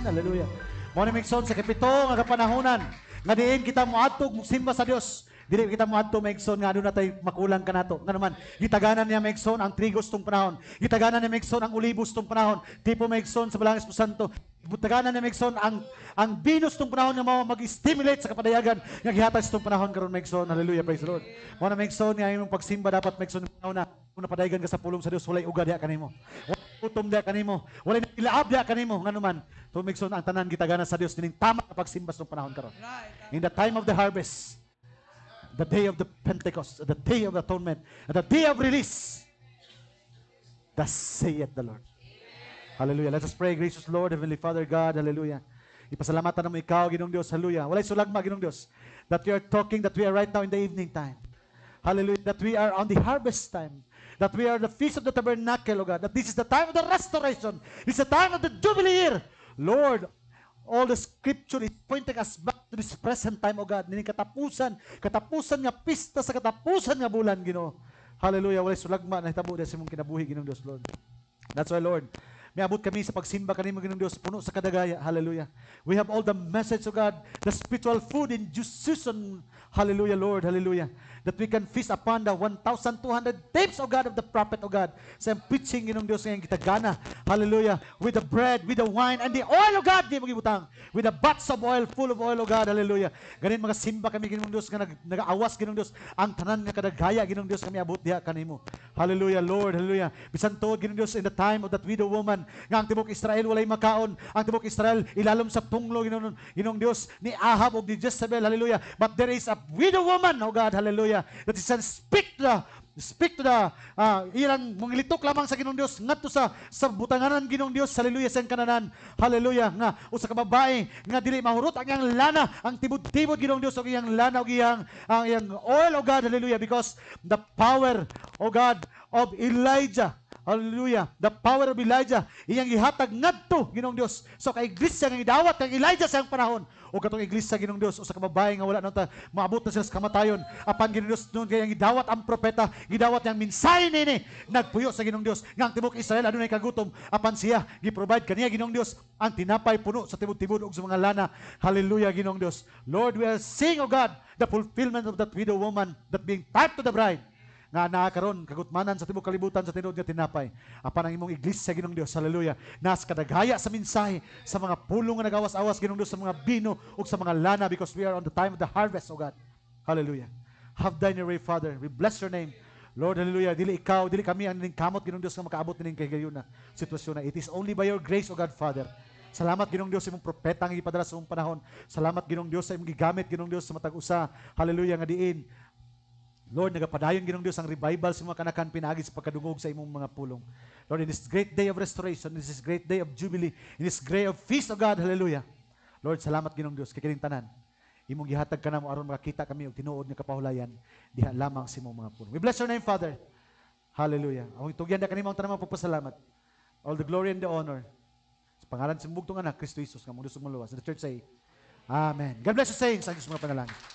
Hallelujah. Mo ni Mixon sa kapitong nga kapanahonan nga diin kita moadtog mugsimba sa Dios. Dili kita mo adto maigsoon nga ano na tay makulang ka kanato. Nga naman, gitaganan niya maigsoon ang trigo tong panahon. Gitaganan niya maigsoon ang ulibos tong panahon. Tipo maigsoon sa balangis mo santo. Gitaganan niya maigsoon ang ang binus tong panahon nga mao mag-stimulate sa kapadayagan nga gihatag tong panahon karon maigsoon. Hallelujah, praise the Lord. Mo na maigsoon nga imong pagsimba dapat maigsoon panahon na kung napadayagan ka sa pulong sa Dios walay uga diha kanimo. Walay utom diha kanimo. Walay ilaab diha kanimo. Nga naman, to ang tanan gitaganan sa Dios dining tama nga pagsimba sa panahon karon. In the time of the harvest, the day of the Pentecost, the day of atonement, the day of release. Thus saith the Lord. Amen. Hallelujah. Let us pray, gracious Lord, Heavenly Father God, hallelujah. Ipasalamatan mo ikaw, ginong Diyos, hallelujah. Walay sulagma, ginong Diyos, that we are talking, that we are right now in the evening time. Hallelujah. That we are on the harvest time. That we are the feast of the tabernacle, O God. That this is the time of the restoration. This is the time of the jubilee year. Lord, All the scripture is pointing us back to this present time, O God. Nini katapusan, katapusan nga pista sa katapusan nga bulan, Ginoo. Hallelujah. Walay sulagma na hitabo dahil sa mong kinabuhi, Ginong Diyos, Lord. That's why, Lord, may abot kami sa pagsimba kanimo Ginong Diyos, puno sa kadagaya. Hallelujah. We have all the message, O God, the spiritual food in due season. Hallelujah, Lord. Hallelujah that we can feast upon the 1,200 tapes, of God, of the prophet, of God. Sa preaching, ginong Diyos ngayon, gana. Hallelujah. With the bread, with the wine, and the oil, of God, di magibutang. With the bats of oil, full of oil, of God. Hallelujah. Ganin mga simba kami, ginong Diyos, nga nag, awas ginong Diyos. Ang tanan nga kadagaya, ginong Diyos, kami abot diya kanimo. Hallelujah, Lord. Hallelujah. Bisan to, ginong Diyos, in the time of that widow woman, nga ang tibok Israel, walay makaon. Ang tibok Israel, ilalom sa tunglo, ginong, ginong Diyos, ni Ahab o ni Jezebel. Hallelujah. But there is a widow woman, oh God. Hallelujah. Bisaya that is an speak the speak to the uh, ilang manglitok lamang sa Ginong Dios ngadto sa sa butanganan Ginong Dios haleluya sa kananan haleluya nga usa ka babae nga dili mahurot ang iyang lana ang tibud-tibud Ginong Dios og iyang lana og iyang ang iyang oil o God haleluya because the power o God of Elijah Hallelujah. The power of Elijah. Iyang gihatag ngadto Ginoong Dios. So kay iglesia nga gidawat kang Elijah sa panahon. O katong iglesia Ginoong Dios o sa kababaye nga wala na ta maabot na sila sa kamatayon. Apan Ginoong Dios noon kay gidawat ang propeta, gidawat yang minsay nini nagpuyo sa Ginoong Dios nga ang tibuok Israel adunay kagutom apan siya gi-provide kaniya Ginoong Dios ang tinapay puno sa tibod-tibod ug sa mga lana. Hallelujah Ginoong Dios. Lord, we are seeing, O God, the fulfillment of that widow woman that being tied to the bride nga naa karon kagutmanan sa tibuok kalibutan sa tinuod nga tinapay. Apan ang imong iglesia Ginong Dios. haleluya Nas kadagaya sa mensahe sa mga pulong nga nagawas-awas Ginong Dios sa mga bino ug sa mga lana because we are on the time of the harvest, oh God. haleluya Have thine way, Father. We bless your name. Lord, hallelujah, dili ikaw, dili kami ang ning kamot Ginong Dios nga makaabot ning kay gayon na sitwasyon na. It is only by your grace, O God Father. Salamat Ginong Dios sa imong propeta nga ipadala sa imong panahon. Salamat Ginong Dios sa imong gigamit Ginong Dios sa matag usa. Hallelujah nga diin Lord, nagapadayon ginong Dios ang revival sa mga kanakan pinagi sa pagkadungog sa imong mga pulong. Lord, in this great day of restoration, in this great day of jubilee, in this great of feast of God, hallelujah. Lord, salamat ginong Dios kay kining tanan. Imong gihatag kanamo aron makita kami og tinuod nga kapahulayan diha lamang sa imong mga pulong. We bless your name, Father. Hallelujah. Ang itugyan na kanimo ang tanang pagpasalamat. All the glory and the honor. Sa pangalan sa mugtong anak, Kristo Jesus, kamong Diyos muluwas. And the church say, Amen. God bless you, saints. Ang Diyos mga panalangin.